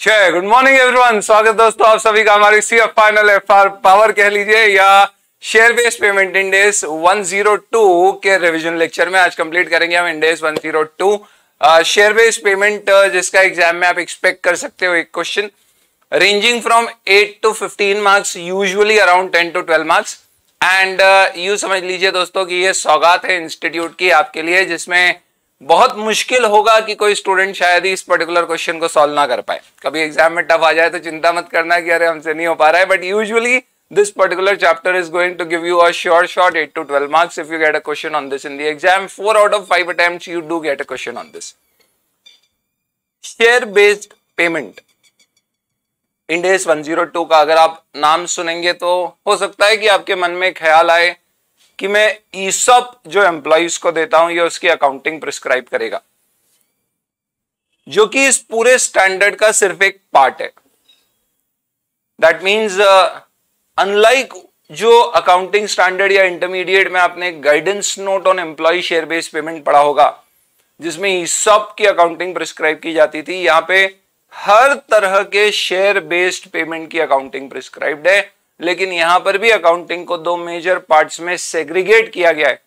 छह good morning everyone स्वागत दोस्तों आप सभी का हमारी C F final F R power कह लीजिए या शेयर बेस्ड पेमेंट इंडेस 102 के रिवीजन लेक्चर में आज कंप्लीट करेंगे हम इंडेस 102 शेयर बेस्ड पेमेंट जिसका एग्जाम में आप एक्सपेक्ट कर सकते हो एक question ranging from 8 to 15 marks usually around 10 to 12 marks and you समझ लीजिए दोस्तों की ये सौगात है इंस्टीट्यूट की आपके लिए जिसमें बहुत मुश्किल होगा कि कोई स्टूडेंट शायद ही इस पर्टिकुलर क्वेश्चन को सॉल्व ना कर पाए कभी एग्जाम में टफ आ जाए तो चिंता मत करना कि अरे हमसे नहीं हो पा रहा है but usually this particular chapter is going to give you a sure shot eight to twelve marks if you get a question on this in the exam four out of five attempt you do get a question on this share based payment Ind AS one का अगर आप नाम सुनेंगे तो हो सकता है कि आपके मन में ख्याल आए कि मैं ईसप जो एम्प्लॉज को देता हूं ये उसकी अकाउंटिंग प्रिस्क्राइब करेगा जो कि इस पूरे स्टैंडर्ड का सिर्फ एक पार्ट है दैट मीन्स अनलाइक जो अकाउंटिंग स्टैंडर्ड या इंटरमीडिएट में आपने guidance note on employee share based payment पढ़ा होगा जिसमें ईसप की अकाउंटिंग प्रिस्क्राइब की जाती थी यहां पे हर तरह के शेयर बेस्ड पेमेंट की अकाउंटिंग प्रिस्क्राइब्ड है लेकिन यहां पर भी अकाउंटिंग को दो मेजर पार्ट्स में सेग्रीगेट किया गया है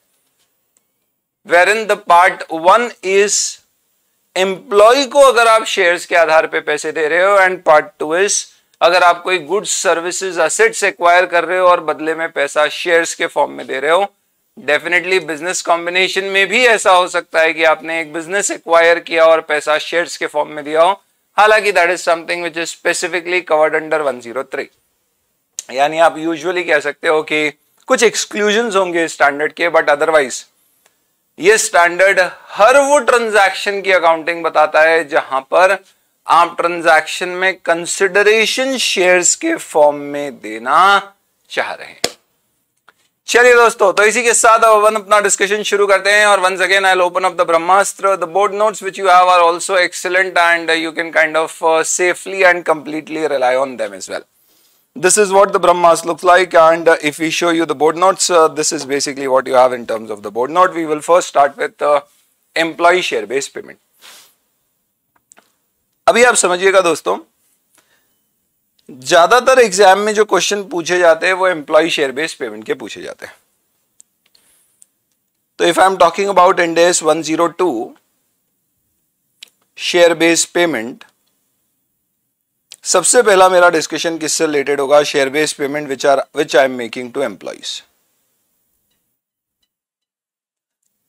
wherein the part one is employee को अगर आप शेयर्स के आधार पे पैसे दे रहे हो एंड पार्ट टू इज अगर आप कोई गुड्स सर्विसेज असेट्स एक्वायर कर रहे हो और बदले में पैसा शेयर्स के फॉर्म में दे रहे हो डेफिनेटली बिजनेस कॉम्बिनेशन में भी ऐसा हो सकता है कि आपने एक बिजनेस एक्वायर किया और पैसा शेयर्स के फॉर्म में दिया हो हालांकि that is something which is specifically covered under one zero three यानी आप यूजुअली कह सकते हो कि कुछ एक्सक्लूजन होंगे स्टैंडर्ड के बट अदरवाइज ये स्टैंडर्ड हर वो ट्रांजैक्शन की अकाउंटिंग बताता है जहां पर आप ट्रांजैक्शन में कंसिडरेशन शेयर्स के फॉर्म में देना चाह रहे हैं चलिए दोस्तों तो इसी के साथ अब अपन अपना डिस्कशन शुरू करते हैं और once again I open up the Brahmastra the board notes which you have are also excellent and you can kind of safely and completely rely on them is well this is what the Brahmas looks like and uh, if we show you the board notes, uh, this is basically what you have in terms of the board note. We will first start with uh, employee share based payment. अभी आप समझिएगा दोस्तों ज़्यादातर exam में जो question पूछे जाते हैं वो एम्प्लॉय शेयर बेस्ड पेमेंट के पूछे जाते हैं तो if I am talking about Ind AS 102 share based payment सबसे पहला मेरा डिस्कशन किससे रिलेटेड होगा share based payment which are which I am making to employees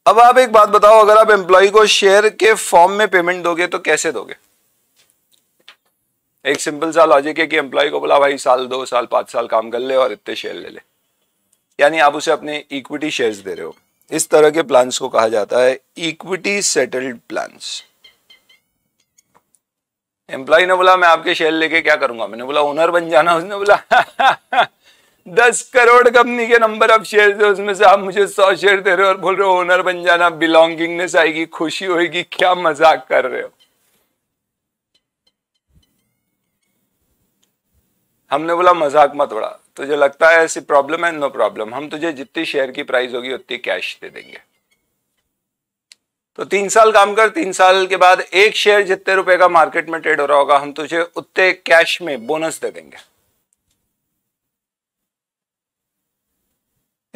अब आप एक बात बताओ अगर आप एम्प्लॉय को शेयर के फॉर्म में पेमेंट दोगे तो कैसे दोगे एक सिंपल सा लॉजिक है कि एम्प्लॉय को बोला भाई साल दो साल पांच साल काम कर ले और इतने शेयर ले ले यानी आप उसे अपने इक्विटी शेयर्स दे रहे हो इस तरह के प्लान्स को कहा जाता है इक्विटी सेटल्ड प्लान्स एम्प्लॉय ने बोला मैं आपके शेयर लेके क्या करूंगा मैंने बोला ओनर बन जाना उसने बोला दस करोड़ कंपनी के नंबर ऑफ शेयर थे उसमें से आप मुझे सौ शेयर दे रहे हो और बोल रहे हो ओनर बन जाना बिलोंगिंगनेस आएगी खुशी होगी क्या मजाक कर रहे हो हमने बोला मजाक मत उड़ा तुझे लगता है ऐसी प्रॉब्लम है नो प्रॉब्लम हम तुझे जितनी शेयर की प्राइस होगी उतनी कैश दे देंगे तो तीन साल काम कर तीन साल के बाद एक शेयर जितने रुपए का मार्केट में ट्रेड हो रहा होगा हम तुझे उतने कैश में बोनस दे देंगे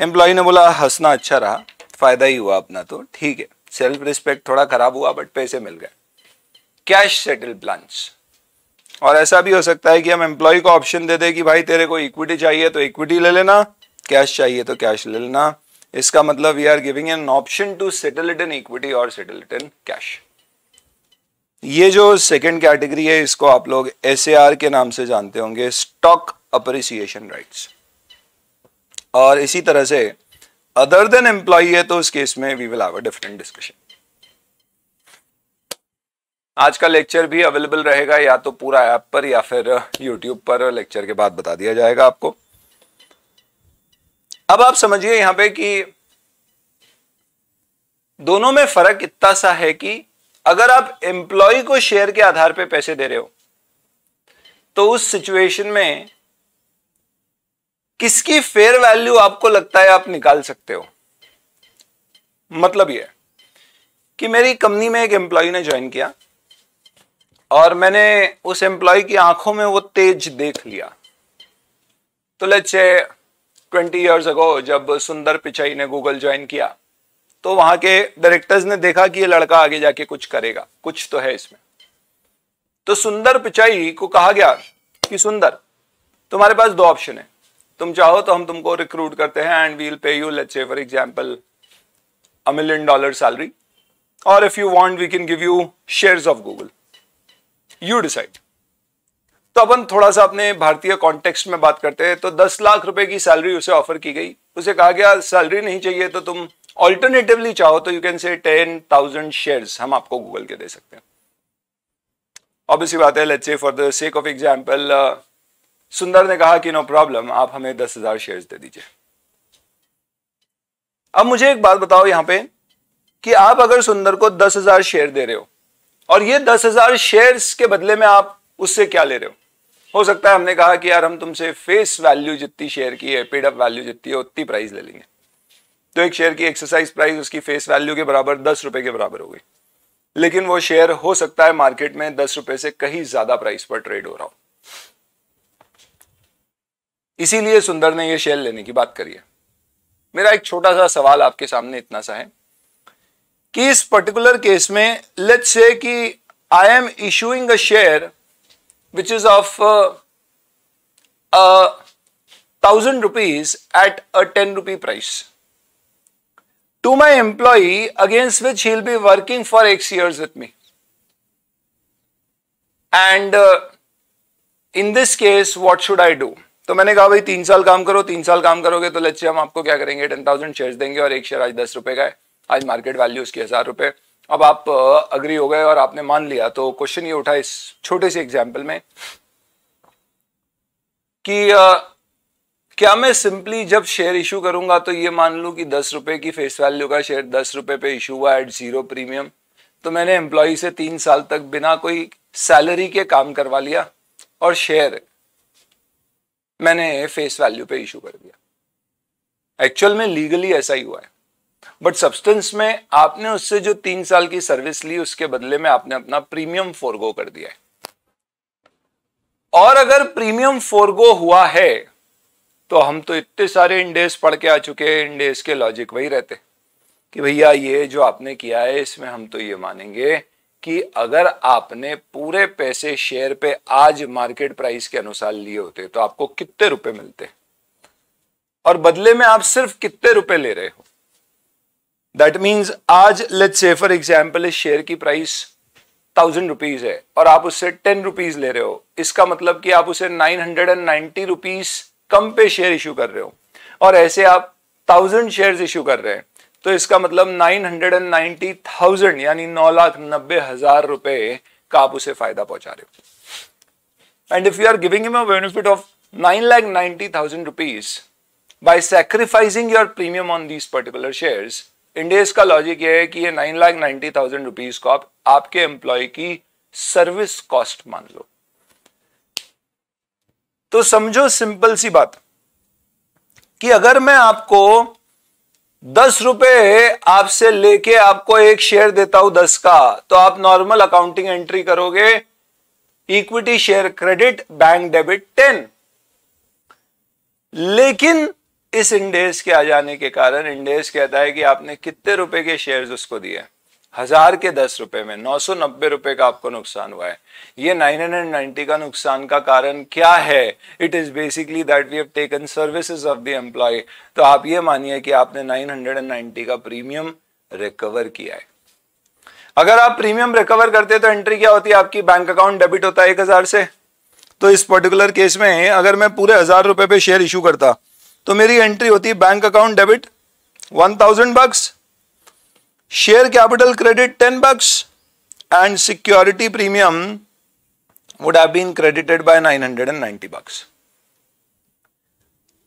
एम्प्लॉय ने बोला हंसना अच्छा रहा फायदा ही हुआ अपना तो ठीक है सेल्फ रिस्पेक्ट थोड़ा खराब हुआ बट पैसे मिल गए कैश सेटल प्लान और ऐसा भी हो सकता है कि हम एम्प्लॉय को ऑप्शन दे दे कि भाई तेरे को इक्विटी चाहिए तो इक्विटी ले लेना कैश चाहिए तो कैश ले लेना इसका मतलब we are giving an option to settle it in equity और सेटल इट इन कैश ये जो सेकेंड कैटेगरी है इसको आप लोग एस के नाम से जानते होंगे स्टॉक अप्रिसिएशन राइट्स और इसी तरह से अदर देन एम्प्लॉई है तो उस केस में we will have a different discussion आज का लेक्चर भी अवेलेबल रहेगा या तो पूरा ऐप पर या फिर यूट्यूब पर लेक्चर के बाद बता दिया जाएगा आपको अब आप समझिए यहां पे कि दोनों में फर्क इतना सा है कि अगर आप एम्प्लॉय को शेयर के आधार पे पैसे दे रहे हो तो उस सिचुएशन में किसकी फेयर वैल्यू आपको लगता है आप निकाल सकते हो मतलब यह कि मेरी कंपनी में एक एम्प्लॉय ने ज्वाइन किया और मैंने उस एम्प्लॉय की आंखों में वो तेज देख लिया तो लेट्स ट्वेंटी ईयर्स अगो जब सुंदर पिचाई ने गूगल ज्वाइन किया तो वहां के डायरेक्टर्स ने देखा कि ये लड़का आगे जाके कुछ करेगा कुछ तो है इसमें तो सुंदर पिचाई को कहा गया कि सुंदर तुम्हारे पास दो ऑप्शन है तुम चाहो तो हम तुमको रिक्रूट करते हैं and we'll pay you let's say for example a million dollar salary और if you want we can give you shares of Google you decide तो अपन थोड़ा सा अपने भारतीय कॉन्टेक्स्ट में बात करते हैं तो दस लाख रुपए की सैलरी उसे ऑफर की गई उसे कहा गया सैलरी नहीं चाहिए तो तुम ऑल्टरनेटिवली चाहो तो you can say ten thousand share हम आपको गूगल के दे सकते हैं ऑब्वियस बात है let's say for the sake of example Sundar ने कहा कि नो प्रॉब्लम आप हमें दस हजार शेयर दे दीजिए अब मुझे एक बात बताओ यहां पे कि आप अगर सुंदर को दस हजार शेयर दे रहे हो और ये दस हजार शेयर के बदले में आप उससे क्या ले रहे हो हो सकता है हमने कहा कि यार हम तुमसे फेस वैल्यू जितनी शेयर की है पेड अप वैल्यू जितनी है उतनी प्राइस ले लेंगे तो एक शेयर की एक्सरसाइज प्राइस उसकी फेस वैल्यू के बराबर दस रुपए के बराबर हो गई लेकिन वो शेयर हो सकता है मार्केट में दस रुपए से कहीं ज्यादा प्राइस पर ट्रेड हो रहा हो इसीलिए सुंदर ने यह शेयर लेने की बात करी है मेरा एक छोटा सा सवाल आपके सामने इतना सा है कि इस पर्टिकुलर केस में लेट्स से कि I am issuing a share which is of uh, uh, rupees at a 10 rupee price to my employee against which he'll be working for x years with me and uh, in this case what should i do तो मैंने कहा भाई तीन साल काम करो तीन साल काम करोगे तो लच्छे हम आपको क्या करेंगे टेन थाउजेंड शेयर देंगे और एक शेयर आज दस रुपए का है आज मार्केट वैल्यू उसकी हजार रुपए अब आप अग्री हो गए और आपने मान लिया तो क्वेश्चन ये उठा इस छोटे से एग्जाम्पल में कि आ, क्या मैं सिंपली जब शेयर इशू करूंगा तो ये मान लू कि दस रुपए की फेस वैल्यू का शेयर दस रुपए पे इशू हुआ एट जीरो प्रीमियम तो मैंने एम्प्लॉय से तीन साल तक बिना कोई सैलरी के काम करवा लिया और शेयर मैंने फेस वैल्यू पे इशू कर दिया एक्चुअल में लीगली ऐसा ही हुआ है बट सब्सटेंस में आपने उससे जो तीन साल की सर्विस ली उसके बदले में आपने अपना प्रीमियम फोरगो कर दिया है और अगर प्रीमियम फोरगो हुआ है तो हम तो इतने सारे इंडेस पढ़ के आ चुके हैं इंडेस के लॉजिक वही रहते कि भैया ये जो आपने किया है इसमें हम तो ये मानेंगे कि अगर आपने पूरे पैसे शेयर पे आज मार्केट प्राइस के अनुसार लिए होते तो आपको कितने रुपए मिलते और बदले में आप सिर्फ कितने रुपए ले रहे हो दैट मीन्स आज लेट से फॉर एग्जाम्पल इस शेयर की प्राइस थाउजेंड रुपीज है और आप उससे टेन रुपीज ले रहे हो इसका मतलब कि आप उसे nine hundred and ninety rupees कम पे शेयर इशू कर रहे हो और ऐसे आप थाउजेंड शेयर इशू कर रहे हैं तो इसका मतलब nine hundred and ninety thousand यानी नौ लाख नब्बे हजार रुपए का आप उसे फायदा पहुंचा रहे हो and if you are giving him benefit of nine lakh ninety thousand rupees by sacrificing your premium on these particular share इंडेस का लॉजिक ये है कि ये nine lakh ninety thousand rupees को आप आपके एम्प्लॉय की सर्विस कॉस्ट मान लो तो समझो सिंपल सी बात कि अगर मैं आपको दस रुपए आपसे लेके आपको एक शेयर देता हूं दस का तो आप नॉर्मल अकाउंटिंग एंट्री करोगे equity share credit bank debit ten लेकिन इस इंडेक्स के आ जाने के कारण इंडेक्स कहता है कि आपने कितने रुपए के शेयर्स उसको दिए हजार के दस रुपए में नौ सौ नब्बे रुपए का आपको नुकसान हुआ है ये नाइन हंड्रेड नाइनटी का नुकसान का कारण क्या है it is basically that we have taken services of the employee तो आप ये मानिए कि आपने नाइन हंड्रेड एंड नाइनटी का प्रीमियम रिकवर किया है अगर आप प्रीमियम रिकवर करते हैं तो एंट्री क्या होती है आपकी बैंक अकाउंट डेबिट होता है एक हजार से तो इस पर्टिकुलर केस में अगर मैं पूरे हजार रुपए पे शेयर इशू करता तो मेरी एंट्री होती है bank account debit one thousand bucks share capital credit ten bucks and security premium would have been credited by 990 bucks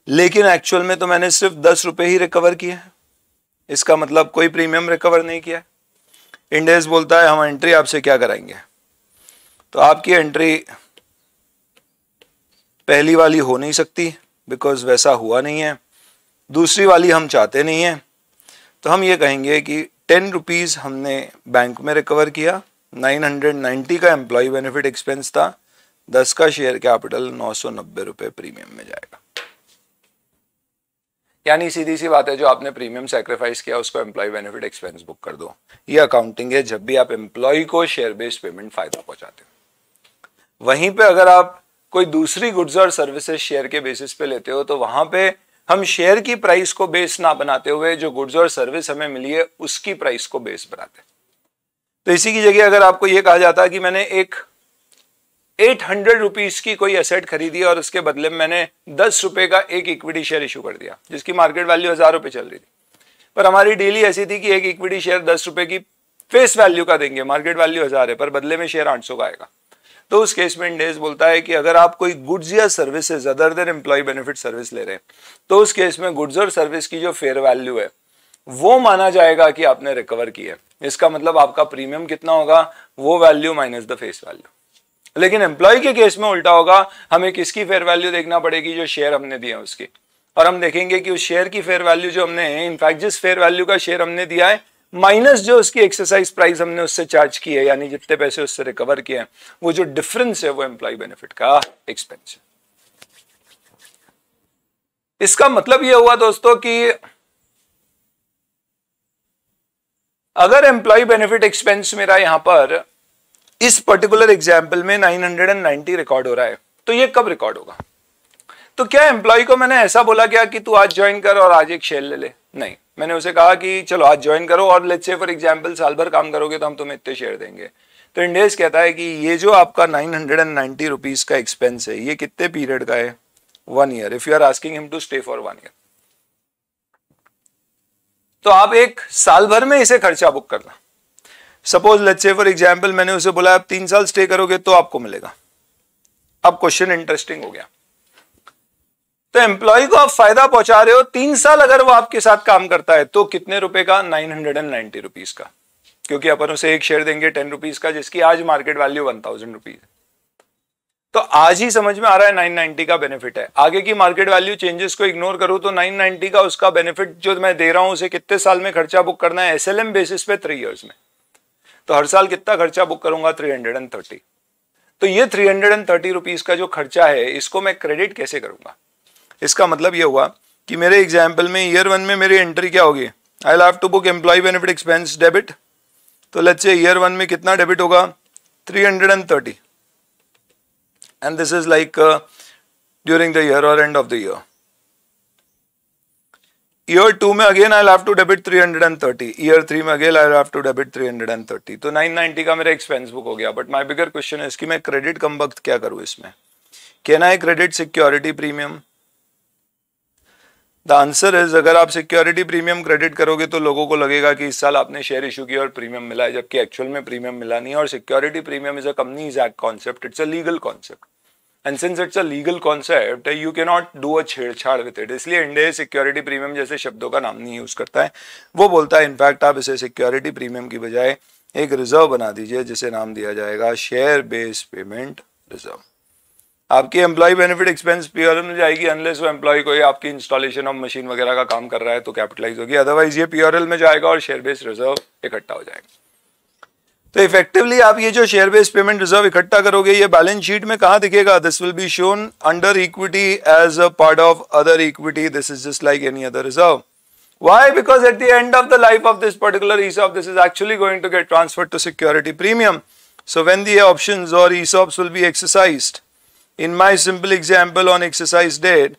लेकिन एक्चुअल में तो मैंने सिर्फ दस रुपए ही रिकवर किए हैं इसका मतलब कोई प्रीमियम रिकवर नहीं किया इंडेस बोलता है हम एंट्री आपसे क्या कराएंगे तो आपकी एंट्री पहली वाली हो नहीं सकती बिकॉज वैसा हुआ नहीं है दूसरी वाली हम चाहते नहीं हैं तो हम ये कहेंगे कि टेन रुपीज़ हमने बैंक में रिकवर किया 990 का एम्प्लॉय बेनिफिट एक्सपेंस था 10 का शेयर कैपिटल नौ सौ नब्बे रुपये प्रीमियम में जाएगा यानी सीधी सी बात है जो आपने प्रीमियम सेक्रीफाइस किया उसको एम्प्लॉय बेनिफिट एक्सपेंस बुक कर दो ये अकाउंटिंग है जब भी आप एम्प्लॉय को शेयर बेस्ड पेमेंट फायदा पहुंचाते हो वहीं पे अगर आप कोई दूसरी गुड्स और सर्विसेज शेयर के बेसिस पे लेते हो तो वहां पे हम शेयर की प्राइस को बेस ना बनाते हुए जो गुड्स और सर्विस हमें मिली है उसकी प्राइस को बेस बनाते तो इसी की जगह अगर आपको यह कहा जाता कि मैंने एक एट हंड्रेड रुपीज की कोई एसेट खरीदी और उसके बदले में मैंने दस रुपए का एक इक्विटी शेयर इशू कर दिया जिसकी मार्केट वैल्यू हजार रुपए चल रही थी पर हमारी डेली ऐसी थी कि एक इक्विटी शेयर दस रुपए की फेस वैल्यू का देंगे मार्केट वैल्यू हजार है पर बदले में शेयर आठ सौ का आएगा तो उस केस में इंडेज बोलता है कि अगर आप कोई गुड्स या services other than employee benefit service ले रहे हैं तो उस केस में गुड्स और सर्विस की जो फेयर वैल्यू है वो माना जाएगा कि आपने रिकवर किया इसका मतलब आपका प्रीमियम कितना होगा वो value minus the face value लेकिन एम्प्लॉय के केस में उल्टा होगा हमें किसकी फेयर वैल्यू देखना पड़ेगी जो शेयर हमने दिया उसकी और हम देखेंगे कि उस शेयर की फेयर वैल्यू जो हमने इनफैक्ट जिस फेयर वैल्यू का शेयर हमने दिया है माइनस जो उसकी एक्सरसाइज प्राइस हमने उससे चार्ज की है यानी जितने पैसे उससे रिकवर किए हैं वो जो डिफरेंस है वो एम्प्लॉय बेनिफिट का एक्सपेंस है इसका मतलब ये हुआ दोस्तों कि अगर एम्प्लॉय बेनिफिट एक्सपेंस मेरा यहां पर इस पर्टिकुलर एग्जाम्पल में 990 रिकॉर्ड हो रहा है तो ये कब रिकॉर्ड होगा तो क्या एम्प्लॉय को मैंने ऐसा बोला क्या कि तू आज ज्वाइन कर और आज एक शेयर ले ले नहीं मैंने उसे कहा कि चलो आज ज्वाइन करो और लेट्स से फॉर एग्जांपल साल भर काम करोगे तो हम तुम्हें इतने शेयर देंगे तो इंडेस कहता है कि ये जो आपका nine hundred and ninety rupees का एक्सपेंस है ये कितने पीरियड का है one year if you are asking him to stay for one year तो आप एक साल भर में इसे खर्चा बुक करना suppose let's say for example मैंने उसे बोला आप तीन साल स्टे करोगे तो आपको मिलेगा अब क्वेश्चन इंटरेस्टिंग हो गया तो एम्प्लॉय को आप फायदा पहुंचा रहे हो तीन साल अगर वो आपके साथ काम करता है तो कितने रुपए का nine hundred and ninety rupees का क्योंकि अपन उसे एक शेयर देंगे टेन रुपीज का जिसकी आज market value one thousand rupees तो आज ही समझ में आ रहा है नाइन नाइनटी का बेनिफिट है आगे की मार्केट वैल्यू चेंजेस को इग्नोर करूं तो नाइन नाइनटी का उसका बेनिफिट जो मैं दे रहा हूं उसे कितने साल में खर्चा बुक करना है एस एल एम बेसिस पे थ्री ईयर्स में तो हर साल कितना खर्चा बुक करूंगा थ्री हंड्रेड एंड थर्टी तो ये three hundred and thirty rupees का जो खर्चा है इसको मैं क्रेडिट कैसे करूंगा इसका मतलब ये हुआ कि मेरे एग्जाम्पल में ईयर वन में मेरी एंट्री क्या होगी I have to book employee benefit expense debit तो लच्चे से ईयर वन में कितना डेबिट होगा three hundred and thirty and this is like during the year और end of the year year two में again I have to debit three hundred and thirty year three में again I have to debit three hundred and thirty तो nine ninety का मेरा expense book हो गया but my bigger question है इसकी मैं क्रेडिट कम वक्त क्या करूँ इसमें can I credit security premium the answer is अगर आप सिक्योरिटी प्रीमियम क्रेडिट करोगे तो लोगों को लगेगा कि इस साल आपने शेयर इशू किया और प्रीमियम मिला है जबकि एक्चुअल में प्रीमियम मिला नहीं और security premium is a is act concept it's a legal concept and since it's a legal concept you can not do a छेड़छाड़ विथ इट इसलिए इंडिया सिक्योरिटी प्रीमियम जैसे शब्दों का नाम नहीं यूज करता है वो बोलता है इनफैक्ट आप इसे सिक्योरिटी प्रीमियम की बजाय एक रिजर्व बना दीजिए जिसे नाम दिया जाएगा शेयर बेस्ड पेमेंट रिजर्व आपकी एम्प्लॉय बेनिफिट एक्सपेंस पी में जाएगी अनलेस वो एम्प्लॉय को आपकी इंस्टॉलेशन ऑफ मशीन वगैरह का काम कर रहा है तो कैपिटलाइज होगी अदरवाइज ये पी में जाएगा और शेयर बेस्ड रिजर्व इकट्ठा हो जाएगा तो इफेक्टिवली आप ये जो शेयर बेस्ड पेमेंट रिजर्व इकट्ठा करोगे ये बैलेंस शीट में कहा दिखेगा this will be shown under equity as a part of other equity this is just like any other reserve Why? Because at the end of the life of this particular ESOP, this is actually going to get transferred to security premium. So when the options or ESOPs will be exercised, in my simple example on exercise date,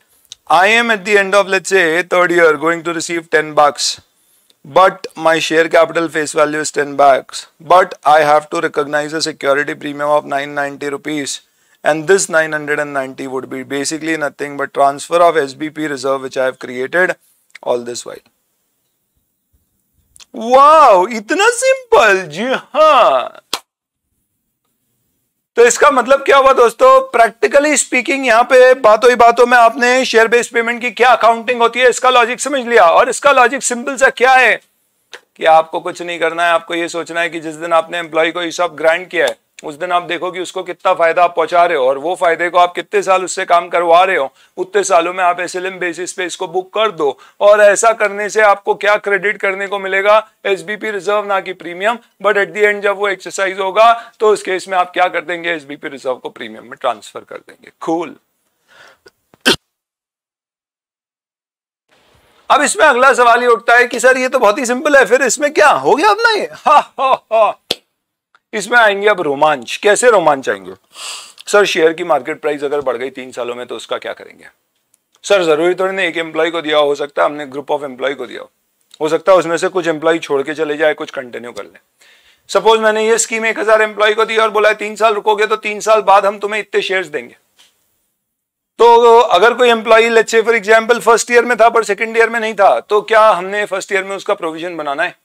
I am at the end of let's say third year going to receive 10 bucks, but my share capital face value is 10 bucks, but I have to recognize a security premium of 990 rupees and this 990 would be basically nothing but transfer of SBP reserve which I have created all this while. Wow, itna simple, ji haan. तो इसका मतलब क्या हुआ दोस्तों practically speaking यहाँ पे बातों ही बातों में आपने शेयर बेस्ड पेमेंट की क्या अकाउंटिंग होती है इसका लॉजिक समझ लिया और इसका लॉजिक सिंपल सा क्या है कि आपको कुछ नहीं करना है आपको ये सोचना है कि जिस दिन आपने एम्प्लॉय को सब ग्रांड किया है उस दिन आप देखो कि उसको कितना फ़ायदा आप पहुंचा रहे हो और वो फ़ायदे को आप कितने साल उससे काम करवा रहे हो उतने सालों में आप एस एल बेसिस पे इसको बुक कर दो और ऐसा करने से आपको क्या क्रेडिट करने को मिलेगा एस रिजर्व ना कि premium but at the end जब वो एक्सरसाइज होगा तो उस केस में आप क्या कर देंगे एस बी पी रिजर्व को प्रीमियम में ट्रांसफर कर देंगे cool. अब इसमें अगला सवाल ये उठता है कि सर ये तो बहुत ही सिंपल है फिर इसमें क्या हो गया अपना ये हा हा हा इसमें आएंगे अब रोमांच कैसे रोमांच आएंगे सर शेयर की मार्केट प्राइस अगर बढ़ गई तीन सालों में तो उसका क्या करेंगे सर जरूरी तो नहीं एक एम्प्लॉय को दिया हो सकता है हमने ग्रुप ऑफ एम्प्लॉय को दिया हो सकता है उसमें से कुछ एम्प्लॉय छोड़ के चले जाए कुछ कंटिन्यू कर ले सपोज मैंने ये स्कीम एक हजार एम्प्लॉय को दी और बोला तीन साल रुकोगे तो तीन साल बाद हम तुम्हें इतने शेयर्स देंगे तो अगर कोई employee let's for example first year में था पर सेकंड ईयर में नहीं था तो क्या हमने फर्स्ट ईयर में उसका प्रोविजन बनाना है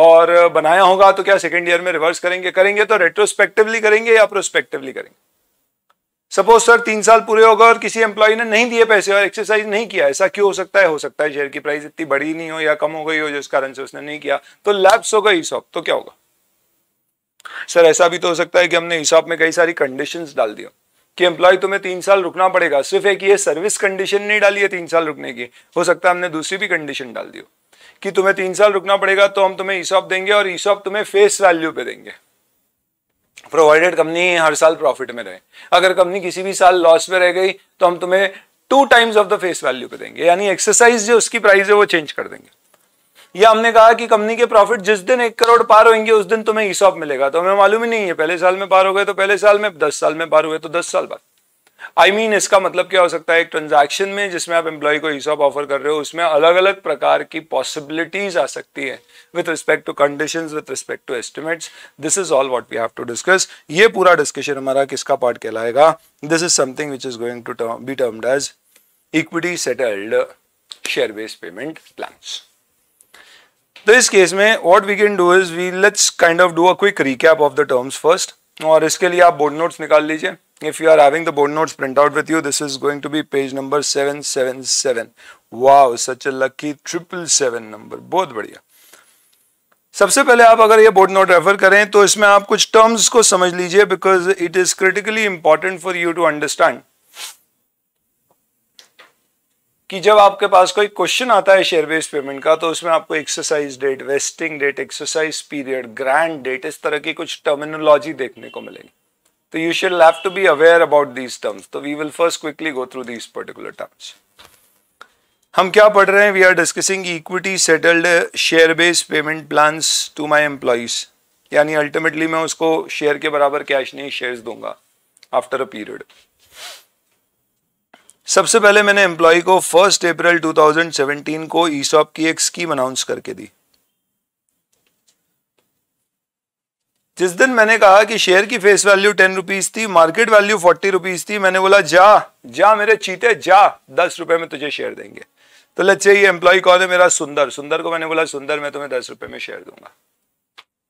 और बनाया होगा तो क्या सेकेंड ईयर में रिवर्स करेंगे करेंगे तो रेट्रोस्पेक्टिवली करेंगे या प्रोस्पेक्टिवली करेंगे सपोज सर तीन साल पूरे हो गए और किसी एम्प्लॉय ने नहीं दिए पैसे और एक्सरसाइज नहीं किया ऐसा क्यों हो सकता है हो सकता है शेयर की प्राइस इतनी बड़ी नहीं हो या कम हो गई हो जिस कारण से उसने नहीं किया तो लैब्स होगा सॉप तो क्या होगा सर ऐसा भी तो हो सकता है कि हमने हिसाब में कई सारी कंडीशन डाल दिया कि एम्प्लॉय तुम्हें तीन साल रुकना पड़ेगा सिर्फ एक ये सर्विस कंडीशन नहीं डाली है तीन साल रुकने की हो सकता है हमने दूसरी भी कंडीशन डाल दी हो कि तुम्हें तीन साल रुकना पड़ेगा तो हम तुम्हें ईसॉप देंगे और ईसॉप तुम्हें फेस वैल्यू पे देंगे प्रोवाइडेड कंपनी हर साल प्रॉफिट में रहे अगर कंपनी किसी भी साल लॉस में रह गई तो हम तुम्हें two times of the face value पे देंगे यानी एक्सरसाइज जो उसकी प्राइस है वो चेंज कर देंगे या हमने कहा कि कंपनी के प्रॉफिट जिस दिन एक करोड़ पार होंगे उस दिन तुम्हें ईसॉप मिलेगा तो हमें मालूम ही नहीं है पहले साल में पार हो गए तो पहले साल में दस साल में पार हुए तो दस साल बाद आई I मीन mean, इसका मतलब क्या हो सकता है एक ट्रांजैक्शन में जिसमें आप एम्प्लॉय को ईसॉप ऑफर कर रहे हो उसमें अलग अलग प्रकार की पॉसिबिलिटीज आ सकती है with respect to condition with respect to estimates this is all what we have to discuss ये पूरा डिस्कशन हमारा किसका पार्ट कहलाएगा this is something which is going to be termed as equity settled share based payment plan तो इस case में what we can do is we let's kind of do a quick recap of the terms first और इसके लिए आप board notes निकाल लीजिए if you are having the board notes print out with you this is going to be page number 777 wow such a lucky triple seven number bahut badhiya सबसे पहले आप अगर ये बोर्ड नोट रेफर करें तो इसमें आप कुछ टर्म्स को समझ लीजिए because it is critically important for you to understand कि जब आपके पास कोई क्वेश्चन आता है शेयर बेस्ड पेमेंट का तो उसमें आपको exercise date vesting date exercise period grant date इस तरह की कुछ टर्मिनोलॉजी देखने को मिलेगी So you shall have to be aware about these terms. So we will first quickly go through these particular terms. हम क्या पढ़ रहे हैं we are discussing equity settled share based payment plan to my employees यानी ultimately मैं उसको share के बराबर कैश नहीं शेयर दूंगा आफ्टर अ पीरियड सबसे पहले मैंने एम्प्लॉय को फर्स्ट अप्रैल 2017 को ईसॉप की एक स्कीम अनाउंस करके दी जिस दिन मैंने कहा कि शेयर की फेस वैल्यू टेन रुपीज थी मार्केट वैल्यू फोर्टी रुपीज थी मैंने बोला जा जा मेरे चीते जा दस रुपए में तुझे शेयर देंगे तो लच्चे ये एम्प्लॉय कौन है मेरा सुंदर सुंदर को मैंने बोला सुंदर मैं तुम्हें दस रुपए में शेयर दूंगा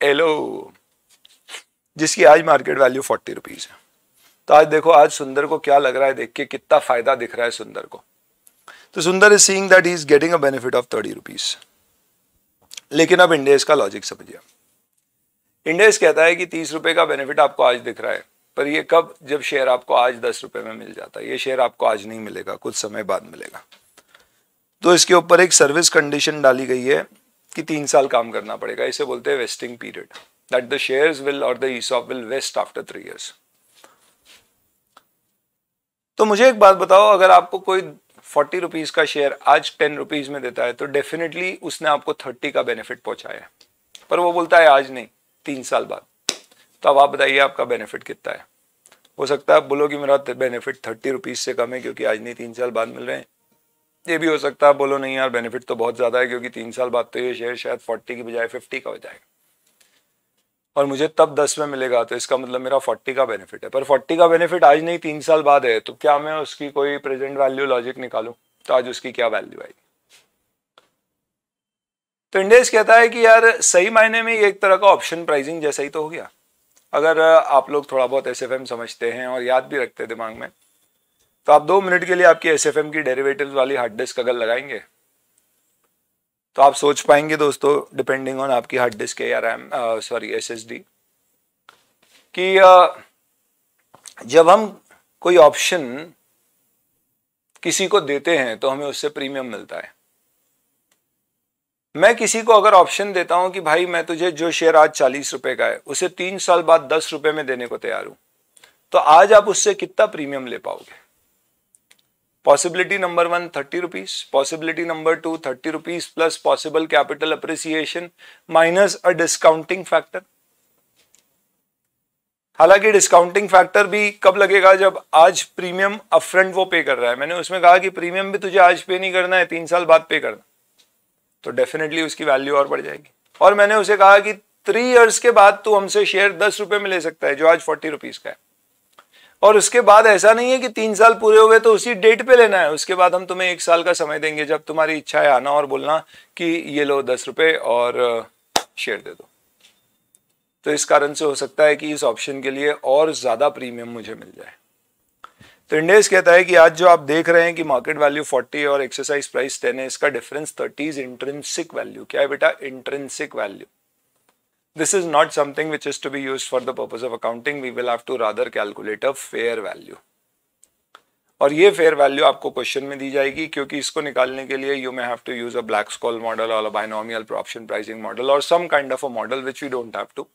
हेलो जिसकी आज मार्केट वैल्यू फोर्टी रुपीज है तो आज देखो आज सुंदर को क्या लग रहा है देख के कितना फायदा दिख रहा है सुंदर को तो Sundar is seeing that is getting a benefit of thirty rupees लेकिन अब इंडिया इसका लॉजिक समझिए इंडेक्स कहता है कि तीस रुपए का बेनिफिट आपको आज दिख रहा है पर ये कब जब शेयर आपको आज दस रुपए में मिल जाता है ये शेयर आपको आज नहीं मिलेगा कुछ समय बाद मिलेगा तो इसके ऊपर एक सर्विस कंडीशन डाली गई है कि तीन साल काम करना पड़ेगा इसे बोलते हैं vesting period that the share will और दॉप will vest after three years तो मुझे एक बात बताओ अगर आपको कोई फोर्टी रुपीज का शेयर आज टेन रुपीज में देता है तो डेफिनेटली उसने आपको थर्टी का बेनिफिट पहुंचाया पर वो बोलता है आज नहीं तीन साल बाद तो अब आप बताइए आपका बेनिफिट कितना है हो सकता है आप बोलो कि मेरा बेनिफिट थर्टी रुपीज़ से कम है क्योंकि आज नहीं तीन साल बाद मिल रहे हैं ये भी हो सकता है बोलो नहीं यार बेनिफिट तो बहुत ज़्यादा है क्योंकि तीन साल बाद तो ये शेयर शायद फोर्टी की बजाय फिफ्टी का हो जाएगा और मुझे तब दस में मिलेगा तो इसका मतलब मेरा फोर्टी का बेनिफिट है पर फोर्टी का बेनिफिट आज नहीं तीन साल बाद है तो क्या मैं उसकी कोई प्रेजेंट वैल्यू लॉजिक निकालू तो आज उसकी क्या वैल्यू आएगी तो इंडेक्स कहता है कि यार सही मायने में ये एक तरह का ऑप्शन प्राइसिंग जैसा ही तो हो गया अगर आप लोग थोड़ा बहुत एस समझते हैं और याद भी रखते हैं दिमाग में तो आप दो मिनट के लिए आपकी एस की डेरिवेटिव वाली हार्ड डिस्क अगर लगाएंगे तो आप सोच पाएंगे दोस्तों डिपेंडिंग ऑन आपकी हार्ड डिस्क है या रैम सॉरी एस कि uh, जब हम कोई ऑप्शन किसी को देते हैं तो हमें उससे प्रीमियम मिलता है मैं किसी को अगर ऑप्शन देता हूं कि भाई मैं तुझे जो शेयर आज चालीस रुपए का है उसे तीन साल बाद दस रुपए में देने को तैयार हूं तो आज आप उससे कितना प्रीमियम ले पाओगे possibility number one thirty rupees possibility number two thirty rupees plus possible capital appreciation minus a discounting factor हालांकि डिस्काउंटिंग फैक्टर भी कब लगेगा जब आज प्रीमियम अपफ्रंट वो पे कर रहा है मैंने उसमें कहा कि प्रीमियम भी तुझे आज पे नहीं करना है तीन साल बाद पे करना तो डेफिनेटली उसकी वैल्यू और बढ़ जाएगी और मैंने उसे कहा कि थ्री ईयर्स के बाद तू हमसे शेयर दस रुपए में ले सकता है जो आज फोर्टी रुपीज का है और उसके बाद ऐसा नहीं है कि तीन साल पूरे हुए तो उसी डेट पे लेना है उसके बाद हम तुम्हें एक साल का समय देंगे जब तुम्हारी इच्छा है आना और बोलना कि ये लो दस रुपये और शेयर दे दो तो इस कारण से हो सकता है कि इस ऑप्शन के लिए और ज़्यादा प्रीमियम मुझे मिल जाए तो इंडेक्स कहता है कि आज जो आप देख रहे हैं कि मार्केट वैल्यू 40 है और एक्सरसाइज प्राइस 10 है इसका डिफरेंस 30 इज इंट्रेंसिक वैल्यू क्या है बेटा intrinsic value this is not something which is to be use for the purpose of accounting we will have to rather calculate a fair value और ये fair value आपको question में दी जाएगी क्योंकि इसको निकालने के लिए you may have to use a Black Scholes model और बायनोमियल प्रॉप्शन प्राइसिंग मॉडल और some kind of a model which you don't have to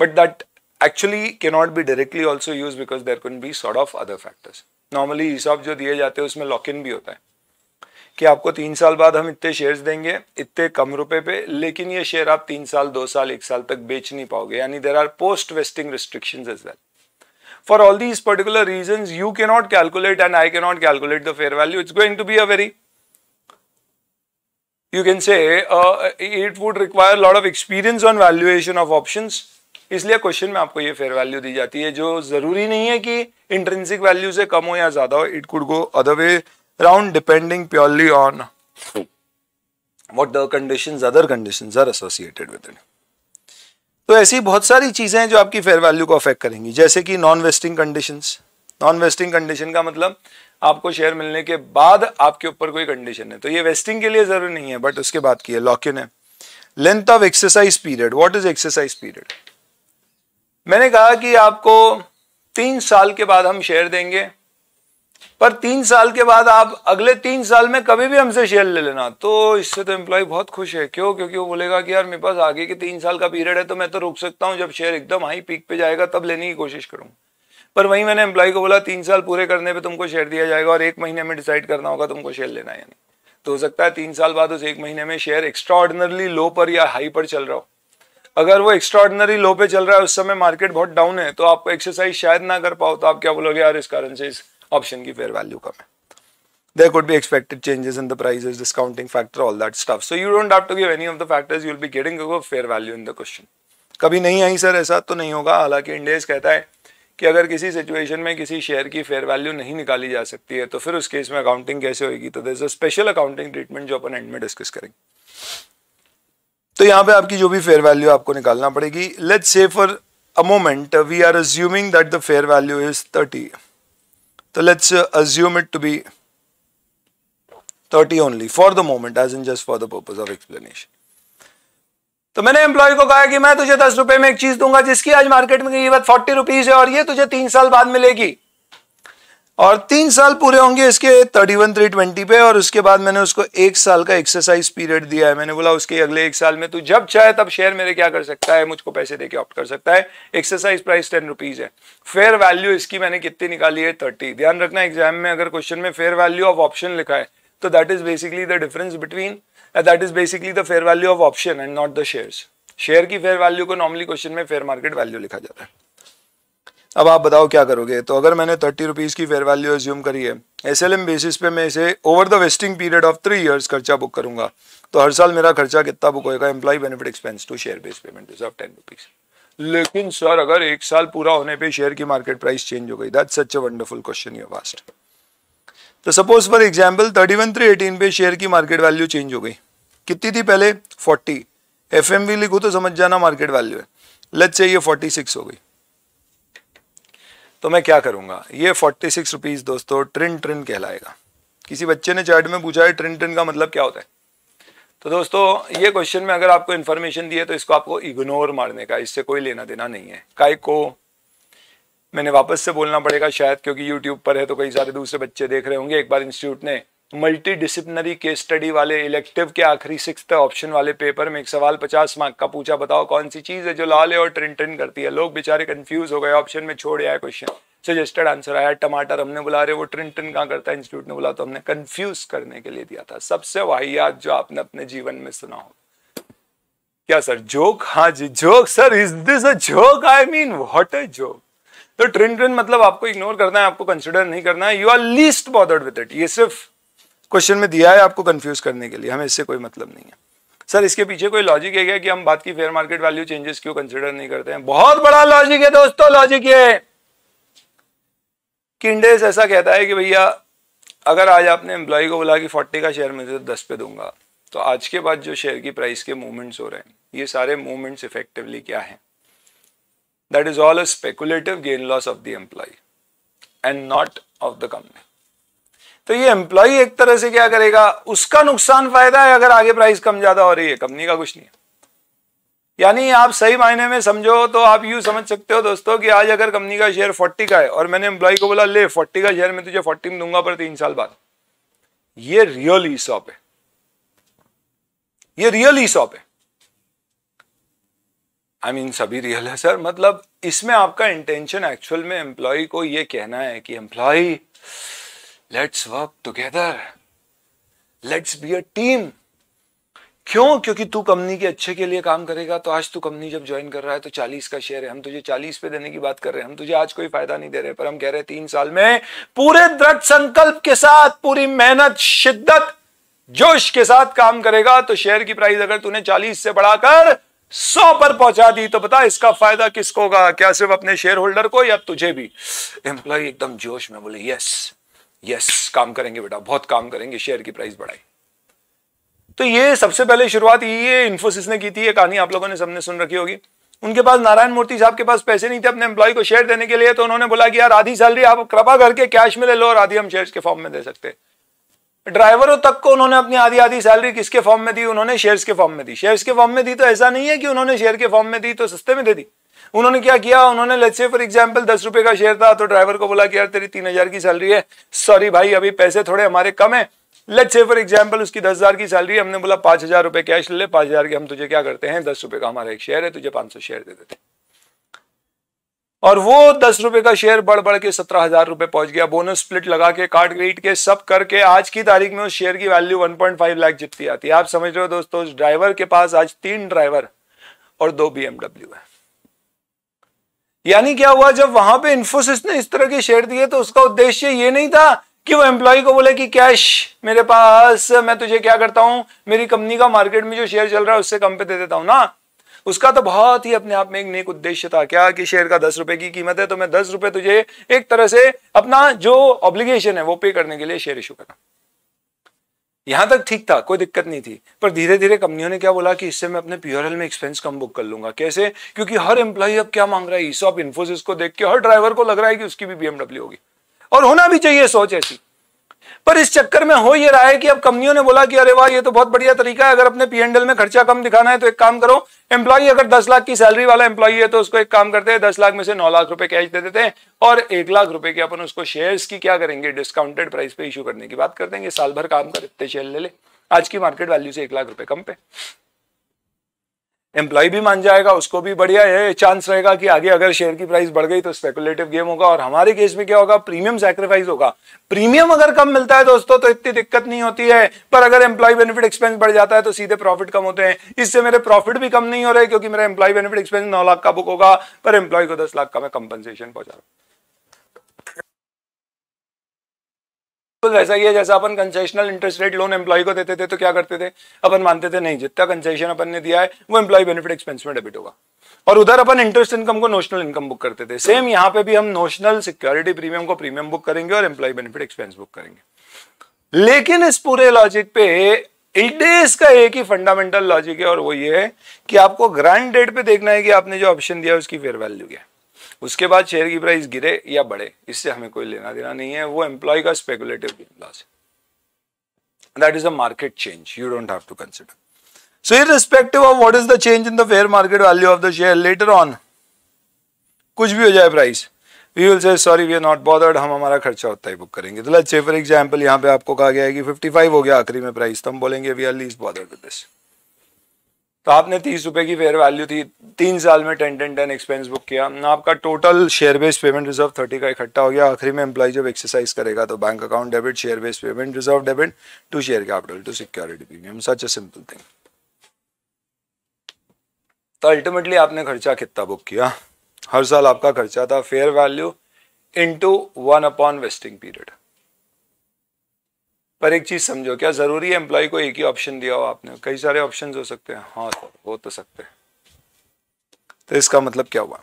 but that actually can not be directly also use because there can be sort of other factors normally हिसाब जो दिए जाते हैं उसमें lock in भी होता है कि आपको तीन साल बाद हम इतने शेयर्स देंगे इतने कम रुपए पे लेकिन ये शेयर आप तीन साल दो साल एक साल तक बेच नहीं पाओगे यानी there are post vesting restriction as well for all these particular reason you can not calculate and I can not calculate the fair value it's going to be a very you can say it would require lot of experience on valuation of option इसलिए question में आपको ये fair value दी जाती है जो जरूरी नहीं है कि इंटरेंसिक वैल्यू से कम हो या ज्यादा हो it could go other way round depending purely on what the condition other condition are associated with it तो ऐसी बहुत सारी चीजें हैं जो आपकी फेयर वैल्यू को अफेक्ट करेंगी जैसे कि non vesting condition non vesting condition का मतलब आपको शेयर मिलने के बाद आपके ऊपर कोई कंडीशन है तो ये वेस्टिंग के लिए जरूरी नहीं है बट उसके बाद की है लॉक इन है length of exercise period what is exercise period मैंने कहा कि आपको तीन साल के बाद हम शेयर देंगे पर तीन साल के बाद आप अगले तीन साल में कभी भी हमसे शेयर ले लेना तो इससे तो एम्प्लॉय बहुत खुश है क्यों क्योंकि वो बोलेगा कि यार मेरे पास आगे के तीन साल का पीरियड है तो मैं तो रुक सकता हूं जब शेयर एकदम हाई पीक पे जाएगा तब लेने की कोशिश करूं पर वहीं मैंने एम्प्लॉय को बोला तीन साल पूरे करने पर तुमको शेयर दिया जाएगा और एक महीने में डिसाइड करना होगा तुमको शेयर लेना है तो हो सकता है तीन साल बाद उस एक महीने में शेयर एक्स्ट्रा लो पर या हाई पर चल रहा हो अगर वो एक्स्ट्रॉर्डनरी लो पे चल रहा है उस समय मार्केट बहुत डाउन है तो आप एक्सरसाइज शायद ना कर पाओ तो आप क्या बोलोगे यार इस कारण से इस ऑप्शन की फेयर वैल्यू कम है there could be expected changes in the price discounting factor all that stuff. So you don't have to give any of the factors You'll be getting a fair value in the कभी नहीं आई sir ऐसा तो नहीं होगा हालांकि इंडेज कहता है कि अगर किसी सिचुएशन में किसी शेयर की फेयर वैल्यू नहीं निकाली जा सकती है तो फिर उस केस में अकाउंटिंग कैसे होगी तो there is a special accounting treatment जो अपन एंड में डिस्कस करेंगे तो यहाँ पे आपकी जो भी फेयर वैल्यू आपको निकालना पड़ेगी let's say for a moment we are assuming that the fair value is thirty तो let's assume it to be thirty only for the moment as in just for the purpose of explanation तो मैंने employee को कहा कि मैं तुझे दस रुपए में एक चीज दूंगा जिसकी आज मार्केट में कीमत फोर्टी रुपीज है और ये तुझे तीन साल बाद मिलेगी और तीन साल पूरे होंगे इसके थर्टी वन थ्री ट्वेंटी पे और उसके बाद मैंने उसको एक साल का एक्सरसाइज पीरियड दिया है मैंने बोला उसके अगले एक साल में तू जब चाहे तब शेयर मेरे क्या कर सकता है मुझको पैसे देके ऑप्ट कर सकता है एक्सरसाइज प्राइस टेन रुपीज है फेयर वैल्यू इसकी मैंने कितनी निकाली है थर्टी ध्यान रखना एग्जाम में अगर क्वेश्चन में फेयर वैल्यू ऑफ ऑप्शन लिखा है तो that is basically the difference between that is basically the fair value of option and not the share share की फेयर वैल्यू को नॉर्मली क्वेश्चन में फेयर मार्केट वैल्यू लिखा जाता है अब आप बताओ क्या करोगे तो अगर मैंने थर्टी रुपीज़ की फेयर वैल्यू एज्यूम करी है एस एल एम बेसिस पे मैं इसे over the vesting period of three years खर्चा बुक करूंगा तो हर साल मेरा खर्चा कितना बुक होएगा employee benefit expense to share base payment is of ten rupees लेकिन सर अगर एक साल पूरा होने पे शेयर की मार्केट प्राइस चेंज हो गई that such a wonderful question you vast तो suppose for example thirty one three eighteen पे शेयर की मार्केट वैल्यू चेंज हो गई कितनी थी पहले फोर्टी एफ एम वी लिखो तो समझ जाना मार्केट वैल्यू है लेट्स से ये सिक्स हो गई तो मैं क्या करूँगा ये फोर्टी सिक्स रुपीज़ दोस्तों ट्रिन ट्रिन कहलाएगा किसी बच्चे ने चैट में पूछा है ट्रिन ट्रिन का मतलब क्या होता है तो दोस्तों ये क्वेश्चन में अगर आपको इन्फॉर्मेशन दी है तो इसको आपको इग्नोर मारने का इससे कोई लेना देना नहीं है काय को मैंने वापस से बोलना पड़ेगा शायद क्योंकि यूट्यूब पर है तो कई सारे दूसरे बच्चे देख रहे होंगे एक बार इंस्टीट्यूट ने मल्टी डिसिप्लिनरी केस स्टडी वाले इलेक्टिव के आखिरी सिक्स ऑप्शन वाले पेपर में एक सवाल पचास मार्क का पूछा बताओ कौन सी चीज़ है जो है और ट्रिन ट्रेन करती है लोग बेचारे कंफ्यूज हो गए ऑप्शन में छोड़ आया क्वेश्चन सजेस्टेड आंसर आया टमाटर हमने बुला रहे वो ट्रिन ट्रिन कहाँ करता है इंस्टीट्यूट ने बुला तो हमने कन्फ्यूज करने के लिए दिया था सबसे वाहियात जो आपने अपने जीवन में सुना हो क्या सर जोक हाँ जी joke sir is this joke I mean what a joke तो ट्रिन ट्रिन मतलब आपको इग्नोर करना है आपको कंसिडर नहीं करना है you are least bothered with it ये सिर्फ क्वेश्चन में दिया है आपको कंफ्यूज करने के लिए हमें इससे कोई मतलब नहीं है सर इसके पीछे कोई लॉजिक है क्या कि हम बात की फेयर मार्केट वैल्यू चेंजेस क्यों कंसिडर नहीं करते हैं बहुत बड़ा लॉजिक है दोस्तों लॉजिक ये किंडेस ऐसा कहता है कि भैया अगर आज आपने एम्प्लॉय को बोला कि फोर्टी का शेयर मैं दस पे दूंगा तो आज के बाद जो शेयर की प्राइस के मूवमेंट्स हो रहे हैं ये सारे मूवमेंट्स इफेक्टिवली क्या है that is all a speculative gain loss of the employee and not of the company तो ये एम्प्लॉय एक तरह से क्या करेगा उसका नुकसान फायदा है अगर आगे प्राइस कम ज्यादा हो रही है कंपनी का कुछ नहीं है यानी आप सही मायने में समझो तो आप यू समझ सकते हो दोस्तों कि आज अगर कंपनी का शेयर फोर्टी का है और मैंने एम्प्लॉय को बोला ले फोर्टी का शेयर मैं तुझे फोर्टी में दूंगा पर तीन साल बाद ये रियल ई शॉप है ये रियल ई शॉप है आई I मीन mean, सभी रियल है सर मतलब इसमें आपका इंटेंशन एक्चुअल में एम्प्लॉय को ये कहना है कि employee let's work together let's be a team क्यों क्योंकि तू कंपनी के अच्छे के लिए काम करेगा तो आज तू कंपनी जब ज्वाइन कर रहा है तो 40 का शेयर है हम तुझे 40 पे देने की बात कर रहे हैं हम तुझे आज कोई फायदा नहीं दे रहे पर हम कह रहे हैं तीन साल में पूरे दृढ़ संकल्प के साथ पूरी मेहनत शिद्दत जोश के साथ काम करेगा तो शेयर की प्राइस अगर तूने चालीस से बढ़ाकर सौ पर पहुंचा दी तो बता इसका फायदा किसको होगा क्या सिर्फ अपने शेयर होल्डर को या तुझे भी एम्प्लॉय एकदम जोश में बोले यस यस काम करेंगे बेटा बहुत काम करेंगे शेयर की प्राइस बढ़ाई तो ये सबसे पहले शुरुआत ये इन्फोसिस ने की थी ये कहानी आप लोगों ने सबने सुन रखी होगी उनके पास नारायण मूर्ति साहब के पास पैसे नहीं थे अपने एम्प्लॉय को शेयर देने के लिए तो उन्होंने बोला कि यार आधी सैलरी आप कृपा करके कैश में ले लो और आधी हम शेयर्स के फॉर्म में दे सकते ड्राइवरों तक को उन्होंने अपनी आधी आधी सैलरी किसके फॉर्म में दी उन्होंने शेयर्स के फॉर्म में दी शेयर्स के फॉर्म में दी तो ऐसा नहीं है कि उन्होंने शेयर के फॉर्म में दी तो सस्ते में दे दी उन्होंने क्या किया उन्होंने लेट्स से फॉर एग्जांपल दस रुपए का शेयर था तो ड्राइवर को बोला कि यार तेरी तीन हजार की सैलरी है सॉरी भाई अभी पैसे थोड़े हमारे कम है लेट से फॉर एग्जाम्पल उसकी दस हजार की सैलरी हमने बोला पांच हजार रुपए कैश ले पांच हजार के हम तुझे क्या करते हैं दस रुपए का हमारा एक शेयर है तुझे पांच सौ शेयर दे देते और वो दस रुपए का शेयर बढ़ बढ़ के सत्रह हजार रुपए पहुंच गया बोनस स्प्लिट लगा के कार्ड क्रेडिट के सब करके आज की तारीख में उस शेयर की वैल्यू 1.5 लाख जितनी आती है आप समझ रहे हो दोस्तों उस ड्राइवर के पास आज तीन ड्राइवर और दो बीएमडब्ल्यू है यानी क्या हुआ जब वहां पे इन्फोसिस ने इस तरह के शेयर दिए तो उसका उद्देश्य ये नहीं था कि वो एम्प्लॉय को बोले कि कैश मेरे पास मैं तुझे क्या करता हूँ मेरी कंपनी का मार्केट में जो शेयर चल रहा है उससे कम पे दे देता हूँ ना उसका तो बहुत ही अपने आप में एक नेक उद्देश्य था क्या कि शेयर का दस रुपए की कीमत है तो मैं दस रुपए तुझे एक तरह से अपना जो ऑब्लिगेशन है वो पे करने के लिए शेयर इशू करा यहां तक ठीक था कोई दिक्कत नहीं थी पर धीरे धीरे कंपनियों ने क्या बोला कि इससे मैं अपने प्योरल में एक्सपेंस कम बुक कर लूंगा कैसे क्योंकि हर एम्प्लॉई अब क्या मांग रहा है आप इन्फोसिस को देख के हर ड्राइवर को लग रहा है कि उसकी भी बीएमडब्ल्यू होगी और होना भी चाहिए सोच ऐसी पर इस चक्कर में हो ये रहा है कि अब कंपनियों ने बोला कि अरे वाह ये तो बहुत बढ़िया तरीका है अगर अपने पीएनडल में खर्चा कम दिखाना है तो एक काम करो एम्प्लॉई अगर दस लाख की सैलरी वाला एम्प्लॉई है तो उसको एक काम करते हैं दस लाख में से नौ लाख रुपए कैश दे देते हैं और एक लाख रुपए की अपन उसको शेयर की क्या करेंगे डिस्काउंटेड प्राइस पे इश्यू करने की बात कर देंगे साल भर काम करते शेयर ले ले आज की मार्केट वैल्यू से एक लाख रुपए कम पे एम्प्लॉय भी मान जाएगा उसको भी बढ़िया है चांस रहेगा कि आगे अगर शेयर की प्राइस बढ़ गई तो स्पेकुलेटिव गेम होगा और हमारे केस में क्या होगा प्रीमियम सैक्रिफाइस होगा प्रीमियम अगर कम मिलता है दोस्तों तो इतनी दिक्कत नहीं होती है पर अगर एम्प्लॉय बेनिफिट एक्सपेंस बढ़ जाता है तो सीधे प्रॉफिट कम होते हैं इससे मेरे प्रॉफिट भी कम नहीं हो रहे क्योंकि मेरा एम्प्लॉय बेनिफिट एक्सपेंस नौ लाख का बुक होगा पर एम्प्लॉय को दस लाख का मैं कंपनसेशन पहुंचा रहा हूँ बिल्कुल वैसा ही है जैसा अपन concessional interest rate loan employee को देते थे तो क्या करते थे अपन मानते थे नहीं जितना कंसेशन अपन ने दिया है वो एम्प्लॉय बेनिफिट एक्सपेंस में डेबिट होगा और उधर अपन इंटरेस्ट इनकम को नोशनल इनकम बुक करते थे सेम यहाँ पे भी हम नोशनल सिक्योरिटी प्रीमियम को प्रीमियम बुक करेंगे और एम्प्लॉय बेनिफिट एक्सपेंस बुक करेंगे लेकिन इस पूरे लॉजिक पे इडेस का एक ही फंडामेंटल लॉजिक है और वो ये है कि आपको ग्रांड डेट पे देखना है कि आपने जो ऑप्शन दिया उसकी फेयर वैल्यू क्या है उसके बाद शेयर की प्राइस गिरे या बढ़े इससे हमें कोई लेना देना नहीं है वो एम्प्लॉय का स्पेकुलेटिव गेम है that is a market change you don't have to consider in respective of what is the change in the fair market value of the share later on कुछ भी हो जाए price we will say sorry we are not bothered हम हमारा खर्चा होता ही book करेंगे तो लेट्स से फॉर एग्जांपल यहाँ पे आपको कहा गया है कि 55 हो गया आखिरी में प्राइस तो हम बोलेंगे we are least bothered with this तो आपने तीस रुपये की फेयर वैल्यू थी तीन साल में ten ten ten expense book किया ना आपका total share based payment reserve thirty का इकट्ठा हो गया आखिरी में एम्प्लॉय जब एक्सरसाइज करेगा तो bank account debit share based payment reserve debit to share capital to security premium such a simple thing तो अल्टीमेटली आपने खर्चा कितना बुक किया हर साल आपका खर्चा था fair value into one upon vesting period पर एक चीज़ समझो क्या ज़रूरी है एम्प्लॉय को एक ही ऑप्शन दिया हो आपने कई सारे ऑप्शन हो सकते हैं हाँ सर हो तो सकते हैं तो इसका मतलब क्या हुआ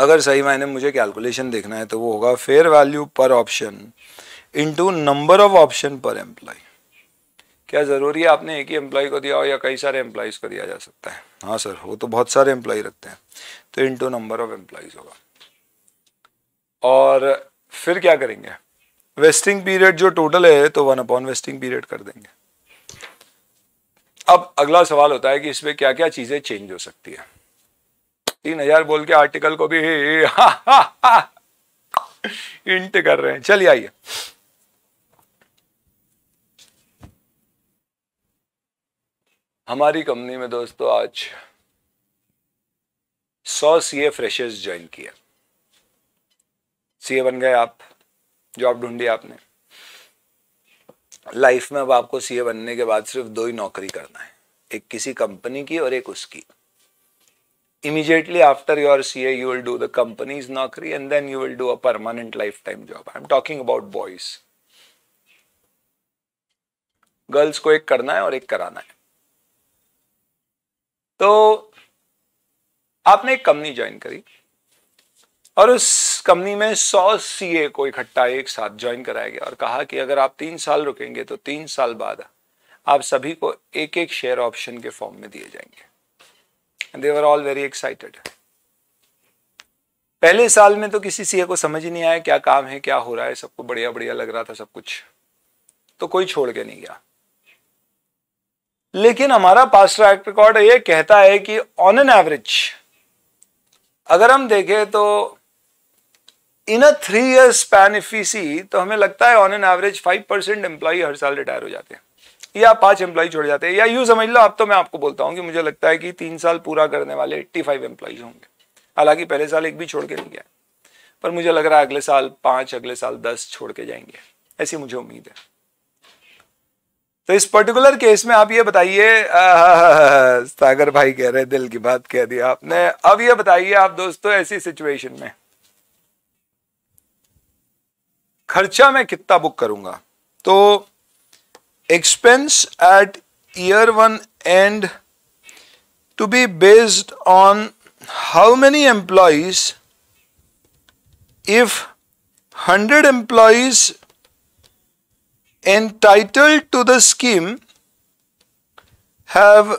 अगर सही मायने मुझे कैलकुलेशन देखना है तो वो होगा फेयर वैल्यू पर option into number of option पर एम्प्लॉय क्या ज़रूरी है आपने एक ही एम्प्लॉय को दिया हो या कई सारे एम्प्लॉयज़ को दिया जा सकता है हाँ सर वो तो बहुत सारे एम्प्लॉय रखते हैं तो इनटू नंबर ऑफ एम्प्लॉयज़ होगा और फिर क्या करेंगे वेस्टिंग पीरियड जो टोटल है तो वन अपॉन वेस्टिंग पीरियड कर देंगे अब अगला सवाल होता है कि इसमें क्या क्या चीजें चेंज हो सकती है तीन हजार बोल के आर्टिकल को भी इंट कर रहे हैं चलिए आइए हमारी कंपनी में दोस्तों आज सौ सी ए फ्रेशर्स ज्वाइन किया सी ए बन गए आप जॉब ढूंढी आपने लाइफ में अब आपको सीए बनने के बाद सिर्फ दो ही नौकरी करना है एक किसी कंपनी की और एक उसकी immediately after your C A you will do the company नौकरी and then you will do a permanent lifetime job I am talking about boys girls को एक करना है और एक कराना है तो आपने एक कंपनी ज्वाइन करी और उस कंपनी में सौ सीए को इकट्ठा एक साथ ज्वाइन कराया गया और कहा कि अगर आप तीन साल रुकेंगे तो तीन साल बाद आप सभी को एक एक शेयर ऑप्शन के फॉर्म में दिए जाएंगे दे ऑल वेरी एक्साइटेड पहले साल में तो किसी सीए को समझ ही नहीं आया क्या काम है क्या हो रहा है सबको बढ़िया बढ़िया लग रहा था सब कुछ तो कोई छोड़ के नहीं गया लेकिन हमारा पास ट्रैक रिकॉर्ड ये कहता है कि ऑन एन एवरेज अगर हम देखें तो in a three year span if you see तो हमें लगता है on an average five percent employee हर साल रिटायर हो जाते हैं या पांच एम्प्लॉय छोड़ जाते हैं या यू समझ लो आप तो मैं आपको बोलता हूँ कि मुझे लगता है कि तीन साल पूरा करने वाले एट्टी फाइव एम्प्लॉयज होंगे हालांकि पहले साल एक भी छोड़ के नहीं गया पर मुझे लग रहा है अगले साल पांच अगले साल दस छोड़ के जाएंगे ऐसी मुझे उम्मीद है तो इस पर्टिकुलर केस में आप ये बताइए सागर भाई कह रहे दिल की बात कह दी आपने अब ये बताइए आप दोस्तों ऐसी सिचुएशन में खर्चा मैं कितना बुक करूंगा तो expense at year one and to be based on how many employees if hundred employees entitled to the scheme have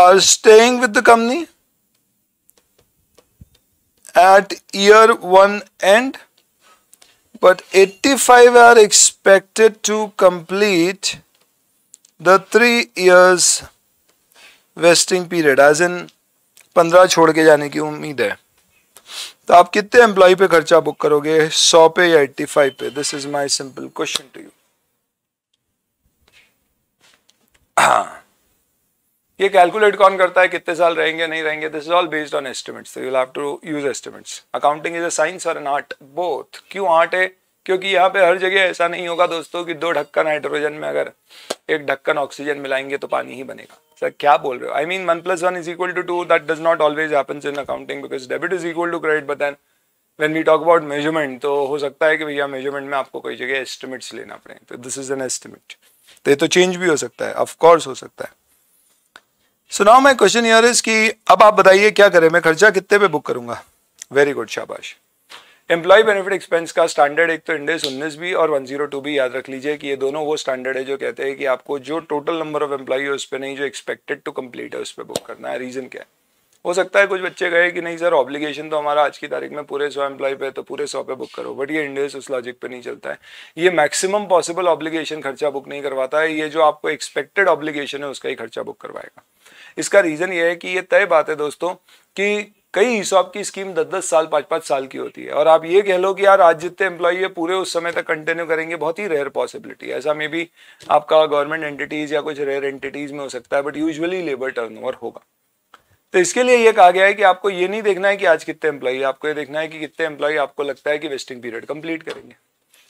are staying with the company at year 1 end but 85 are expected to complete the 3 years vesting period as in 15 छोड़ के जाने की उम्मीद है तो आप कितने employee पे खर्चा बुक करोगे 100 पे या 85 पे this is my simple question to you हाँ ये कैलकुलेट कौन करता है कितने साल रहेंगे नहीं रहेंगे this is all based on estimates you have to use estimates accounting is a science और एन आर्ट बोथ क्यों आर्ट है क्योंकि यहाँ पे हर जगह ऐसा नहीं होगा दोस्तों कि दो ढक्कन हाइड्रोजन में अगर एक ढक्कन ऑक्सीजन मिलाएंगे तो पानी ही बनेगा सर क्या बोल रहे हो I mean one plus one is equal to two that does not always happens in accounting because debit is equal to credit but then when we talk about measurement तो हो सकता है कि भैया मेजरमेंट में आपको कई जगह एस्टिमेट्स लेना पड़े तो दिस इज एन एस्टिमेट तो ये तो चेंज भी हो सकता है ऑफकोर्स हो सकता है सो नाउ माई क्वेश्चन यर इज कि अब आप बताइए क्या करें मैं खर्चा कितने पे बुक करूंगा वेरी गुड शाबाश एम्प्लॉय बेनिफिट एक्सपेंस का स्टैंडर्ड एक तो इंडेस उन्नीस भी और वन जीरो टू भी याद रख लीजिए कि ये दोनों वो स्टैंडर्ड है जो कहते हैं कि आपको जो टोटल नंबर ऑफ एम्प्लॉय है उस पर नहीं जो एक्सपेक्टेड टू कम्प्लीट है उस पर बुक करना है रीजन क्या है हो सकता है कुछ बच्चे गए कि नहीं सर ऑब्लिगेशन तो हमारा आज की तारीख में पूरे सौ एम्प्लॉय पे तो पूरे सौ पे बुक करो बट ये इंडेस उस लॉजिक पे नहीं चलता है ये मैक्सिमम पॉसिबल ऑब्लिगेशन खर्चा बुक नहीं करवाता है ये जो आपको एक्सपेक्टेड ऑब्लिगेशन है उसका ही खर्चा बुक करवाएगा इसका रीज़न ये है कि ये तय बात है दोस्तों कि कई हिसाब की स्कीम दस दस साल पाँच पाँच साल की होती है और आप ये कह लो कि यार आज जितने एम्प्लॉय है पूरे उस समय तक कंटिन्यू करेंगे बहुत ही रेयर पॉसिबिलिटी है ऐसा मे भी आपका गवर्नमेंट एंटिटीज़ या कुछ रेयर एंटिटीज़ में हो सकता है बट यूजुअली लेबर टर्न होगा तो इसके लिए ये कहा गया है कि आपको ये नहीं देखना है कि आज कितने एम्प्लॉई आपको ये देखना है कि कितने एम्प्लॉई आपको लगता है कि वेस्टिंग पीरियड कंप्लीट करेंगे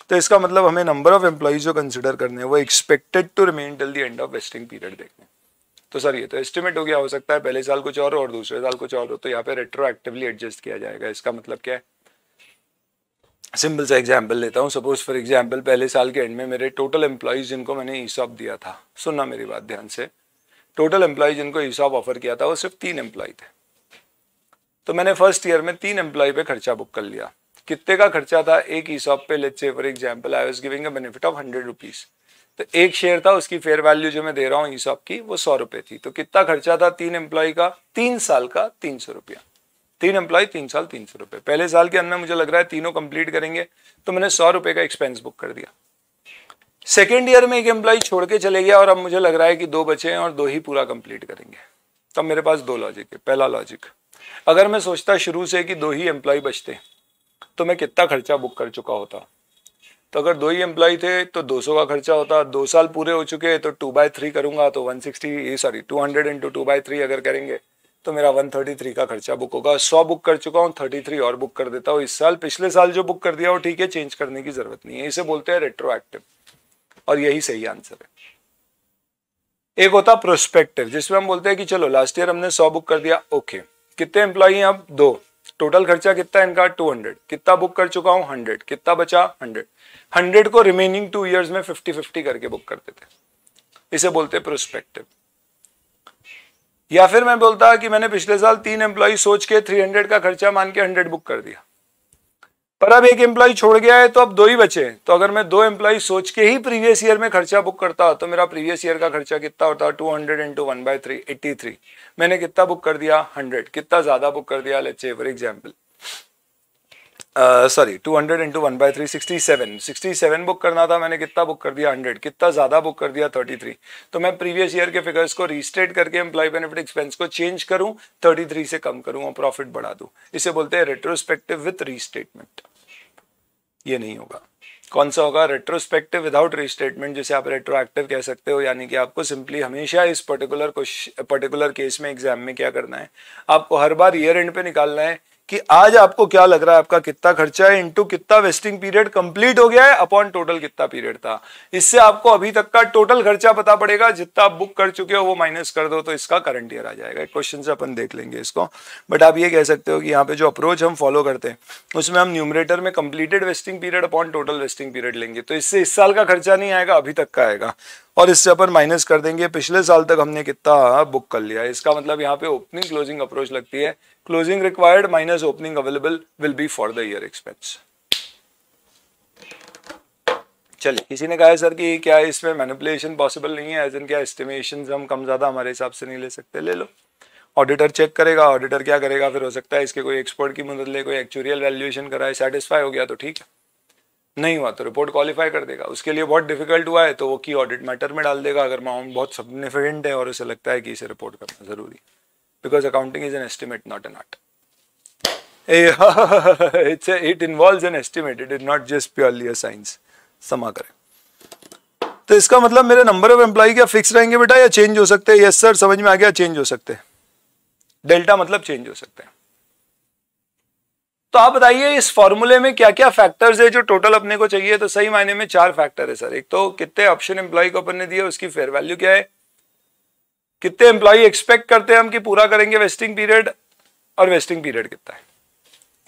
तो इसका मतलब हमें नंबर ऑफ एम्प्लॉज जो कंसिडर करने हैं वो expected to remain till the end of vesting period देखने तो सर ये तो एस्टिमेट हो गया हो सकता है पहले साल कुछ और और दूसरे साल कुछ और हो तो यहाँ पे रेट्रो एडजस्ट किया जाएगा इसका मतलब क्या है सिंपल सा एग्जाम्पल लेता हूँ सपोज फॉर एग्जाम्पल पहले साल के एंड में मेरे टोटल एम्प्लॉयज जिनको मैंने ईसॉप दिया था सुनना मेरी बात ध्यान से टोटल एम्प्लॉय जिनको हिसाब ऑफर किया था वो सिर्फ तीन एम्प्लॉय थे तो मैंने फर्स्ट ईयर में तीन एम्प्लॉय पे खर्चा बुक कर लिया कितने का खर्चा था एक हिसाब पे let's say for example I was giving a benefit of hundred rupees तो एक शेयर था उसकी फेयर वैल्यू जो मैं दे रहा हूँ हिसाब की वो सौ रुपये थी तो कितना खर्चा था तीन एम्प्लॉय का तीन साल का तीन सौ रुपया तीन एम्प्लॉय तीन साल तीन सौ रुपये पहले साल के अंदर मुझे लग रहा है तीनों कंप्लीट करेंगे तो मैंने सौ रुपये का एक्सपेंस बुक कर दिया सेकेंड ईयर में एक एम्प्लॉय छोड़ के चले गया और अब मुझे लग रहा है कि दो बचे हैं और दो ही पूरा कंप्लीट करेंगे तब मेरे पास दो लॉजिक है पहला लॉजिक अगर मैं सोचता शुरू से कि दो ही एम्प्लॉय बचते तो मैं कितना खर्चा बुक कर चुका होता तो अगर दो ही एम्प्लॉय थे तो 200 का खर्चा होता दो साल पूरे हो चुके तो टू बाई थ्री करूंगा तो 160 sorry 200 hundred into two by three अगर करेंगे तो मेरा 133 का खर्चा बुक होगा 100 बुक कर चुका हूँ 33 और बुक कर देता हूँ इस साल पिछले साल जो बुक कर दिया वो ठीक है चेंज करने की जरूरत नहीं है इसे बोलते हैं रेट्रो एक्टिव और यही सही आंसर है एक होता प्रोस्पेक्टिव जिसमें हम बोलते हैं कि चलो लास्ट ईयर हमने सौ बुक कर दिया ओके कितने एम्प्लॉय हैं अब दो टोटल खर्चा कितना इनका 200 कितना बुक कर चुका हूं 100 कितना बचा 100 100 को रिमेनिंग टू इयर्स में 50 50 करके बुक करते थे इसे बोलते हैं प्रोस्पेक्टिव या फिर मैं बोलता कि मैंने पिछले साल तीन एम्प्लॉय सोच के 300 का खर्चा मान के 100 बुक कर दिया पर अब एक एम्प्लॉय छोड़ गया है तो अब दो ही बचे तो अगर मैं दो एम्प्लॉय सोच के ही प्रीवियस ईयर में खर्चा बुक करता तो मेरा प्रीवियस ईयर का खर्चा कितना होता two hundred into one by three eighty three मैंने कितना बुक कर दिया हंड्रेड कितना ज्यादा बुक कर दिया let's for example sorry two hundred into one by three sixty seven sixty seven book करना था मैंने कितना बुक कर दिया हंड्रेड कितना ज़्यादा बुक कर दिया थर्टी थ्री तो मैं प्रीवियस ईयर के फिगर्स को रिस्टेट करके एम्प्लॉय बेनिफिट एक्सपेंस को चेंज करूं थर्टी थ्री से कम करूं और प्रॉफिट बढ़ा दूं इसे बोलते हैं रेट्रोस्पेक्टिव विथ रिस्टेटमेंट ये नहीं होगा कौन सा होगा रेट्रोस्पेक्टिव विदाउट रिस्टेटमेंट जिसे आप रेट्रोएक्टिव कह सकते हो यानी कि आपको सिंपली हमेशा इस पर्टिकुलर क्वेश्चन पर्टिकुलर केस में एग्जाम में क्या करना है आपको हर बार ईयर एंड पे निकालना है कि आज आपको क्या लग रहा है आपका कितना खर्चा है इंटू कितना वेस्टिंग पीरियड कंप्लीट हो गया है अपॉन टोटल कितना पीरियड था इससे आपको अभी तक का टोटल खर्चा पता पड़ेगा जितना आप बुक कर चुके हो वो माइनस कर दो तो इसका करंट ईयर आ जाएगा क्वेश्चन से अपन देख लेंगे इसको बट आप ये कह सकते हो कि यहाँ पे जो अप्रोच हम फॉलो करते हैं उसमें हम न्यूमरेटर में completed vesting period upon total vesting period लेंगे तो इससे इस साल का खर्चा नहीं आएगा अभी तक का आएगा और इससे अपन माइनस कर देंगे पिछले साल तक हमने कितना बुक कर लिया इसका मतलब यहाँ पे ओपनिंग क्लोजिंग अप्रोच लगती है closing required minus opening available will be for the year expense चलिए किसी ने कहा है सर कि क्या इसमें मैनिपुलेशन पॉसिबल नहीं है एज इन क्या एस्टिमेशन हम कम ज़्यादा हमारे हिसाब से नहीं ले सकते ले लो ऑडिटर चेक करेगा ऑडिटर क्या करेगा फिर हो सकता है इसके कोई एक्सपर्ट की मदद ले कोई एक्चुरियल वैल्यूएशन कराए सेटिस्फाई हो गया तो ठीक है नहीं हुआ तो रिपोर्ट क्वालिफाई कर देगा उसके लिए बहुत डिफिकल्ट हुआ है तो वो की ऑडिट मैटर में डाल देगा अगर अमाउंट बहुत सिग्निफिकेंट है और उसे लगता है कि इसे रिपोर्ट करना ज़रूरी because accounting is an estimate not an art it's it involve an estimate it is not just purely a science समा करें तो इसका मतलब मेरे नंबर ऑफ एम्प्लॉय क्या फिक्स रहेंगे बेटा या चेंज हो सकते हैं यस सर समझ में आ गया चेंज हो सकते हैं डेल्टा मतलब चेंज हो सकते हैं तो आप बताइए इस फॉर्मूले में क्या क्या फैक्टर्स है जो टोटल अपने को चाहिए तो सही मायने में चार फैक्टर है सर एक तो कितने ऑप्शन एम्प्लॉय को अपन ने दिया उसकी फेयर वैल्यू क्या है कितने एम्प्लॉय एक्सपेक्ट करते हैं हम कि पूरा करेंगे वेस्टिंग पीरियड और वेस्टिंग पीरियड कितना है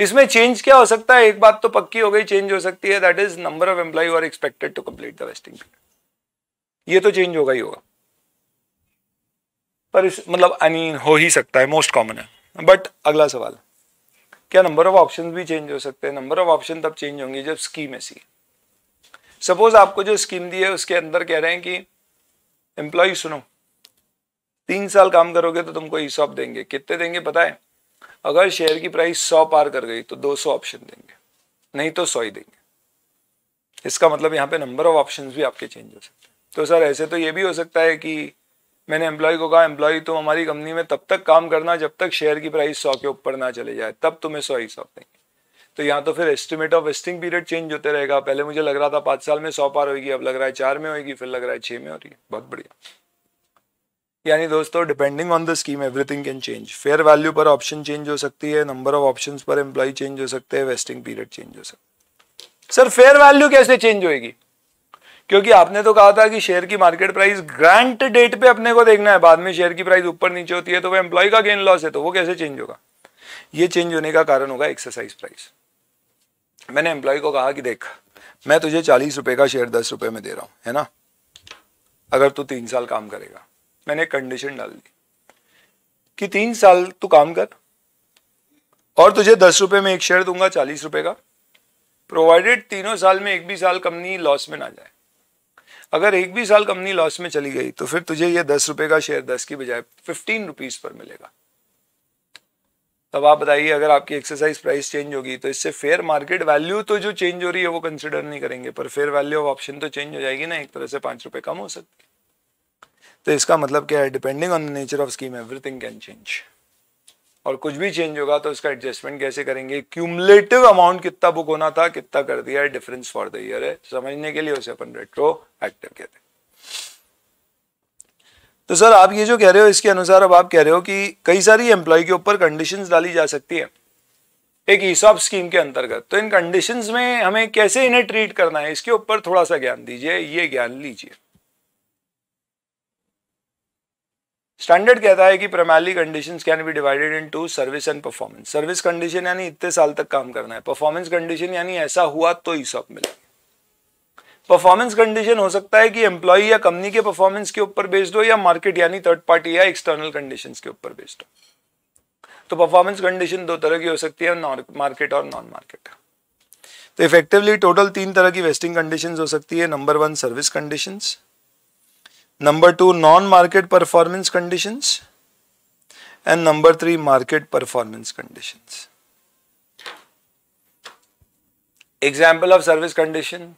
इसमें चेंज क्या हो सकता है एक बात तो पक्की हो गई चेंज हो सकती है that is number of employee are expected to complete the vesting period ये तो चेंज होगा ही होगा पर इस मतलब आई मीन हो ही सकता है मोस्ट कॉमन है बट अगला सवाल क्या नंबर ऑफ ऑप्शन भी चेंज हो सकते हैं नंबर ऑफ ऑप्शन तब चेंज होंगे जब स्कीम ऐसी सपोज आपको जो स्कीम दी है उसके अंदर कह रहे हैं कि एम्प्लॉय सुनो तीन साल काम करोगे तो तुमको ई सॉप देंगे कितने देंगे पता है अगर शेयर की प्राइस सौ पार कर गई तो दो सौ ऑप्शन देंगे नहीं तो सौ ही देंगे इसका मतलब यहाँ पे नंबर ऑफ ऑप्शन भी आपके चेंज हो सकते हैं तो सर ऐसे तो ये भी हो सकता है कि मैंने एम्प्लॉय को कहा एम्प्लॉय तुम हमारी कंपनी में तब तक काम करना जब तक शेयर की प्राइस सौ के ऊपर ना चले जाए तब तुम्हें सौ ही सौ देंगे तो यहाँ तो फिर estimate of vesting period change होते रहेगा पहले मुझे लग रहा था पाँच साल में सौ पार होगी अब लग रहा है चार में होगी फिर लग रहा है छह में हो रही है बहुत बढ़िया यानी दोस्तों depending on the scheme everything can change fair value पर ऑप्शन चेंज हो सकती है नंबर ऑफ ऑप्शन पर एम्प्लॉय चेंज हो सकते हैं वेस्टिंग पीरियड चेंज हो सकता है सर फेयर वैल्यू कैसे चेंज होएगी क्योंकि आपने तो कहा था कि शेयर की मार्केट प्राइस ग्रांट डेट पे अपने को देखना है बाद में शेयर की प्राइस ऊपर नीचे होती है तो वह एम्प्लॉय का गेन लॉस है तो वो कैसे चेंज होगा ये चेंज होने का कारण होगा एक्सरसाइज प्राइस मैंने एम्प्लॉय को कहा कि देख मैं तुझे चालीस रुपए का शेयर दस रुपये में दे रहा हूं है ना अगर तू तीन साल काम करेगा मैंने कंडीशन डाल दी कि तीन साल तू काम कर और तुझे दस रुपए में एक शेयर दूंगा चालीस रुपए का प्रोवाइडेड तीनों साल में एक भी साल कंपनी लॉस में ना जाए अगर एक भी साल कंपनी लॉस में चली गई तो फिर तुझे ये दस रुपए का शेयर दस की बजाय फिफ्टीन रुपीज पर मिलेगा तब आप बताइए अगर आपकी एक्सरसाइज प्राइस चेंज होगी तो इससे फेयर मार्केट वैल्यू तो जो चेंज हो रही है वो कंसिडर नहीं करेंगे पर फेयर वैल्यू ऑफ ऑप्शन तो चेंज हो जाएगी ना एक तरह से पांच रुपए कम हो सकती तो इसका मतलब क्या है depending on nature of scheme everything can change और कुछ भी चेंज होगा तो उसका एडजस्टमेंट कैसे करेंगे क्यूमलेटिव अमाउंट कितना बुक होना था कितना कर दिया है डिफरेंस फॉर द ईयर है समझने के लिए उसे अपन रेट्रो एक्टिव कहते हैं तो सर आप ये जो कह रहे हो इसके अनुसार अब आप कह रहे हो कि कई सारी एम्प्लॉय के ऊपर कंडीशन डाली जा सकती है एक ईसॉप स्कीम के अंतर्गत तो इन कंडीशंस में हमें कैसे इन्हें ट्रीट करना है इसके ऊपर थोड़ा सा ज्ञान दीजिए ये ज्ञान लीजिए स्टैंडर्ड कहता है कि प्रमाली conditions can be divided into service and performance service condition यानी इतने साल तक काम करना है परफॉर्मेंस कंडीशन यानी ऐसा हुआ तो ई सॉप मिले परफॉर्मेंस कंडीशन हो सकता है कि एम्प्लॉय या कंपनी के परफॉर्मेंस के ऊपर बेस्ड हो या मार्केट यानी थर्ड पार्टी या एक्सटर्नल कंडीशन के ऊपर बेस्ड हो तो परफॉर्मेंस कंडीशन दो तरह की हो सकती है मार्केट और नॉन मार्केट तो इफेक्टिवली टोटल तीन तरह की वेस्टिंग कंडीशंस हो सकती है number one service conditions number two non market performance condition and number three market performance condition example of service condition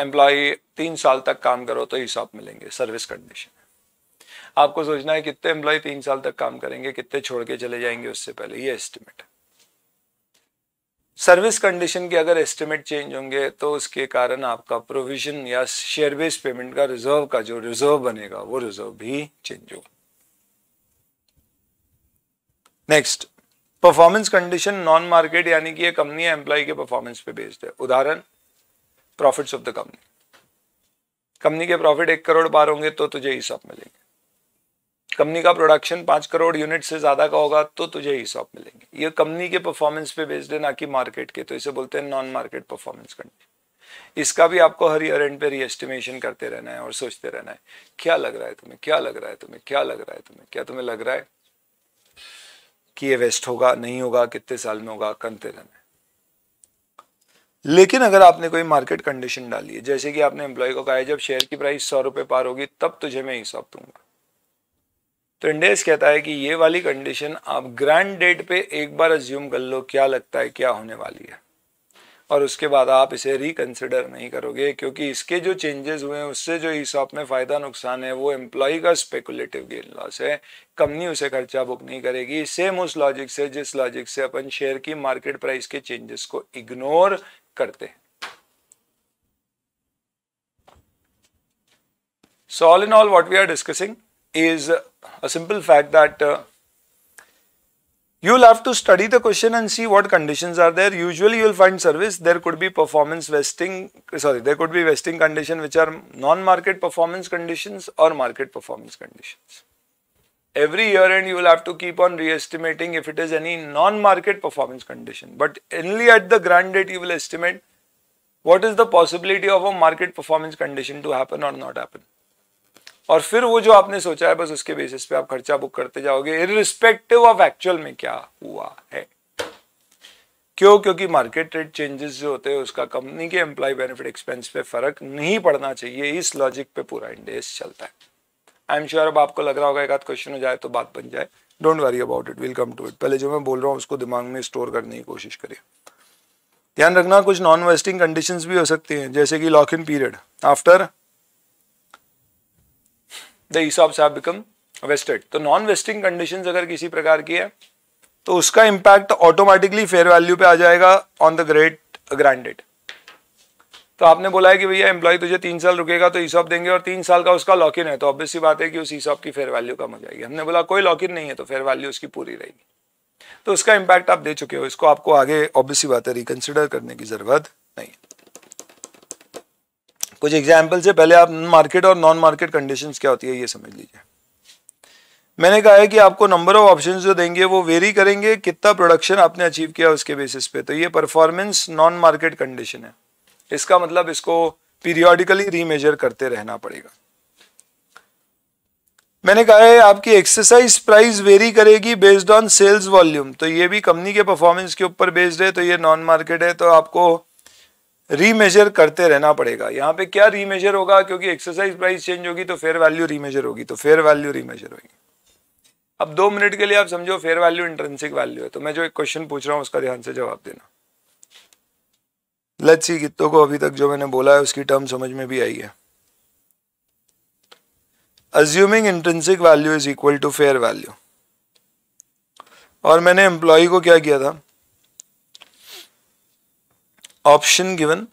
employee तीन साल तक काम करो तो हिसाब मिलेंगे सर्विस कंडीशन आपको सोचना है कितने एम्प्लॉय तीन साल तक काम करेंगे कितने छोड़ के चले जाएंगे उससे पहले ये एस्टिमेट है सर्विस कंडीशन के अगर एस्टिमेट चेंज होंगे तो उसके कारण आपका प्रोविजन या शेयर बेस्ड पेमेंट का रिजर्व का जो रिजर्व बनेगा वो रिजर्व भी चेंज होगा next performance condition non market यानी कि ये कंपनी एम्प्लॉय के परफॉर्मेंस पे बेस्ड है उदाहरण profits of the company company के प्रॉफिट एक करोड़ बार होंगे तो तुझे हिसाब मिलेंगे कंपनी का प्रोडक्शन पांच करोड़ यूनिट से ज़्यादा का होगा तो तुझे ई सॉप मिलेंगे ये कंपनी के परफॉर्मेंस पे बेस्ड है ना कि मार्केट के तो इसे बोलते हैं नॉन मार्केट परफॉर्मेंस कंडीशन इसका भी आपको हर ईयर एंड पे रीएस्टिमेशन करते रहना है और सोचते रहना है क्या लग रहा है तुम्हें क्या लग रहा है तुम्हें क्या लग रहा है तुम्हें क्या तुम्हें लग रहा है कि ये वेस्ट होगा नहीं होगा कितने साल में होगा करते रहना है लेकिन अगर आपने कोई मार्केट कंडीशन डाली है जैसे कि आपने एम्प्लॉय को कहा है जब शेयर की प्राइस सौ रुपये पार होगी तब तुझे मैं ही सॉप दूंगा तो इंडेस कहता है कि ये वाली कंडीशन आप ग्रैंड डेट पे एक बार अज्यूम कर लो क्या लगता है क्या होने वाली है और उसके बाद आप इसे रिकन्सिडर नहीं करोगे क्योंकि इसके जो चेंजेस हुए हैं उससे जो ईसॉप में फ़ायदा नुकसान है वो एम्प्लॉय का स्पेकुलेटिव गेन लॉस है कंपनी उसे खर्चा बुक नहीं करेगी सेम उस लॉजिक से जिस लॉजिक से अपन शेयर की मार्केट प्राइस के चेंजेस को इग्नोर करते हैं so all in all what we are discussing is a simple fact that uh, you'll have to study the question and see what conditions are there. Usually you'll find service, there could be performance vesting, sorry, there could be vesting condition which are non-market performance conditions or market performance conditions. Every year end you will have to keep on re-estimating if it is any non-market performance condition. But only at the grant date you will estimate what is the possibility of a market performance condition to happen or not happen. और फिर वो जो आपने सोचा है बस उसके basis पे आप खर्चा बुक करते जाओगे इरिस्पेक्टिव ऑफ एक्चुअल में क्या हुआ है क्यों क्योंकि मार्केट रेट चेंजेस जो होते हैं उसका कंपनी के एम्प्लॉय बेनिफिट एक्सपेंस पे फर्क नहीं पड़ना चाहिए इस लॉजिक पे पूरा इंडेस चलता है आई एम श्योर अब आपको लग रहा होगा एक आध क्वेश्चन हो जाए तो बात बन जाए don't worry about it will come to it पहले जो मैं बोल रहा हूँ उसको दिमाग में स्टोर करने की कोशिश करिए ध्यान रखना कुछ नॉन वेस्टिंग कंडीशंस भी हो सकती हैं जैसे कि lock in period after the have become vested तो नॉन वेस्टिंग कंडीशन अगर किसी प्रकार की है तो उसका इंपैक्ट ऑटोमेटिकली फेयर वैल्यू पे आ जाएगा ऑन द ग्रेट ग्रांडेड तो आपने बोला है कि भैया एम्प्लॉय तुझे तीन साल रुकेगा तो ईसॉप देंगे और तीन साल का उसका लॉक इन है तो ऑब्वियसली बात है कि उस ईसॉप की फेयर वैल्यू कम हो जाएगी हमने बोला कोई लॉक इन नहीं है तो फेयर वैल्यू उसकी पूरी रहेगी तो उसका इंपैक्ट आप दे चुके हो इसको आपको आगे ऑब्वियसली बात है रिकन्सिडर करने की ज़रूरत नहीं है कुछ एग्जाम्पल से पहले आप मार्केट और नॉन मार्केट कंडीशन क्या होती है ये समझ लीजिए मैंने कहा है कि आपको नंबर ऑफ ऑप्शंस जो देंगे वो वेरी करेंगे कितना प्रोडक्शन आपने अचीव किया उसके बेसिस पे तो ये परफॉर्मेंस नॉन मार्केट कंडीशन है इसका मतलब इसको पीरियोडिकली रीमेजर करते रहना पड़ेगा मैंने कहा है आपकी एक्सरसाइज प्राइस वेरी करेगी बेस्ड ऑन सेल्स वॉल्यूम तो ये भी कंपनी के परफॉर्मेंस के ऊपर बेस्ड है तो ये नॉन मार्केट है तो आपको रीमेजर करते रहना पड़ेगा यहाँ पे क्या रीमेजर होगा क्योंकि एक्सरसाइज प्राइस चेंज होगी तो फेयर वैल्यू रीमेजर होगी तो फेयर वैल्यू रीमेजर होगी अब दो मिनट के लिए आप समझो फेयर वैल्यू इंट्रेंसिक वैल्यू है तो मैं जो एक क्वेश्चन पूछ रहा हूँ उसका ध्यान से जवाब देना लेट्स सी को अभी तक जो मैंने बोला है उसकी टर्म समझ में भी आई है assuming intrinsic value is equal to fair value और मैंने एम्प्लॉय को क्या किया था option given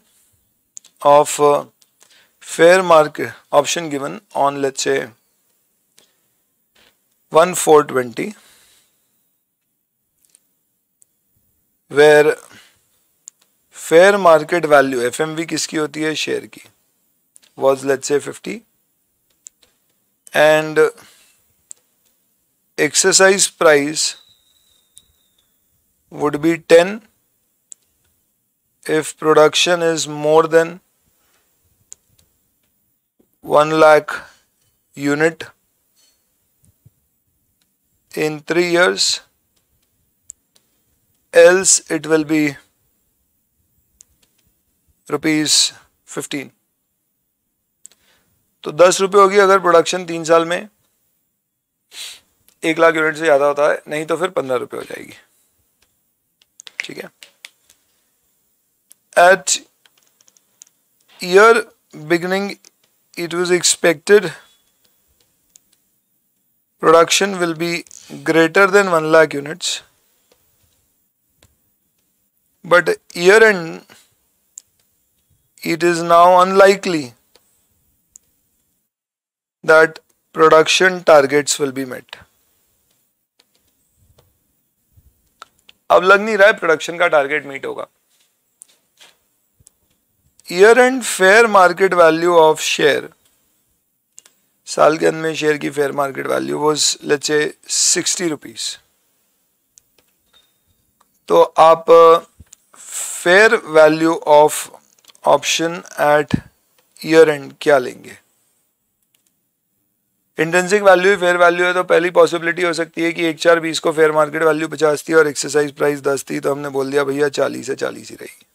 of uh, fair market option given on let's say 1420 where fair market value FMV kiski hoti hai share ki was let's say 50 and exercise price would be 10 if production is more than 1 lakh unit in 3 years else it will be rupees fifteen तो दस रुपये होगी अगर production तीन साल में एक lakh unit से ज़्यादा होता है नहीं तो फिर पंद्रह रुपये हो जाएगी ठीक है at year beginning it was expected production will be greater than 1 lakh units but year end it is now unlikely that production targets will be met अब लग नहीं रहा है प्रोडक्शन का टारगेट मीट होगा year end fair market value of share साल के अंत में शेयर की फेयर मार्केट वैल्यू वो लचे सिक्सटी रुपीज तो आप fair value of option at year end क्या लेंगे इंटेंसिक वैल्यू फेयर वैल्यू है तो पहली पॉसिबिलिटी हो सकती है कि एक चार बीस को फेयर मार्केट वैल्यू पचास थी और एक्सरसाइज प्राइस दस थी तो हमने बोल दिया भैया चालीस है चालीस ही रहेगी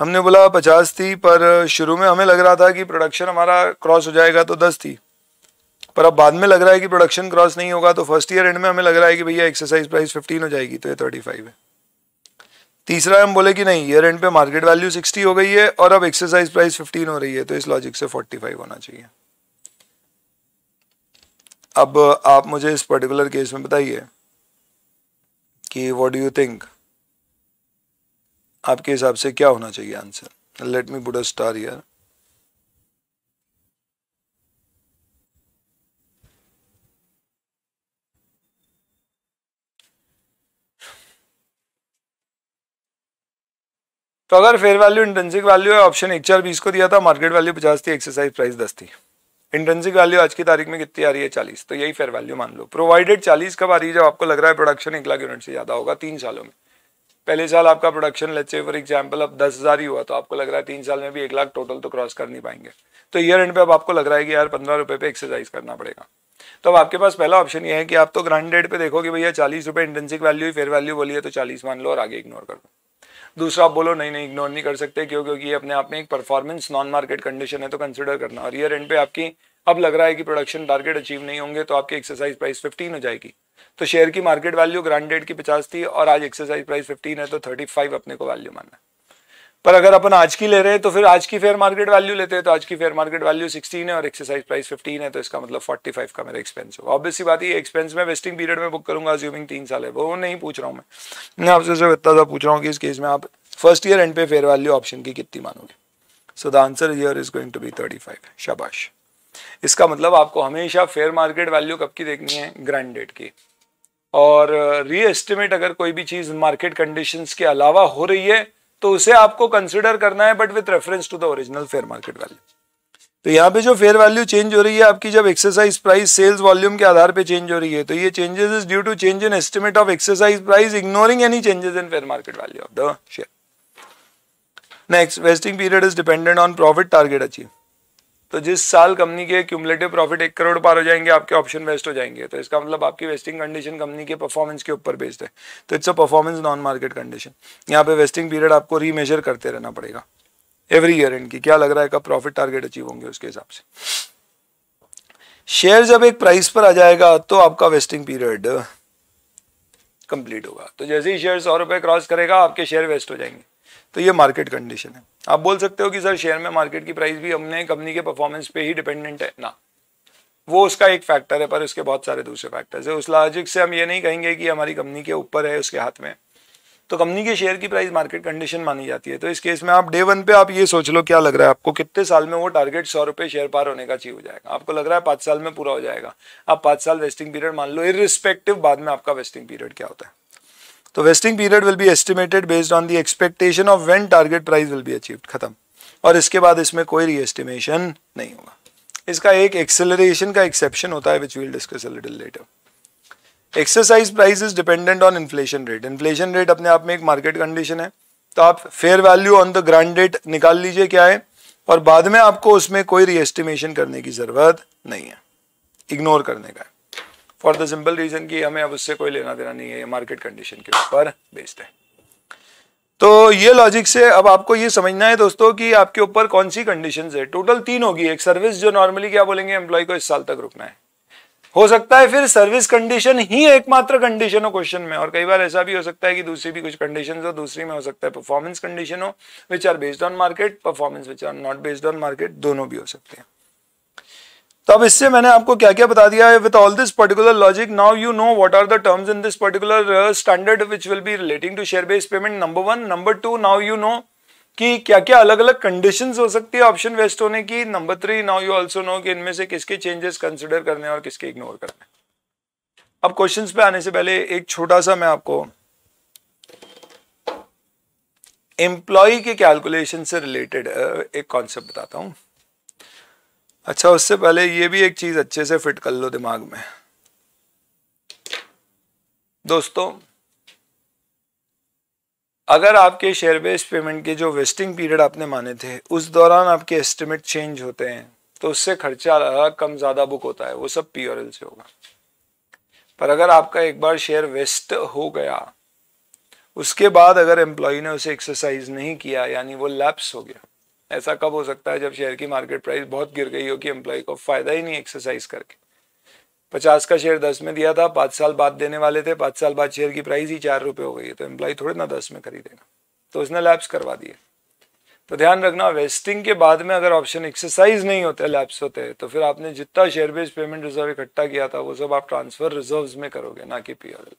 हमने बोला पचास थी पर शुरू में हमें लग रहा था कि प्रोडक्शन हमारा क्रॉस हो जाएगा तो दस थी पर अब बाद में लग रहा है कि प्रोडक्शन क्रॉस नहीं होगा तो फर्स्ट ईयर एंड में हमें लग रहा है कि भैया एक्सरसाइज प्राइस फिफ्टीन हो जाएगी तो ये थर्टी फाइव है तीसरा हम बोले कि नहीं ईयर एंड पे मार्केट वैल्यू सिक्सटी हो गई है और अब एक्सरसाइज प्राइस फिफ्टीन हो रही है तो इस लॉजिक से फोर्टी फाइव होना चाहिए अब आप मुझे इस पर्टिकुलर केस में बताइए कि वॉट डू यू थिंक आपके हिसाब से क्या होना चाहिए answer let me put a star यार तो अगर फेयर वैल्यू इंटेंसिक वैल्यू है ऑप्शन एक चार बीस को दिया था मार्केट वैल्यू पचास थी एक्सरसाइज प्राइस दस थी इंटेंसिक वैल्यू आज की तारीख में कितनी आ रही है चालीस तो यही फेयर वैल्यू मान लो प्रोवाइडेड चालीस कब आ रही है जब आपको लग रहा है प्रोडक्शन एक लाख यूनिट से ज़्यादा होगा तीन सालों में पहले साल आपका प्रोडक्शन लेचे फॉर एग्जाम्पल अब दस हज़ार ही हुआ तो आपको लग रहा है तीन साल में भी एक लाख टोटल तो क्रॉस कर नहीं पाएंगे तो ईयर एंड पे अब आपको लग रहा है कि यार पंद्रह रुपये पे एक्सरसाइज करना पड़ेगा तो अब आपके पास पहला ऑप्शन ये है कि आप तो ग्रांड पे देखो कि भैया चालीस रुपये इंटेंसिक वैल्यू ही फेयर वैल्यू बोलिए तो चालीस मान लो और आगे इग्नोर कर दो दूसरा आप बोलो नहीं नहीं इग्नोर नहीं कर सकते क्यों क्योंकि ये अपने आप में एक परफॉर्मेंस नॉन मार्केट कंडीशन है तो कंसिडर करना और ईयर एंड पे आपकी अब लग रहा है कि प्रोडक्शन टारगेट अचीव नहीं होंगे तो आपकी एक्सरसाइज प्राइस फिफ्टीन हो जाएगी तो शेयर की मार्केट वैल्यू ग्रांडेड की पचास थी और आज एक्सरसाइज प्राइस फिफ्टीन है तो थर्टी अपने को वैल्यू मानना है पर अगर अपन आज की ले रहे हैं तो फिर आज की फेयर मार्केट वैल्यू लेते हैं तो आज की फेयर मार्केट वैल्यू 16 है और एक्सरसाइज प्राइस 15 है तो इसका मतलब 45 का मेरा एक्सपेंस होगा ऑब्वियसली बात ही एक्सपेंस मैं वेस्टिंग पीरियड में बुक करूंगा अज्यूमिंग तीन साल है वो नहीं पूछ रहा हूँ मैं मैं आपसे सिर्फ इतना सा पूछ रहा हूँ कि इस केस में आप फर्स्ट ईयर एंड पे फेयर वैल्यू ऑप्शन की कितनी मानोगे so the answer year is going to be thirty शाबाश इसका मतलब आपको हमेशा फेयर मार्केट वैल्यू कब की देखनी है ग्रैंड डेट की और री uh, एस्टिमेट अगर कोई भी चीज़ मार्केट कंडीशंस के अलावा हो रही है तो उसे आपको कंसिडर करना है but with reference to the original fair market value तो यहाँ पे जो फेयर वैल्यू चेंज हो रही है आपकी जब एक्सरसाइज प्राइस सेल्स वॉल्यूम के आधार पे चेंज हो रही है तो ये changes is due to change in estimate of exercise price ignoring any changes in fair market value of the share next vesting period is dependent on profit target achieve तो जिस साल कंपनी के cumulative profit एक करोड़ पार हो जाएंगे आपके option waste हो जाएंगे तो इसका मतलब आपकी वेस्टिंग कंडीशन कंपनी के परफॉर्मेंस के ऊपर बेस्ड है तो it's a performance non market condition यहाँ पे वेस्टिंग पीरियड आपको रीमेजर करते रहना पड़ेगा एवरी ईयर इनकी क्या लग रहा है कब प्रॉफिट टारगेट अचीव होंगे उसके हिसाब से शेयर जब एक प्राइस पर आ जाएगा तो आपका वेस्टिंग पीरियड कंप्लीट होगा तो जैसे ही शेयर सौ रुपए क्रॉस करेगा आपके शेयर वेस्ट हो जाएंगे तो ये मार्केट कंडीशन है आप बोल सकते हो कि सर शेयर में मार्केट की प्राइस भी हमने कंपनी के परफॉर्मेंस पे ही डिपेंडेंट है ना वो उसका एक फैक्टर है पर उसके बहुत सारे दूसरे फैक्टर्स है उस लॉजिक से हम ये नहीं कहेंगे कि हमारी कंपनी के ऊपर है उसके हाथ में तो कंपनी के शेयर की प्राइस मार्केट कंडीशन मानी जाती है तो इस केस में आप डे वन पे आप ये सोच लो क्या लग रहा है आपको कितने साल में वो टारगेट सौ रुपये शेयर पार होने का चाहिए हो जाएगा आपको लग रहा है पाँच साल में पूरा हो जाएगा आप पाँच साल वेस्टिंग पीरियड मान लो इरिस्पेक्टिव बाद में आपका वेस्टिंग पीरियड क्या होता है तो vesting period will be estimated based on the expectation of when target price will be achieve खत्म और इसके बाद इसमें कोई एस्टिमेशन नहीं होगा इसका एक एक्सेलरेशन का एक्सेप्शन होता है which will discuss little later exercise price is dependent on inflation rate inflation rate अपने आप में एक मार्केट कंडीशन है तो आप fair value on the grant rate निकाल लीजिए क्या है और बाद में आपको उसमें कोई एस्टिमेशन करने की जरूरत नहीं है इग्नोर करने का फॉर द सिंपल रीज़न कि हमें अब उससे कोई लेना देना नहीं है मार्केट कंडीशन के ऊपर बेस्ड है तो ये लॉजिक से अब आपको ये समझना है दोस्तों कि आपके ऊपर कौन सी कंडीशन है टोटल तीन होगी एक सर्विस जो नॉर्मली क्या बोलेंगे एम्प्लॉय को इस साल तक रुकना है हो सकता है फिर सर्विस कंडीशन ही एकमात्र कंडीशन हो क्वेश्चन में और कई बार ऐसा भी हो सकता है कि दूसरी भी कुछ कंडीशन हो दूसरी में हो सकता है परफॉर्मेंस कंडीशन हो which are based on market performance which are not based on market दोनों भी हो सकते हैं तो अब इससे मैंने आपको क्या क्या बता दिया है with all this particular logic now you know what are the terms in this particular standard which will be relating to share based payment number one number two now you know कि क्या क्या अलग अलग conditions हो सकती है option vest होने की number three now you also know कि इनमें से किसके चेंजेस कंसिडर करने और किसके इग्नोर करने अब क्वेश्चन पे आने से पहले एक छोटा सा मैं आपको एम्प्लॉय के कैलकुलेशन से रिलेटेड uh, एक कॉन्सेप्ट बताता हूँ अच्छा उससे पहले ये भी एक चीज़ अच्छे से फिट कर लो दिमाग में दोस्तों अगर आपके शेयर बेस्ड पेमेंट के जो वेस्टिंग पीरियड आपने माने थे उस दौरान आपके एस्टिमेट चेंज होते हैं तो उससे खर्चा कम ज़्यादा बुक होता है वो सब पी से होगा पर अगर आपका एक बार शेयर वेस्ट हो गया उसके बाद अगर एम्प्लॉय ने उसे एक्सरसाइज नहीं किया यानी वो लैप्स हो गया ऐसा कब हो सकता है जब शेयर की मार्केट प्राइस बहुत गिर गई हो कि एम्प्लॉय को फ़ायदा ही नहीं एक्सरसाइज करके पचास का शेयर दस में दिया था पाँच साल बाद देने वाले थे पाँच साल बाद शेयर की प्राइस ही चार रुपये हो गई है तो एम्प्लॉय थोड़े ना दस में खरीदेगा तो उसने लैब्स करवा दिए तो ध्यान रखना वेस्टिंग के बाद में अगर ऑप्शन एक्सरसाइज नहीं होते लैप्स होते हैं तो फिर आपने जितना शेयर बेस्ड पेमेंट रिजर्व इकट्ठा किया था वो सब आप ट्रांसफर रिजर्व में करोगे ना कि पीआरएल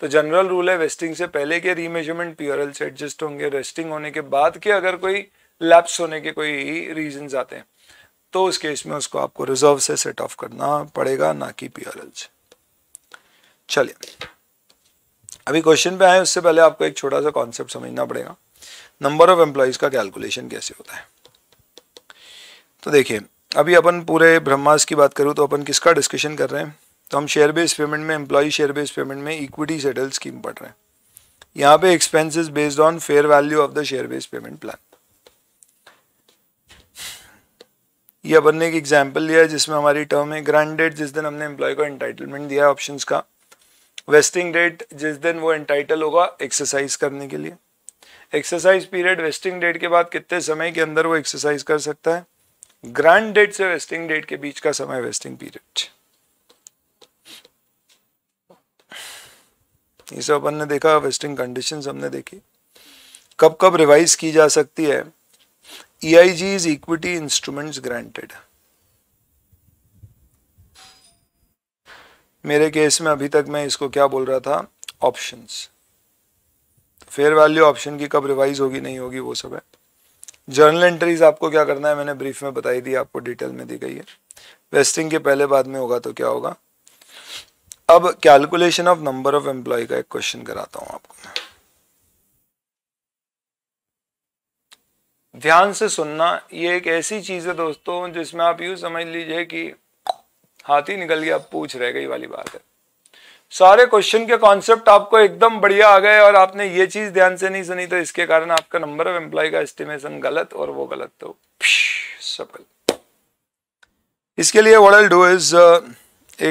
तो जनरल रूल है वेस्टिंग से पहले के रीमेजरमेंट पीआरएल से एडजस्ट होंगे वेस्टिंग होने के बाद के अगर कोई लैप्स होने के कोई रीजन आते हैं तो उस केस में उसको आपको रिजर्व से सेट ऑफ करना पड़ेगा ना कि पी से चलिए अभी क्वेश्चन पे आए उससे पहले आपको एक छोटा सा कॉन्सेप्ट समझना पड़ेगा नंबर ऑफ एम्प्लॉयज़ का कैलकुलेशन कैसे होता है तो देखिए अभी अपन पूरे ब्रह्मास की बात करूँ तो अपन किसका डिस्कशन कर रहे हैं तो हम शेयर बेस्ड पेमेंट में एम्प्लॉय शेयर बेस्ड पेमेंट में इक्विटी सेटल स्कीम पढ़ रहे हैं यहाँ पे expenses based on fair value of the share based payment plan ये अपन ने एक एग्जाम्पल लिया है जिसमें हमारी टर्म है ग्रांड डेट जिस दिन हमने एम्प्लॉय को एंटाइटलमेंट दिया है ऑप्शन का वेस्टिंग डेट जिस दिन वो एंटाइटल होगा एक्सरसाइज करने के लिए एक्सरसाइज पीरियड वेस्टिंग डेट के बाद कितने समय के अंदर वो एक्सरसाइज कर सकता है ग्रांड डेट से वेस्टिंग डेट के बीच का समय वेस्टिंग पीरियड इसे अपन ने देखा वेस्टिंग कंडीशंस हमने देखी कब कब रिवाइज की जा सकती है EIG is equity instruments granted. मेरे केस में अभी तक मैं इसको क्या बोल रहा था ऑप्शंस फेयर वैल्यू ऑप्शन की कब रिवाइज होगी नहीं होगी वो सब है जर्नल एंट्रीज आपको क्या करना है मैंने ब्रीफ में बताई दी आपको डिटेल में दी गई है वेस्टिंग के पहले बाद में होगा तो क्या होगा अब calculation of number of employee का एक क्वेश्चन कराता हूँ आपको मैं ध्यान से सुनना ये एक ऐसी चीज़ है दोस्तों जिसमें आप यू समझ लीजिए कि हाथी निकल गया पूछ रह गई वाली बात है सारे क्वेश्चन के कॉन्सेप्ट आपको एकदम बढ़िया आ गए और आपने ये चीज़ ध्यान से नहीं सुनी तो इसके कारण आपका नंबर ऑफ एम्प्लॉय का एस्टिमेशन गलत और वो गलत तो सब गलत इसके लिए वट डू इज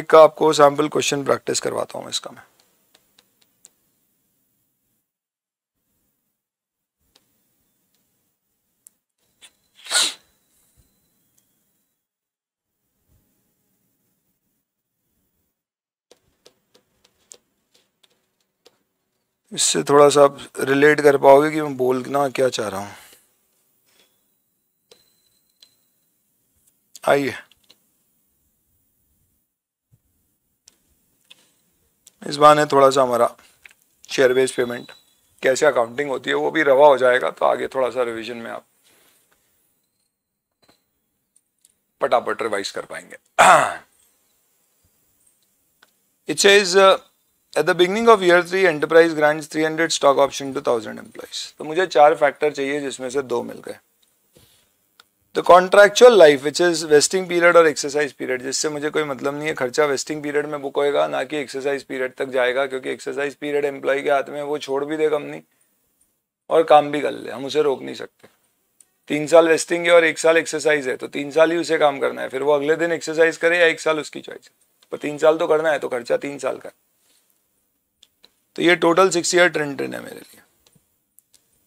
एक आपको सैम्पल क्वेश्चन प्रैक्टिस करवाता हूँ इसका मैं इससे थोड़ा सा आप रिलेट कर पाओगे कि मैं बोलना क्या चाह रहा हूँ आइए इस बार ने थोड़ा सा हमारा शेयर बेस पेमेंट कैसे अकाउंटिंग होती है वो भी रवा हो जाएगा तो आगे थोड़ा सा रिवीजन में आप पटापट रिवाइज कर पाएंगे it's is at the beginning of year three enterprise three hundred stock option two thousand employees तो मुझे चार फैक्टर चाहिए जिसमें से दो मिल गए the contractual life which is vesting period और एक्सरसाइज पीरियड जिससे मुझे कोई मतलब नहीं है खर्चा वेस्टिंग पीरियड में बुक होएगा ना कि एक्सरसाइज पीरियड तक जाएगा क्योंकि एक्सरसाइज पीरियड एम्प्लॉय के हाथ में वो छोड़ भी दे कंपनी और काम भी कर ले हम उसे रोक नहीं सकते तीन साल वेस्टिंग है और एक साल एक्सरसाइज है तो तीन साल ही उसे काम करना है फिर वो अगले दिन एक्सरसाइज करे या एक साल उसकी चॉइस पर तीन साल तो करना है तो खर्चा तीन साल का है तो ये total six year trend train है मेरे लिए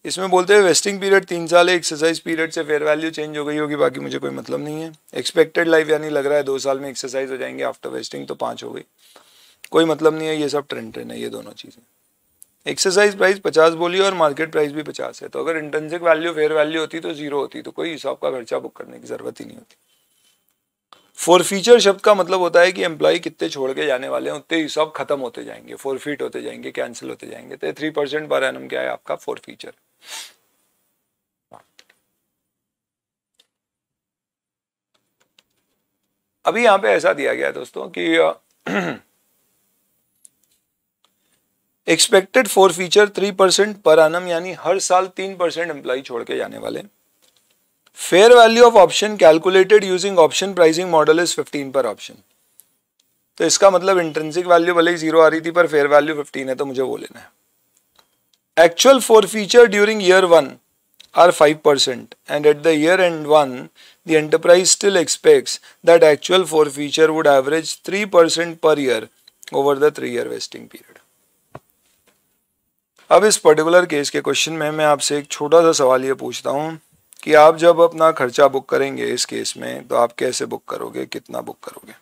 इसमें बोलते हैं वेस्टिंग पीरियड तीन साल है एक्सरसाइज पीरियड से फेयर वैल्यू चेंज हो गई होगी बाकी मुझे कोई मतलब नहीं है एक्सपेक्टेड लाइफ यानी लग रहा है दो साल में एक्सरसाइज हो जाएंगे आफ्टर वेस्टिंग तो पाँच हो गई कोई मतलब नहीं है ये सब ट्रेंड ट्रेन है ये दोनों चीज़ें एक्सरसाइज प्राइस पचास बोली और मार्केट प्राइस भी पचास है तो अगर इंटेंसिक वैल्यू फेयर वैल्यू होती तो जीरो होती तो कोई हिसाब का खर्चा बुक करने की जरूरत ही नहीं होती फॉरफीचर शब्द का मतलब होता है कि एम्प्लॉय कितने छोड़ के जाने वाले हैं उतने ही सब खत्म होते जाएंगे फॉरफीट होते जाएंगे कैंसिल होते जाएंगे तो थ्री परसेंट पर एनम क्या है आपका फॉरफीचर अभी यहां पे ऐसा दिया गया है दोस्तों कि expected forfeiture three percent per annum यानी हर साल तीन परसेंट एम्प्लॉय छोड़ के जाने वाले हैं fair value of option calculated using option pricing model is fifteen per option तो इसका मतलब इंटेंसिक वैल्यू भले ही जीरो आ रही थी पर फेयर वैल्यू 15 है तो मुझे वो लेना है actual forfeiture during year one are 5 percent and at the year end one the enterprise still expect that actual forfeiture would average three per year over the three year vesting period अब इस particular case के question में मैं आपसे एक छोटा सा सवाल ये पूछता हूँ कि आप जब अपना खर्चा बुक करेंगे इस केस में तो आप कैसे बुक करोगे कितना बुक करोगे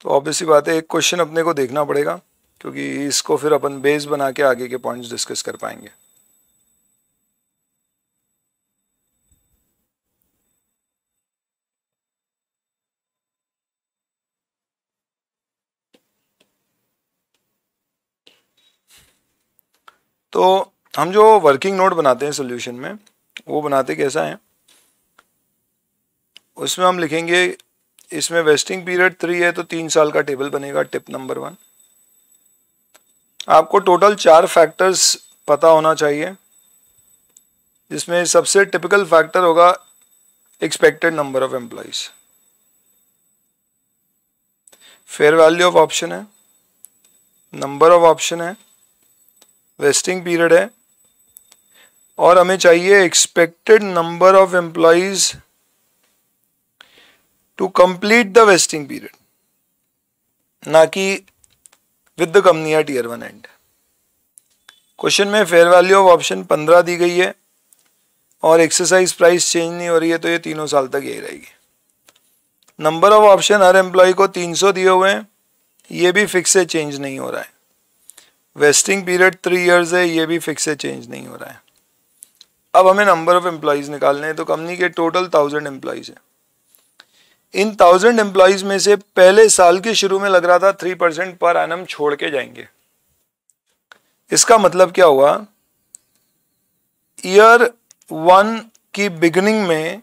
तो ऑब्वियसली बात है एक क्वेश्चन अपने को देखना पड़ेगा क्योंकि इसको फिर अपन बेस बना के आगे के पॉइंट्स डिस्कस कर पाएंगे तो हम जो वर्किंग नोट बनाते हैं सोल्यूशन में वो बनाते कैसा है उसमें हम लिखेंगे इसमें वेस्टिंग पीरियड थ्री है तो तीन साल का टेबल बनेगा टिप नंबर वन आपको टोटल चार फैक्टर्स पता होना चाहिए जिसमें सबसे टिपिकल फैक्टर होगा expected number of employees fair value of option है नंबर ऑफ ऑप्शन है वेस्टिंग पीरियड है और हमें चाहिए expected number of employees to complete the vesting period ना कि with the company at year one end question में फेयर वैल्यू ऑफ ऑप्शन पंद्रह दी गई है और एक्सरसाइज प्राइस चेंज नहीं हो रही है तो ये तीनों साल तक यही रहेगी नंबर ऑफ ऑप्शन हर एम्प्लॉय को 300 दिए हुए हैं ये भी फिक्स है चेंज नहीं हो रहा है वेस्टिंग पीरियड थ्री इयर्स है ये भी फिक्स है चेंज नहीं हो रहा है अब हमें नंबर ऑफ एम्प्लॉयज़ निकालने हैं तो कंपनी के टोटल थाउजेंड एम्प्लॉयज़ है इन थाउजेंड एम्प्लॉयज में से पहले साल के शुरू में लग रहा था थ्री परसेंट पर एनम छोड़ के जाएंगे इसका मतलब क्या हुआ ईयर वन की बिगनिंग में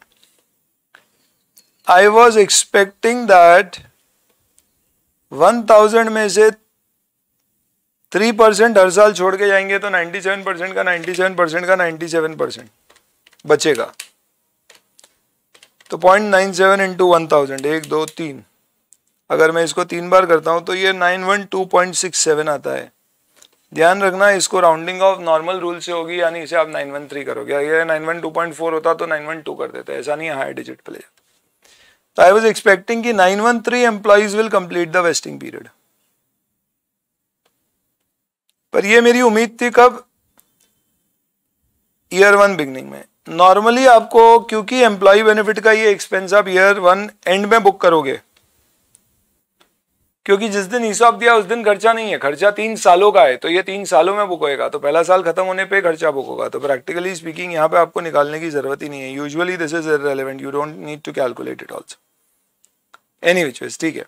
I was expecting that one thousand में से थ्री परसेंट हर साल छोड़ के जाएंगे तो नाइन्टी सेवन परसेंट का नाइन्टी सेवन परसेंट का नाइन्टी सेवन परसेंट बचेगा तो point nine seven into one thousand एक दो तीन अगर मैं इसको तीन बार करता हूँ तो ये nine one two point six seven आता है ध्यान रखना इसको राउंडिंग ऑफ नॉर्मल रूल से होगी यानी इसे आप नाइन वन थ्री करोगे अगर nine one two point four होता तो नाइन वन टू कर देते ऐसा नहीं है हाई डिजिट पे ले तो आई वॉज एक्सपेक्टिंग कि nine one three employees will complete the vesting period पर ये मेरी उम्मीद थी कब ईयर वन बिगनिंग में नॉर्मली आपको क्योंकि एम्प्लॉय बेनिफिट का ये एक्सपेंस आप ईयर वन एंड में बुक करोगे क्योंकि जिस दिन हिसाब दिया उस दिन खर्चा नहीं है खर्चा तीन सालों का है तो ये तीन सालों में बुक होएगा तो पहला साल खत्म होने पे खर्चा बुक होगा तो प्रैक्टिकली स्पीकिंग यहाँ पे आपको निकालने की जरूरत ही नहीं है usually this is relevant you don't need to calculate it also any which ठीक है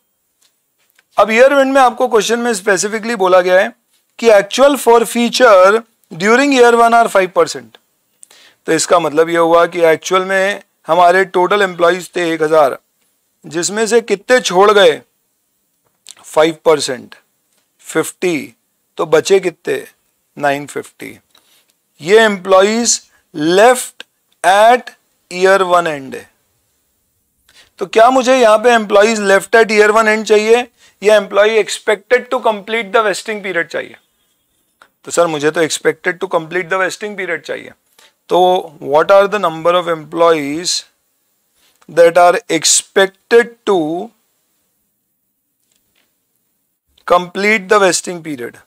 अब ईयर वन में आपको क्वेश्चन में स्पेसिफिकली बोला गया है कि actual forfeiture during year one are five percent तो इसका मतलब यह हुआ कि एक्चुअल में हमारे टोटल एम्प्लॉयज थे एक हज़ार जिसमें से कितने छोड़ गए फाइव परसेंट फिफ्टी तो बचे कितने नाइन फिफ्टी ये employees left at year one end तो क्या मुझे यहां पे employees left at year one end चाहिए या employee expected to complete the vesting period चाहिए तो सर मुझे तो expected to complete the vesting period चाहिए तो what are the number of employees that are expected to complete the vesting period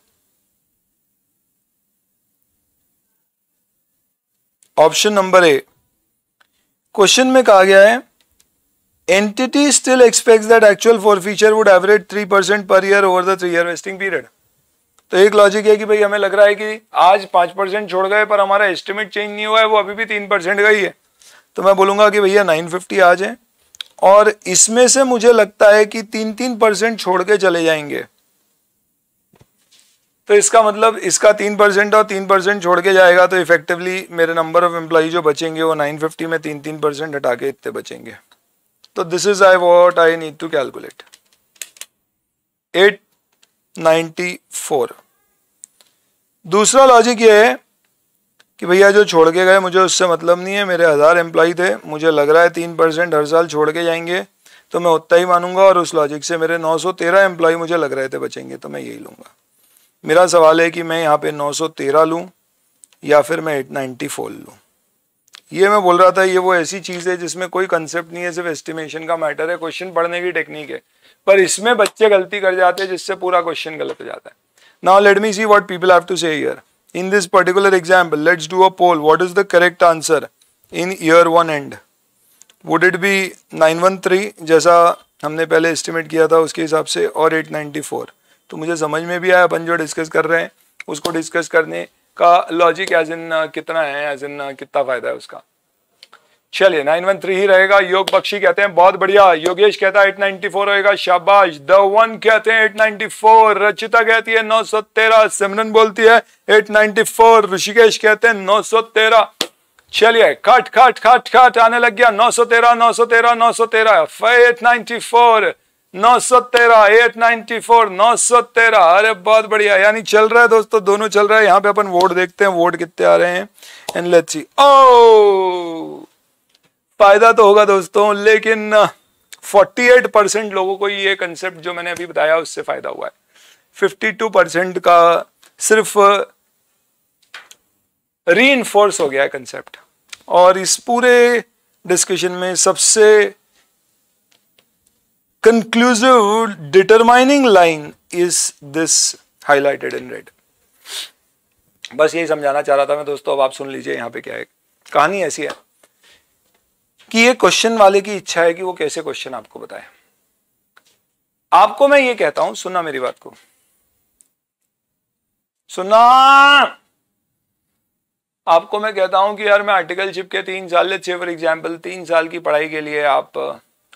option number A question में कहा गया है entity still expect that actual for future would average three percent per year over the three year vesting period तो एक logic है कि भाई हमें लग रहा है कि आज पांच परसेंट छोड़ गए पर हमारा एस्टिमेट चेंज नहीं हुआ है वो अभी भी तीन परसेंट का ही है तो मैं बोलूंगा कि भैया नाइन फिफ्टी आ जाए और इसमें से मुझे लगता है कि तीन तीन परसेंट छोड़ के चले जाएंगे तो इसका मतलब इसका तीन परसेंट और तीन परसेंट छोड़ के जाएगा तो इफेक्टिवली मेरे नंबर ऑफ एम्प्लॉय जो बचेंगे वो नाइन फिफ्टी में तीन तीन परसेंट हटा के इतने बचेंगे तो this is I what I need to calculate at 94 दूसरा लॉजिक ये है कि भैया जो छोड़ के गए मुझे उससे मतलब नहीं है मेरे हज़ार एम्प्लॉय थे मुझे लग रहा है तीन परसेंट हर साल छोड़ के जाएंगे तो मैं उतना ही मानूंगा और उस लॉजिक से मेरे 913 एम्प्लॉय मुझे लग रहे थे बचेंगे तो मैं यही लूँगा मेरा सवाल है कि मैं यहाँ पे 913 लूँ या फिर मैं एट लूँ ये मैं बोल रहा था ये वो ऐसी चीज़ है जिसमें कोई कंसेप्ट नहीं है सिर्फ एस्टिमेशन का मैटर है क्वेश्चन पढ़ने की टेक्निक है पर इसमें बच्चे गलती कर जाते हैं जिससे पूरा क्वेश्चन गलत हो जाता है now let me see what people have to say here particular example let's do a poll a is the correct answer in year one end would it be nine one three जैसा हमने पहले estimate किया था उसके हिसाब से और four तो मुझे समझ में भी आया अपन जो डिस्कस कर रहे हैं उसको डिस्कस करने का लॉजिक एज इन कितना है एज इन कितना फ़ायदा है उसका चलिए नाइन वन थ्री ही रहेगा योग बख्शी कहते हैं बहुत बढ़िया योगेश कहता है फोर रहेगा शाबाश द वन कहते हैं फोर रचिता कहती है तेरह सिमरन बोलती है फोर ऋषिकेश कहते हैं तेरह चलिए खट खट खट खट आने लग गया तेरह एट नाइनटी फोर नौ सौ तेरह अरे बहुत बढ़िया यानी चल रहा है दोस्तों दोनों चल रहा है यहाँ पे अपन वोट देखते हैं वोट कितने आ रहे हैं एंड लेट्स सी ओ फायदा तो होगा दोस्तों लेकिन 48 परसेंट लोगों को ये कंसेप्ट जो मैंने अभी बताया उससे फायदा हुआ है 52 परसेंट का सिर्फ री हो गया है कंसेप्ट और इस पूरे डिस्कशन में सबसे conclusive determining line is this highlighted in red बस यही समझाना चाह रहा था मैं दोस्तों अब आप सुन लीजिए यहां पे क्या है कहानी ऐसी है कि ये क्वेश्चन वाले की इच्छा है कि वो कैसे क्वेश्चन आपको बताए आपको मैं ये कहता हूं सुनना मेरी बात को सुनना आपको मैं कहता हूं कि यार मैं चिप के तीन साल लेट्स फॉर एग्जाम्पल तीन साल की पढ़ाई के लिए आप uh,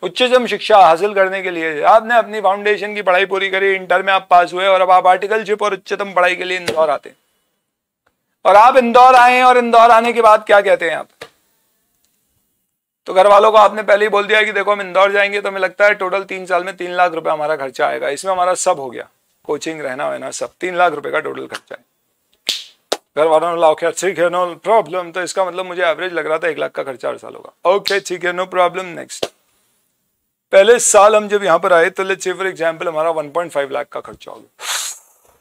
उच्चतम शिक्षा हासिल करने के लिए आपने अपनी फाउंडेशन की पढ़ाई पूरी करी इंटर में आप पास हुए और अब आप चिप और उच्चतम पढ़ाई के लिए इंदौर आते और आप इंदौर आए और इंदौर आने के बाद क्या कहते हैं आप तो घर वालों को आपने पहले ही बोल दिया कि देखो हम इंदौर जाएंगे तो हमें लगता है टोटल तीन साल में तीन लाख रुपए हमारा खर्चा आएगा इसमें हमारा सब हो गया कोचिंग रहना वहना सब तीन लाख रुपए का टोटल खर्चा है घर वालों ने लाओ ठीक है नो प्रॉब्लम तो इसका मतलब मुझे एवरेज लग रहा था एक लाख का खर्चा हर साल होगा ओके ठीक है नो प्रॉब्लम नेक्स्ट पहले साल हम जब यहाँ पर आए तो लेट्स फॉर एग्जाम्पल हमारा 1.5 लाख का खर्चा हो गया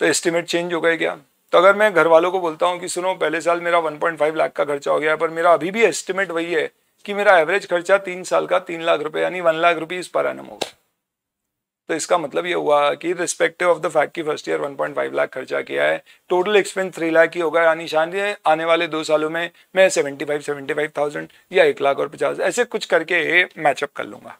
तो एस्टिमेट चेंज हो गया क्या तो अगर मैं घर वालों को बोलता हूँ कि सुनो पहले साल मेरा 1.5 लाख का खर्चा हो गया पर मेरा अभी भी एस्टिमेट वही है कि मेरा एवरेज खर्चा तीन साल का तीन लाख रुपए यानी one lakh rupees per annum होगा तो इसका मतलब ये हुआ कि रिस्पेक्टिव ऑफ द फैक्ट की फर्स्ट ईयर 1.5 लाख खर्चा किया है टोटल एक्सपेंस थ्री लाख ही होगा यानी शान आने वाले दो सालों में मैं seventy five seventy five thousand या एक लाख और पचास ऐसे कुछ करके मैचअप कर लूंगा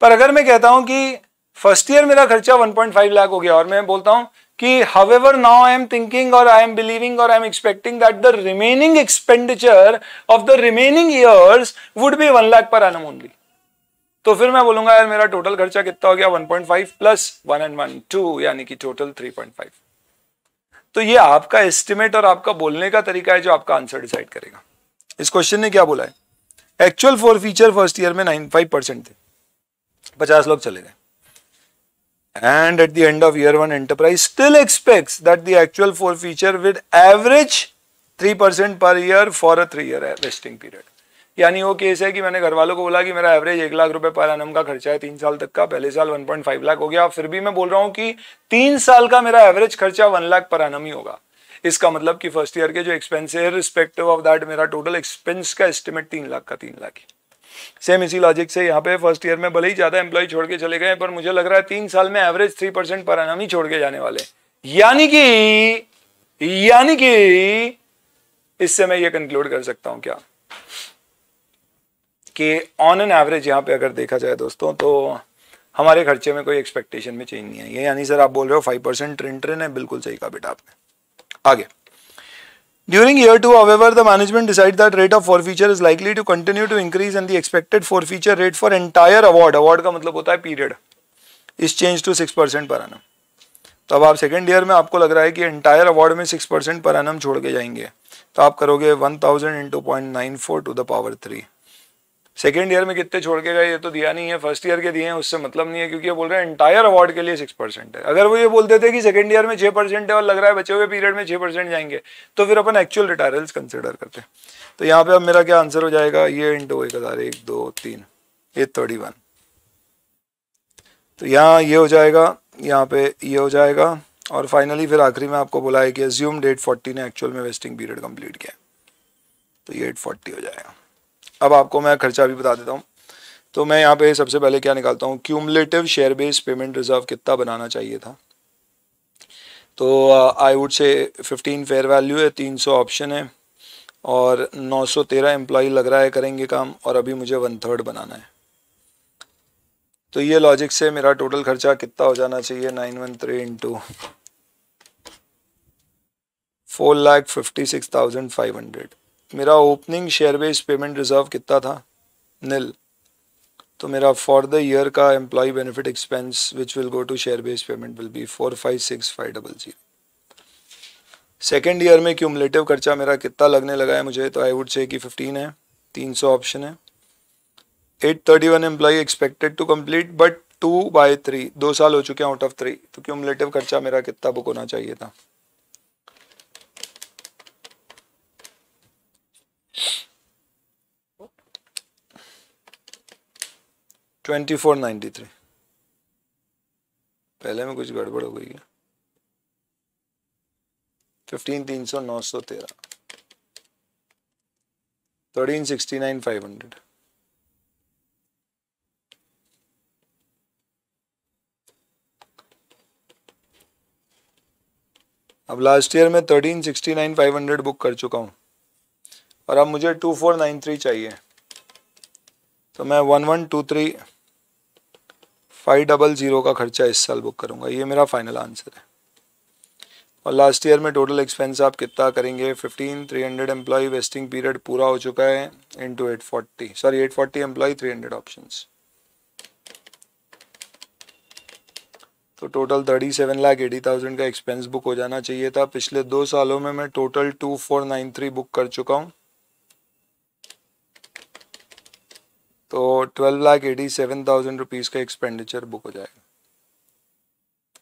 पर अगर मैं कहता हूं कि फर्स्ट ईयर मेरा खर्चा 1.5 लाख हो गया और मैं बोलता हूं कि ever now I am thinking और आई एम बिलीविंग और I am expecting that the remaining expenditure of the remaining years would be one lakh per annum only. तो फिर मैं बोलूंगा यार मेरा टोटल खर्चा कितना हो गया 1.5 प्लस 1 एंड 1 टू यानी कि टोटल 3.5 तो ये आपका एस्टिमेट और आपका बोलने का तरीका है जो आपका आंसर डिसाइड करेगा इस क्वेश्चन ने क्या बोला है actual forfeiture first year में नाइन फाइव परसेंट थे पचास लोग चले गए and at the end of year one enterprise still expects that the actual feature will average 3% per year for a three year vesting period यानी वो case है कि मैंने घर वालों को बोला कि मेरा एवरेज एक लाख रुपए पर एनम का खर्चा है तीन साल तक का पहले साल 1.5 लाख हो गया फिर भी मैं बोल रहा हूँ कि तीन साल का मेरा एवरेज खर्चा वन लाख पर एनम ही होगा इसका मतलब कि फर्स्ट ईयर के जो एक्सपेंस है रिस्पेक्टिव ऑफ दैट मेरा टोटल एक्सपेंस का एस्टिमेट तीन लाख का तीन लाख है सेम इसी लॉजिक से यहाँ पे फर्स्ट ईयर में भले ही ज़्यादा एम्प्लॉय छोड़ के चले गए पर मुझे लग रहा है तीन साल में average three percent per annum ही छोड़ के जाने वाले यानी कि यानी कि इससे मैं ये कंक्लूड कर सकता हूं क्या कि ऑन एन एवरेज यहाँ पे अगर देखा जाए दोस्तों तो हमारे खर्चे में कोई एक्सपेक्टेशन में चेंज नहीं आई है यानी सर आप बोल रहे हो फाइव परसेंट ट्रेन ट्रेन है बिल्कुल सही कहा बेटा आपने आगे During year 2, however, the management decides that rate of forfeiture is likely to continue to increase and the expected forfeiture rate for entire award, award का मतलब होता है period is changed to six percent per annum तो अब आप second year में आपको लग रहा है कि एंटायर अवार्ड में सिक्स परसेंट पर एनम छोड़ के जाएंगे तो आप करोगे one thousand into point nine four to the power three second year में कितने छोड़ के गए ये तो दिया नहीं है फर्स्ट ईयर के दिए हैं उससे मतलब नहीं है क्योंकि ये बोल रहे हैं एंटायर अवार्ड के लिए सिक्स परसेंट है अगर वो ये बोलते थे कि सेकेंड ईयर में छः परसेंट है और लग रहा है बचे हुए पीरियड में छः परसेंट जाएंगे तो फिर अपन एक्चुअल रिटायरल्स कंसिडर करते हैं तो यहाँ पे अब मेरा क्या आंसर हो जाएगा ये इंटू एक हज़ार एक दो तीन एट थर्टी वन तो यहाँ ये हो जाएगा यहाँ पे ये हो जाएगा और फाइनली फिर आखिरी में आपको बोला है कि एज्यूम डेट फोर्टी ने एक्चुअल में वेस्टिंग पीरियड कंप्लीट किया तो ये एट फोर्टी हो जाएगा अब आपको मैं खर्चा भी बता देता हूँ तो मैं यहाँ पे सबसे पहले क्या निकालता हूँ cumulative share base payment reserve कितना बनाना चाहिए था तो I would say 15 fair value है 300 ऑप्शन है और 913 एम्प्लॉय लग रहा है करेंगे काम और अभी मुझे वन थर्ड बनाना है तो ये लॉजिक से मेरा टोटल खर्चा कितना हो जाना चाहिए nine one three into four lakh fifty six thousand five hundred मेरा opening share base payment reserve कितना था निल तो मेरा फॉर द ईयर का employee benefit expense which will go to share base payment will be four five six five double zero second year में cumulative खर्चा मेरा कितना लगने लगा है मुझे तो आई वुड से कि फिफ्टीन है तीन सौ ऑप्शन है eight thirty one employ expected to complete but two by three दो साल हो चुके हैं आउट ऑफ थ्री तो क्यूमलेटिव खर्चा मेरा कितना बुक होना चाहिए था ट्वेंटी फोर नाइन्टी थ्री पहले में कुछ गड़बड़ हो गई है फिफ्टीन तीन सौ नौ सौ तेरह thirteen sixty nine five hundred अब लास्ट ईयर में thirteen sixty nine five hundred book कर चुका हूँ और अब मुझे टू फोर नाइन थ्री चाहिए तो मैं one one two three five double zero का खर्चा इस साल बुक करूँगा ये मेरा फाइनल आंसर है और लास्ट ईयर में टोटल एक्सपेंस आप कितना करेंगे fifteen three hundred employ vesting period पूरा हो चुका है two eight forty sorry eight forty employ three hundred option तो total thirty seven lakh eighty thousand का एक्सपेंस बुक हो जाना चाहिए था पिछले दो सालों में मैं total two four nine three book कर चुका हूँ तो twelve lakh eighty seven thousand rupees का एक्सपेंडिचर बुक हो जाएगा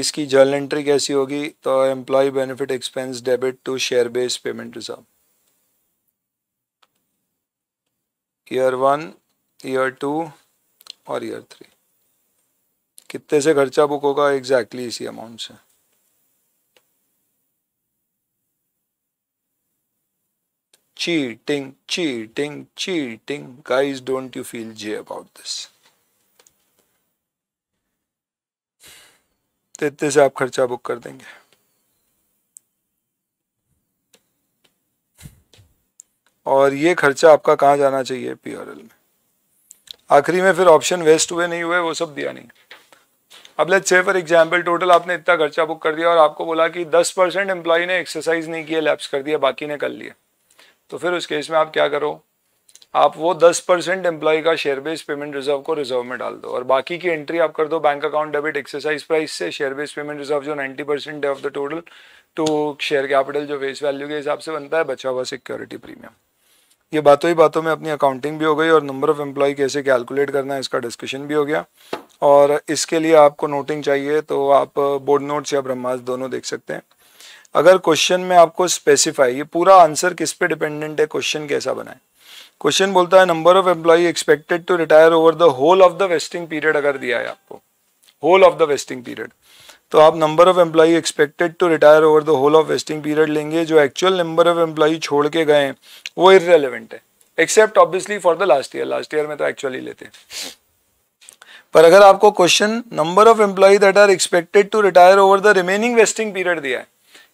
इसकी जर्नल एंट्री कैसी होगी तो employ benefit expense debit to share based payment reserve year one year two और ईयर थ्री कितने से खर्चा बुक होगा एग्जैक्टली exactly इसी अमाउंट से cheating, cheating, cheating. Guys, don't you feel jay about this? तो इतने से आप खर्चा बुक कर देंगे और ये खर्चा आपका कहाँ जाना चाहिए पीआरएल में आखिरी में फिर ऑप्शन वेस्ट हुए नहीं हुए वो सब दिया नहीं अब let's say for example total आपने इतना खर्चा बुक कर दिया और आपको बोला कि 10 परसेंट एम्प्लॉय ने एक्सरसाइज नहीं किया लैब्स कर दिया बाकी ने कर लिया तो फिर उस केस में आप क्या करो आप वो 10 परसेंट एम्प्लॉय का शेयर बेस्ड पेमेंट रिजर्व को रिजर्व में डाल दो और बाकी की एंट्री आप कर दो bank account debit exercise price से शेयर बेस्ड पेमेंट रिजर्व जो 90 परसेंट ऑफ द टोटल तो शेयर कैपिटल जो फेस वैल्यू के हिसाब से बनता है बचा हुआ सिक्योरिटी प्रीमियम ये बातों ही बातों में अपनी अकाउंटिंग भी हो गई और नंबर ऑफ एम्प्लॉय कैसे कैलकुलेट करना है इसका डिस्कशन भी हो गया और इसके लिए आपको नोटिंग चाहिए तो आप बोर्ड नोट्स या ब्रह्मास दोनों देख सकते हैं अगर क्वेश्चन में आपको स्पेसिफाई ये पूरा आंसर किस पे डिपेंडेंट है क्वेश्चन कैसा बनाए क्वेश्चन बोलता है number of employee expected to retire over the whole of the vesting period अगर दिया है आपको whole of the vesting period तो आप number of employee expected to retire over the whole of vesting period लेंगे जो एक्चुअल नंबर ऑफ एम्प्लॉई छोड़ के गए वो इरेलीवेंट है except obviously for the last year last year में तो एक्चुअली लेते हैं पर अगर आपको question number of employee that are expected to retire over the remaining vesting period दिया है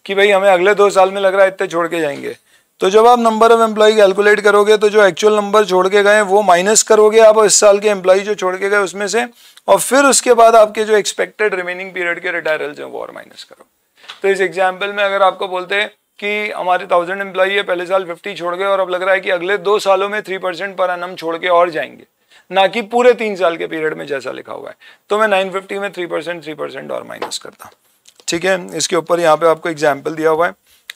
कि भाई हमें अगले दो साल में लग रहा है इतने छोड़ के जाएंगे तो जब आप नंबर ऑफ एम्प्लॉय कैलकुलेट करोगे तो जो एक्चुअल नंबर छोड़ के गए वो माइनस करोगे आप इस साल के एम्प्लॉय जो छोड़ के गए उसमें से और फिर उसके बाद आपके जो एक्सपेक्टेड रिमेनिंग पीरियड के रिटायर हैं वो और माइनस करो तो इस एग्जाम्पल में अगर आपको बोलते हैं कि हमारे थाउजेंड एम्प्लॉई है पहले साल फिफ्टी छोड़ गए और अब लग रहा है कि अगले दो सालों में थ्री परसेंट पर एन छोड़ के और जाएंगे ना कि पूरे तीन साल के पीरियड में जैसा लिखा हुआ है तो मैं नाइन फिफ्टी में थ्री परसेंट थ्री परसेंट और माइनस करता हूँ ठीक है इसके ऊपर यहाँ पे आपको एग्जाम्पल दिया हुआ है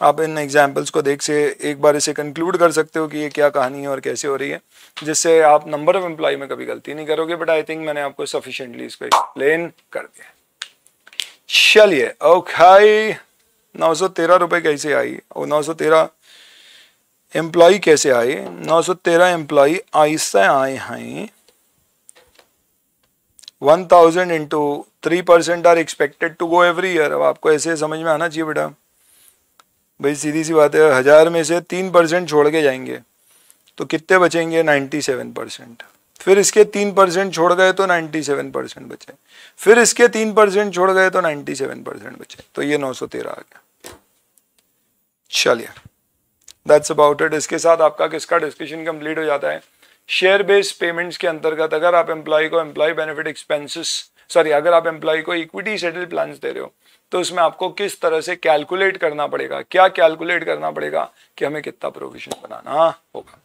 आप इन एग्जाम्पल्स को देख से एक बार इसे कंक्लूड कर सकते हो कि ये क्या कहानी है और कैसे हो रही है जिससे आप नंबर ऑफ एम्प्लॉय में कभी गलती नहीं करोगे बट आई थिंक मैंने आपको सफिशेंटली इसको एक्सप्लेन कर दिया चलिए ओके नौ सौ तेरह रुपये कैसे आई और नौ सौ तेरह एम्प्लॉय कैसे आए नौ सौ तेरह एम्प्लॉय ऐसे आए हैं one thousand into three percent are expected to go every year अब आपको ऐसे समझ में आना चाहिए बेटा भाई सीधी सी बात है हज़ार में से तीन परसेंट छोड़ के जाएंगे तो कितने बचेंगे नाइन्टी सेवन परसेंट फिर इसके तीन परसेंट छोड़ गए तो नाइन्टी सेवन परसेंट बचे फिर इसके तीन परसेंट छोड़ गए तो नाइन्टी सेवन परसेंट बचे तो ये नौ सौ तेरह आ गया चलिए दैट्स अबाउट इट इसके साथ आपका किसका डिस्कशन कंप्लीट हो जाता है शेयर बेस्ड पेमेंट्स के अंतर्गत अगर आप एम्प्लॉय को एम्प्लॉय बेनिफिट एक्सपेंसेस सॉरी अगर आप एम्प्लॉय को इक्विटी सेटल प्लान दे रहे हो तो उसमें आपको किस तरह से कैलकुलेट करना पड़ेगा क्या कैलकुलेट करना पड़ेगा कि हमें कितना प्रोविजन बनाना होगा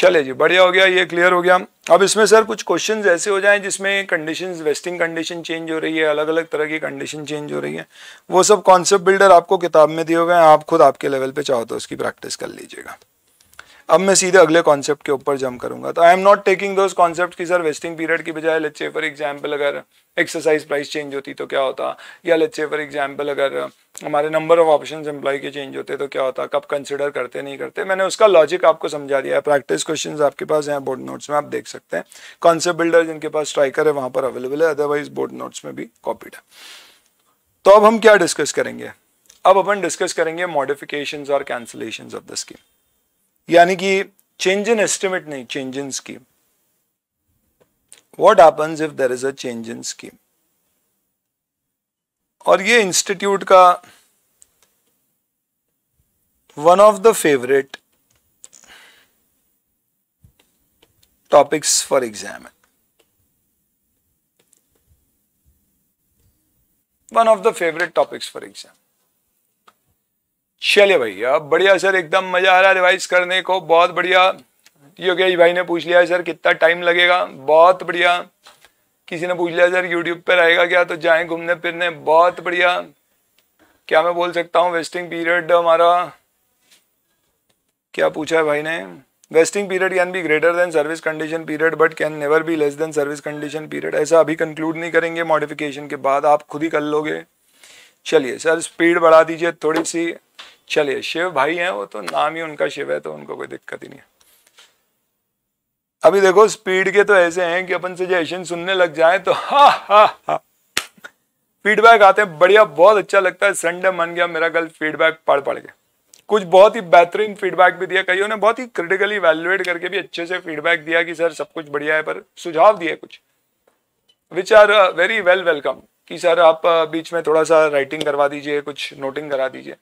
चले जी बढ़िया हो गया ये क्लियर हो गया अब इसमें सर कुछ क्वेश्चंस ऐसे हो जाएं जिसमें कंडीशंस वेस्टिंग कंडीशन चेंज हो रही है अलग अलग तरह की कंडीशन चेंज हो रही है वो सब कॉन्सेप्ट बिल्डर आपको किताब में दिए हुए हैं आप खुद आपके लेवल पे चाहो तो उसकी प्रैक्टिस कर लीजिएगा अब मैं सीधे अगले कॉन्सेप्ट के ऊपर जम करूंगा तो I am not taking those concept की सर वेस्टिंग पीरियड की बजाय लच्चे फॉर एग्जाम्पल अगर एक्सरसाइज प्राइस चेंज होती तो क्या होता या लच्चे फॉर एग्जाम्पल अगर हमारे नंबर ऑफ ऑप्शन एम्प्लॉय के चेंज होते तो क्या होता कब कंसिडर करते नहीं करते मैंने उसका लॉजिक आपको समझा दिया है प्रैक्टिस क्वेश्चन आपके पास हैं बोर्ड नोट्स में आप देख सकते हैं कॉन्सेप्ट बिल्डर जिनके पास स्ट्राइकर है वहाँ पर अवेलेबल है अदरवाइज बोर्ड नोट्स में भी कॉपीड है तो अब हम क्या डिस्कस करेंगे अब अपन डिस्कस करेंगे मॉडिफिकेशंस और कैंसिलेशंस ऑफ द स्कीम यानी कि चेंज इन एस्टिमेट नहीं change in scheme what happens if there is a change in scheme और ये इंस्टीट्यूट का one of the favourite topics for exam है one of the favourite topics for exam चलिए भैया बढ़िया सर एकदम मजा आ रहा रिवाइज करने को बहुत बढ़िया योगेश भाई ने पूछ लिया सर कितना टाइम लगेगा बहुत बढ़िया किसी ने पूछ लिया सर यूट्यूब पर आएगा क्या तो जाए घूमने फिरने बहुत बढ़िया क्या मैं बोल सकता हूँ वेस्टिंग पीरियड हमारा क्या पूछा है भाई ने vesting period can be greater than service condition period but can never be less than service condition period ऐसा अभी कंक्लूड नहीं करेंगे मॉडिफिकेशन के बाद आप खुद ही कर लोगे चलिए सर स्पीड बढ़ा दीजिए थोड़ी सी चलिए शिव भाई हैं वो तो नाम ही उनका शिव है तो उनको कोई दिक्कत ही नहीं है अभी देखो स्पीड के तो ऐसे हैं कि अपन सजेशन सुनने लग जाए तो हा हा हा फीडबैक आते हैं बढ़िया बहुत अच्छा लगता है संडे मन गया मेरा कल फीडबैक पढ़ पढ़ के कुछ बहुत ही बेहतरीन फीडबैक भी दिया कईयों ने बहुत ही क्रिटिकली वैल्युएट करके भी अच्छे से फीडबैक दिया कि सर सब कुछ बढ़िया है पर सुझाव दिए कुछ which are very well welcome कि सर आप uh, बीच में थोड़ा सा राइटिंग करवा दीजिए कुछ नोटिंग करा दीजिए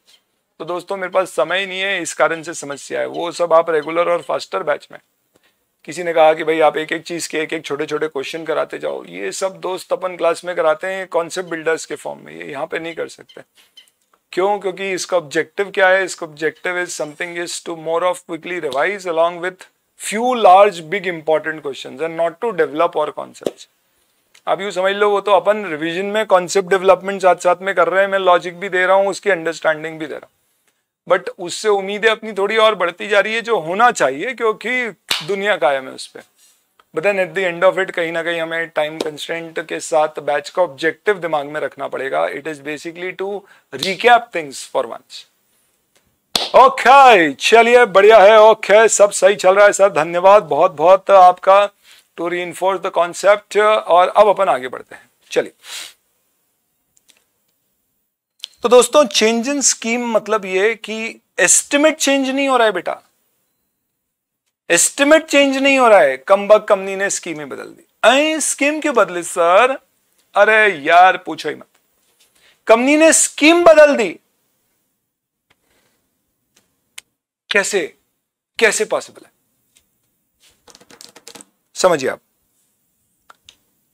तो दोस्तों मेरे पास समय ही नहीं है इस कारण से समस्या है वो सब आप रेगुलर और फास्टर बैच में किसी ने कहा कि भाई आप एक एक चीज़ के एक एक छोटे छोटे क्वेश्चन कराते जाओ ये सब दोस्त अपन क्लास में कराते हैं कॉन्सेप्ट बिल्डर्स के फॉर्म में ये यहाँ पे नहीं कर सकते क्यों क्योंकि इसका ऑब्जेक्टिव क्या है इसका objective is something is to more of quickly revise along with few large big important question and not to develop और कॉन्सेप्ट आप यूँ समझ लो वो तो अपन रिविजन में कॉन्सेप्ट डेवलपमेंट साथ साथ में कर रहे हैं मैं लॉजिक भी दे रहा हूँ उसकी अंडरस्टैंडिंग भी दे रहा हूँ बट उससे उम्मीदें अपनी थोड़ी और बढ़ती जा रही है जो होना चाहिए क्योंकि दुनिया कायम है उस पर but at the end of it कहीं ना कहीं हमें टाइम कंस्टेंट के साथ बैच का ऑब्जेक्टिव दिमाग में रखना पड़ेगा it is basically to recap things for once okay चलिए बढ़िया है ओके okay, सब सही चल रहा है सर धन्यवाद बहुत बहुत आपका टू री इन्फोर्स द कॉन्सेप्ट और अब अपन आगे बढ़ते हैं चलिए तो दोस्तों चेंज इन स्कीम मतलब ये कि एस्टिमेट चेंज नहीं हो रहा है बेटा एस्टिमेट चेंज नहीं हो रहा है कम बक कंपनी ने स्कीमें बदल दी आई स्कीम क्यों बदली सर अरे यार पूछो ही मत कंपनी ने स्कीम बदल दी कैसे कैसे पॉसिबल है समझिए आप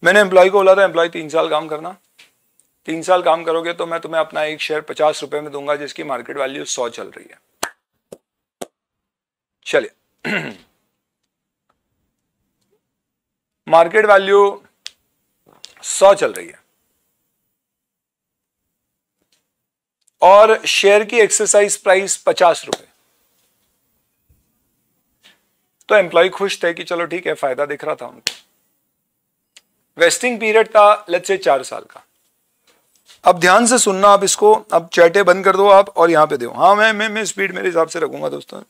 मैंने एम्प्लॉय को बोला था एम्प्लॉय तीन साल काम करना तीन साल काम करोगे तो मैं तुम्हें अपना एक शेयर पचास रुपए में दूंगा जिसकी मार्केट वैल्यू सौ चल रही है चलिए मार्केट वैल्यू सौ चल रही है और शेयर की एक्सरसाइज प्राइस पचास रुपए तो एम्प्लॉय खुश थे कि चलो ठीक है फायदा दिख रहा था उनको वेस्टिंग पीरियड था लच्चे से चार साल का अब ध्यान से सुनना आप इसको अब चैटे बंद कर दो आप और यहाँ पे दो हाँ मैं मैं मैं स्पीड मेरे हिसाब से रखूंगा दोस्तों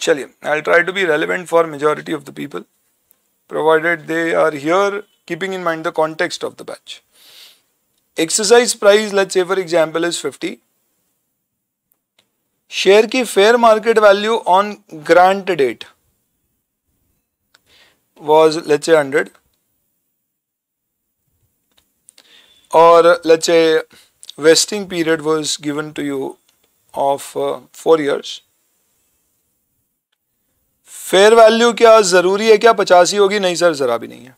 चलिए I try to be relevant for majority of the people provided they are here keeping in mind the context of the batch exercise price let's say for example is fifty share की fair market value on grant date was let's say hundred or let's say vesting period was given to you of uh, four years fair value क्या ज़रूरी है क्या पचासी होगी नहीं sir ज़रा भी नहीं है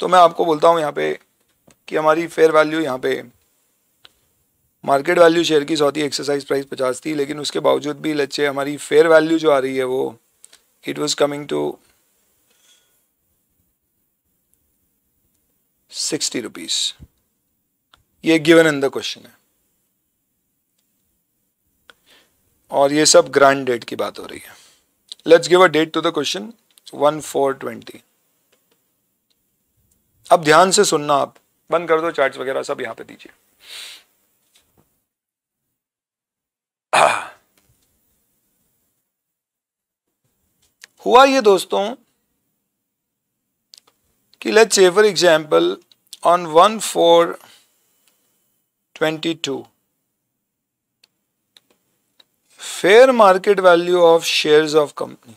तो मैं आपको बोलता हूँ यहाँ पे कि हमारी फेयर वैल्यू यहाँ पे मार्केट वैल्यू शेयर की सौती एक्सरसाइज प्राइस पचास थी लेकिन उसके बावजूद भी लच्चे हमारी फेयर वैल्यू जो आ रही है वो it was coming to sixty rupees ये गिवन इन द क्वेश्चन है और ये सब ग्रांड डेट की बात हो रही है let's give a date to the question one four twenty अब ध्यान से सुनना आप बंद कर दो चार्ट वगैरह सब यहां पे दीजिए हुआ ये दोस्तों कि let's say for example on one four twenty two fair market value of share of company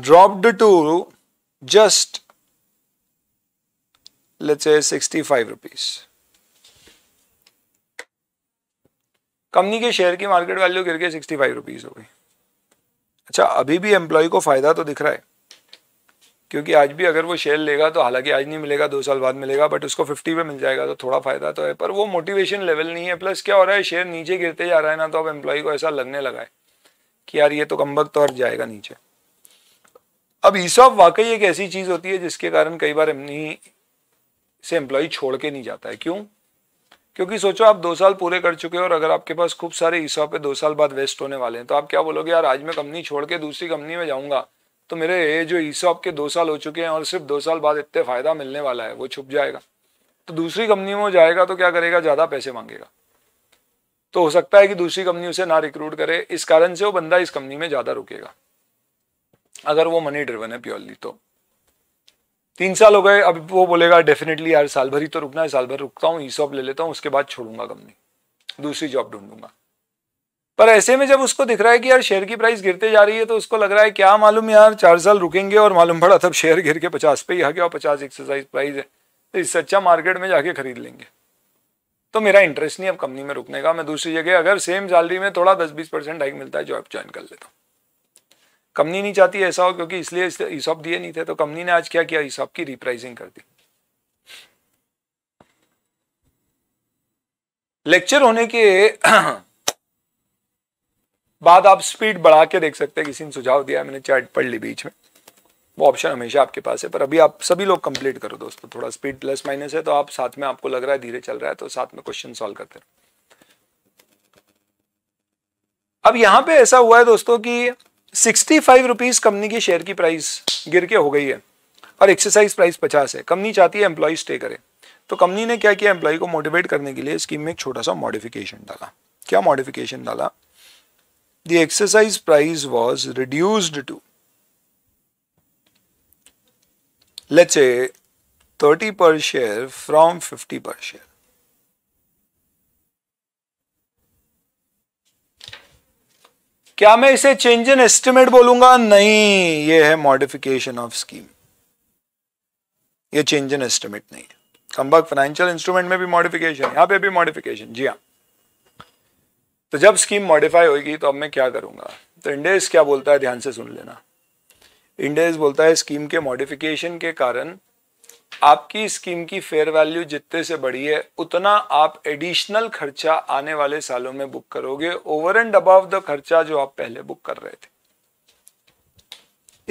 dropped to just let's say sixty five rupees company के शेयर की मार्केट वैल्यू गिर के सिक्सटी फाइव रुपीज हो गई अच्छा अभी भी employ को फ़ायदा तो दिख रहा है क्योंकि आज भी अगर वो शेयर लेगा तो हालांकि आज नहीं मिलेगा दो साल बाद मिलेगा बट उसको फिफ्टी पे मिल जाएगा तो थोड़ा फायदा तो है पर वो मोटिवेशन लेवल नहीं है प्लस क्या हो रहा है शेयर नीचे गिरते जा रहा है ना तो अब एम्प्लॉय को ऐसा लगने लगा है कि यार ये तो कम वक्त तो और जाएगा नीचे अब ईसॉफ वाकई एक ऐसी चीज़ होती है जिसके कारण कई बार से एम्प्लॉय छोड़ के नहीं जाता है क्यों क्योंकि सोचो आप दो साल पूरे कर चुके हो और अगर आपके पास खूब सारे ईसा पे दो साल बाद वेस्ट होने वाले हैं तो आप क्या बोलोगे यार आज मैं कंपनी छोड़ के दूसरी कंपनी में जाऊंगा तो मेरे ये जो ईसॉप के दो साल हो चुके हैं और सिर्फ दो साल बाद इतने फायदा मिलने वाला है वो छुप जाएगा तो दूसरी कंपनी में जाएगा तो क्या करेगा ज्यादा पैसे मांगेगा तो हो सकता है कि दूसरी कंपनी उसे ना रिक्रूट करे इस कारण से वो बंदा इस कंपनी में ज्यादा रुकेगा अगर वो मनी ड्रिवन है प्योरली तो तीन साल हो गए अब वो बोलेगा डेफिनेटली यार साल भर ही तो रुकना है साल भर रुकता हूँ ईसॉप ले लेता हूँ उसके बाद छोड़ूंगा कंपनी दूसरी जॉब ढूंढूंगा पर ऐसे में जब उसको दिख रहा है कि यार शेयर की प्राइस गिरते जा रही है तो उसको लग रहा है क्या मालूम यार चार साल रुकेंगे और मालूम पड़ा तब शेयर गिर के पचास पे ही आ गया पचास एक्सरसाइज प्राइस है तो इससे अच्छा मार्केट में जाके खरीद लेंगे तो मेरा इंटरेस्ट नहीं अब कंपनी में रुकने का मैं दूसरी जगह अगर सेम सैलरी में थोड़ा दस बीस परसेंट मिलता है जॉब ज्वाइन कर लेता हूँ कंपनी नहीं चाहती ऐसा हो क्योंकि इसलिए हिसाब दिए नहीं थे तो कंपनी ने आज क्या किया हिसाब की रिप्राइजिंग कर दी लेक्चर होने के बाद आप स्पीड बढ़ा के देख सकते हैं किसी ने सुझाव दिया मैंने चार्ट पढ़ ली बीच में वो ऑप्शन हमेशा आपके पास है पर अभी आप सभी लोग कंप्लीट करो दोस्तों थोड़ा स्पीड प्लस माइनस है तो आप साथ में आपको लग रहा है धीरे चल रहा है तो साथ में क्वेश्चन सॉल्व करते रहो अब यहां पे ऐसा हुआ है दोस्तों की सिक्सटी फाइव रुपीज कंपनी के शेयर की प्राइस गिर के हो गई है और एक्सरसाइज प्राइस पचास है कंपनी चाहती है एम्प्लॉय स्टे करे तो कंपनी ने क्या किया एम्प्लॉय को मोटिवेट करने के लिए स्कीम में एक छोटा सा मॉडिफिकेशन डाला क्या मॉडिफिकेशन डाला the exercise price was reduced to let's a 30 per share from 50 पर शेयर क्या मैं इसे चेंज इन एस्टिमेट बोलूंगा नहीं ये है मॉडिफिकेशन ऑफ स्कीम ये चेंज इन एस्टिमेट नहीं है कम्बक फाइनेंशियल इंस्ट्रूमेंट में भी मॉडिफिकेशन यहां पे भी मॉडिफिकेशन जी हाँ तो जब स्कीम मॉडिफाई होगी तो अब मैं क्या करूंगा तो इंडेस क्या बोलता है ध्यान से सुन लेना इंडेस बोलता है स्कीम के मॉडिफिकेशन के कारण आपकी स्कीम की फेयर वैल्यू जितने से बढ़ी है उतना आप एडिशनल खर्चा आने वाले सालों में बुक करोगे ओवर एंड अबव द खर्चा जो आप पहले बुक कर रहे थे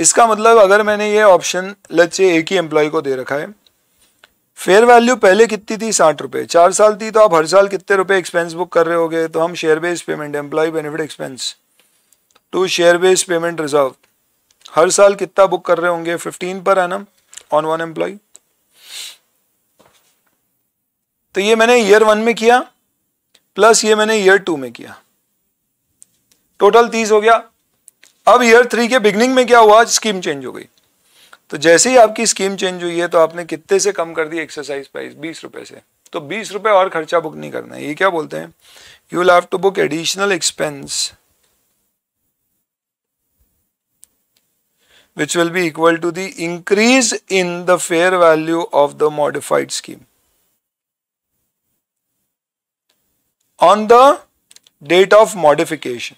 इसका मतलब अगर मैंने ये ऑप्शन लच्चे एक ही एम्प्लॉय को दे रखा है फेयर वैल्यू पहले कितनी थी साठ रुपए चार साल थी तो आप हर साल कितने रुपए एक्सपेंस बुक कर रहे होगे तो हम share based payment employ benefit expense to share based payment reserve हर साल कितना बुक कर रहे होंगे फिफ्टीन पर एन ऑन वन एम्प्लॉय तो ये मैंने ईयर वन में किया प्लस ये मैंने ईयर टू में किया टोटल तीस हो गया अब ईयर थ्री के बिगनिंग में क्या हुआ स्कीम चेंज हो गई तो जैसे ही आपकी स्कीम चेंज हुई है तो आपने कितने से कम कर दी एक्सरसाइज प्राइस बीस रुपए से तो बीस रुपए और खर्चा बुक नहीं करना है ये क्या बोलते हैं you live have to book additional expense which will be equal to the increase in the fair value of the modified scheme on the date of modification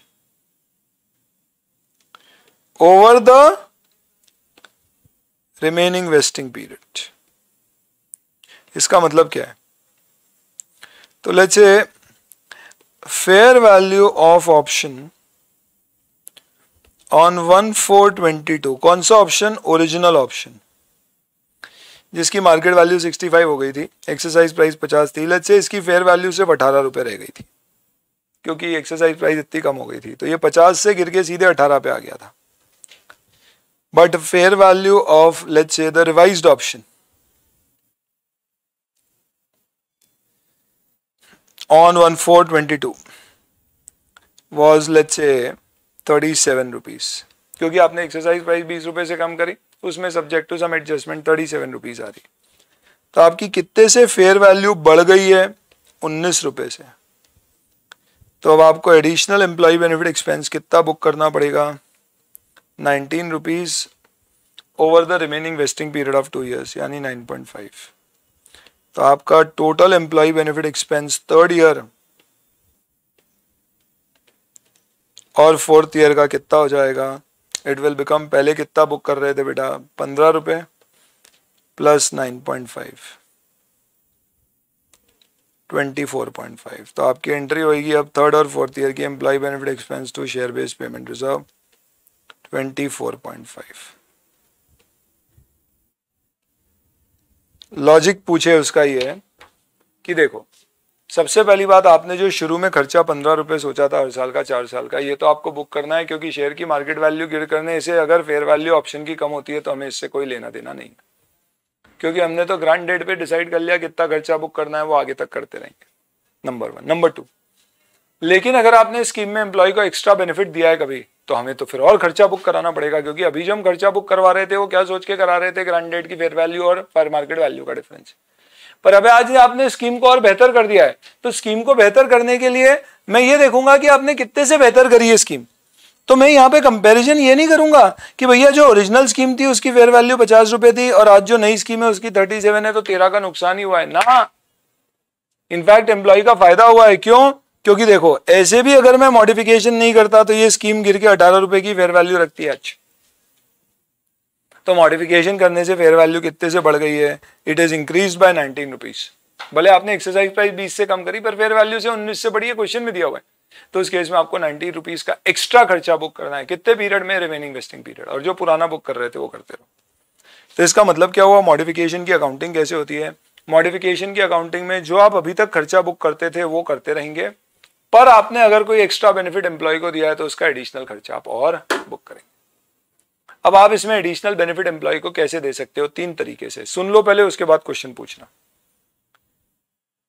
over the remaining vesting period इसका मतलब क्या है तो let's say fair value of option on one four twenty two कौन सा option original option जिसकी market value 65 हो गई थी एक्सरसाइज प्राइस 50 थी लत से इसकी फेयर वैल्यू सिर्फ अठारह रुपये रह गई थी क्योंकि एक्सरसाइज प्राइस इतनी कम हो गई थी तो ये 50 से गिर के सीधे 18 पे आ गया था but fair value of let say the revise option on one four twenty two was was say thirty seven rupees क्योंकि आपने एक्सरसाइज प्राइस बीस रुपए से कम करी उसमें subject to some adjustment thirty seven rupees आ रही तो आपकी कितने से फेयर वैल्यू बढ़ गई है उन्नीस रुपए से तो अब आपको एडिशनल एम्प्लॉय बेनिफिट एक्सपेंस कितना बुक करना पड़ेगा nineteen rupees over the remaining vesting period of two years यानी नाइन पॉइंट फाइव तो आपका total employ benefit expense third year और फोर्थ ईयर का कितना हो जाएगा इट विल बिकम पहले कितना बुक कर रहे थे बेटा पंद्रह रुपये plus nine point five twenty four point five तो आपकी एंट्री होगी अब थर्ड और फोर्थ ईयर की employ benefit expense to share based payment reserve twenty four point five logic पूछे उसका ये है कि देखो सबसे पहली बात आपने जो शुरू में खर्चा पंद्रह रुपये सोचा था हर साल का चार साल का ये तो आपको बुक करना है क्योंकि शेयर की मार्केट वैल्यू गिर करने से अगर फेयर वैल्यू ऑप्शन की कम होती है तो हमें इससे कोई लेना देना नहीं क्योंकि हमने तो ग्रांड डेट पे डिसाइड कर लिया कितना खर्चा बुक करना है वो आगे तक करते रहेंगे नंबर वन नंबर टू लेकिन अगर आपने स्कीम में एम्प्लॉय को एक्स्ट्रा बेनिफिट दिया है कभी तो हमें तो फिर और खर्चा बुक कराना पड़ेगा क्योंकि अभी जो हम खर्चा बुक करवा रहे थे वो क्या सोच के करा रहे थे ग्रांड डेट की फेयर वैल्यू और फेयर मार्केट वैल्यू का डिफरेंस पर अब आज आपने स्कीम को और बेहतर कर दिया है तो स्कीम को बेहतर करने के लिए मैं ये देखूंगा कि आपने कितने से बेहतर करी है स्कीम तो मैं यहाँ पे कंपैरिजन ये नहीं करूंगा कि भैया जो ओरिजिनल स्कीम थी उसकी फेयर वैल्यू पचास रुपए थी और आज जो नई स्कीम है उसकी थर्टी सेवन है तो तेरह का नुकसान ही हुआ है ना इनफैक्ट एम्प्लॉय का फायदा हुआ है क्यों क्योंकि देखो ऐसे भी अगर मैं मॉडिफिकेशन नहीं करता तो ये स्कीम गिर के अठारह रुपए की फेयर वैल्यू रखती है अच्छा तो मॉडिफिकेशन करने से फेयर वैल्यू कितने से बढ़ गई है it is increase by nineteen rupees भले आपने एक्सरसाइज प्राइस बीस से कम करी पर फेयर वैल्यू से उन्नीस से बढ़ी है क्वेश्चन में दिया हुआ है तो इस केस में आपको नाइनटी रुपीज़ का एक्स्ट्रा खर्चा बुक करना है कितने पीरियड में रिमेनिंग वेस्टिंग पीरियड और जो पुराना बुक कर रहे थे वो करते रहो तो इसका मतलब क्या हुआ मॉडिफिकेशन की अकाउंटिंग कैसे होती है मॉडिफिकेशन की अकाउंटिंग में जो आप अभी तक खर्चा बुक करते थे वो करते रहेंगे पर आपने अगर कोई एक्स्ट्रा बेनिफिट एम्प्लॉय को दिया है तो उसका एडिशनल खर्चा आप और बुक करेंगे अब आप इसमें एडिशनल बेनिफिट एम्प्लॉय को कैसे दे सकते हो तीन तरीके से सुन लो पहले उसके बाद क्वेश्चन पूछना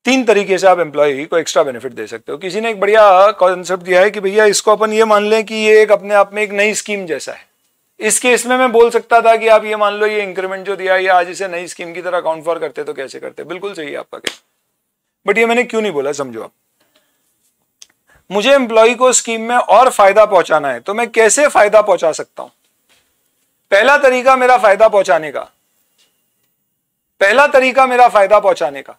तीन तरीके से आप एम्प्लॉय को एक्स्ट्रा बेनिफिट दे सकते हो किसी ने एक बढ़िया कॉन्सेप्ट दिया है कि भैया इसको अपन ये मान लें कि ये एक अपने आप में एक नई स्कीम जैसा है इस केस में मैं बोल सकता था कि आप ये मान लो ये इंक्रीमेंट जो दिया ये आज इसे नई स्कीम की तरह काउंट फॉर करते तो कैसे करते बिल्कुल सही है आपका क्या बट ये मैंने क्यों नहीं बोला समझो आप मुझे एम्प्लॉय को स्कीम में और फायदा पहुंचाना है तो मैं कैसे फायदा पहुंचा सकता हूं पहला तरीका मेरा फायदा पहुंचाने का पहला तरीका मेरा फायदा पहुंचाने का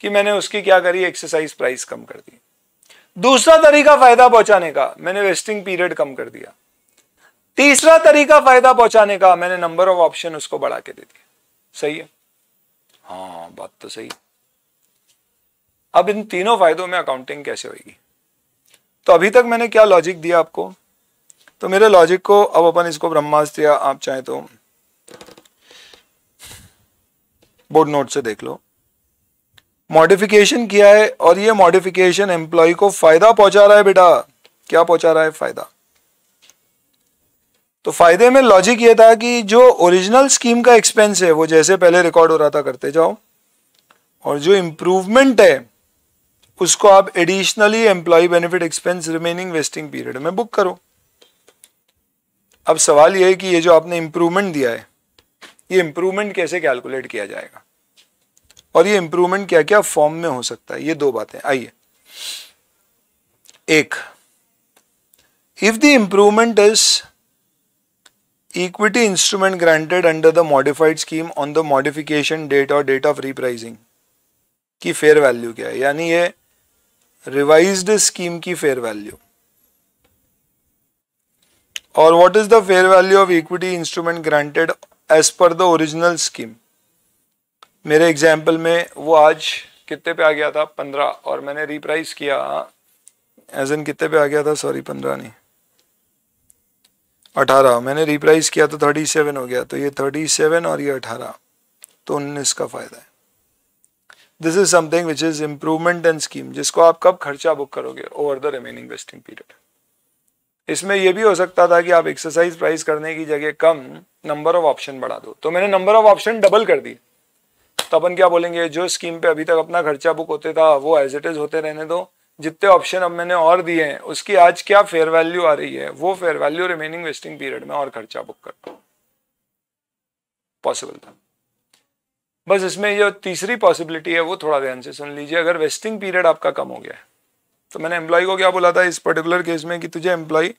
कि मैंने उसकी क्या करी एक्सरसाइज प्राइस कम कर दी दूसरा तरीका फायदा पहुंचाने का मैंने वेस्टिंग पीरियड कम कर दिया तीसरा तरीका फायदा पहुंचाने का मैंने नंबर ऑफ ऑप्शन उसको बढ़ा के दे दिया सही है हाँ बात तो सही अब इन तीनों फायदों में अकाउंटिंग कैसे होगी तो अभी तक मैंने क्या लॉजिक दिया आपको तो मेरे लॉजिक को अब अपन इसको ब्रह्मास्त्र या आप चाहे तो बोर्ड नोट से देख लो मॉडिफिकेशन किया है और ये मॉडिफिकेशन एम्प्लॉय को फायदा पहुंचा रहा है बेटा क्या पहुंचा रहा है फायदा तो फायदे में लॉजिक ये था कि जो ओरिजिनल स्कीम का एक्सपेंस है वो जैसे पहले रिकॉर्ड हो रहा था करते जाओ और जो इंप्रूवमेंट है उसको आप additionally employ benefit expense remaining vesting period में बुक करो अब सवाल यह है कि ये जो आपने इंप्रूवमेंट दिया है ये इंप्रूवमेंट कैसे कैलकुलेट किया जाएगा और ये इंप्रूवमेंट क्या क्या फॉर्म में हो सकता है ये दो बातें आइए एक if the improvement is equity instrument granted under the modified scheme on the modification date और डेट ऑफ रिप्राइजिंग की फेयर वैल्यू क्या है यानी ये रिवाइज्ड स्कीम की फेयर वैल्यू और what is the fair value of equity instrument granted as per the original scheme मेरे example में वो आज कितने पे आ गया था पंद्रह और मैंने रिप्राइस किया एज एन कितने पे आ गया था सॉरी पंद्रह नहीं अठारह मैंने रिप्राइस किया तो थर्टी सेवन हो गया तो ये थर्टी सेवन और ये अठारह तो उन्नीस का फायदा है this is something which is improvement and scheme जिसको आप कब खर्चा बुक करोगे over the remaining vesting period इसमें यह भी हो सकता था कि आप एक्सरसाइज प्राइस करने की जगह कम नंबर ऑफ ऑप्शन बढ़ा दो तो मैंने नंबर ऑफ ऑप्शन डबल कर दिए तो अपन क्या बोलेंगे जो स्कीम पे अभी तक अपना खर्चा बुक होते था वो एज इट इज होते रहने दो जितने ऑप्शन अब मैंने और दिए हैं उसकी आज क्या फेयर वैल्यू आ रही है वो fair value remaining vesting period में और खर्चा बुक कर दो पॉसिबल था बस इसमें जो तीसरी पॉसिबिलिटी है वो थोड़ा ध्यान से सुन लीजिए अगर वेस्टिंग पीरियड आपका कम हो गया है तो मैंने एम्प्लॉय को क्या बोला था इस पर्टिकुलर केस में कि तुझे एम्प्लॉय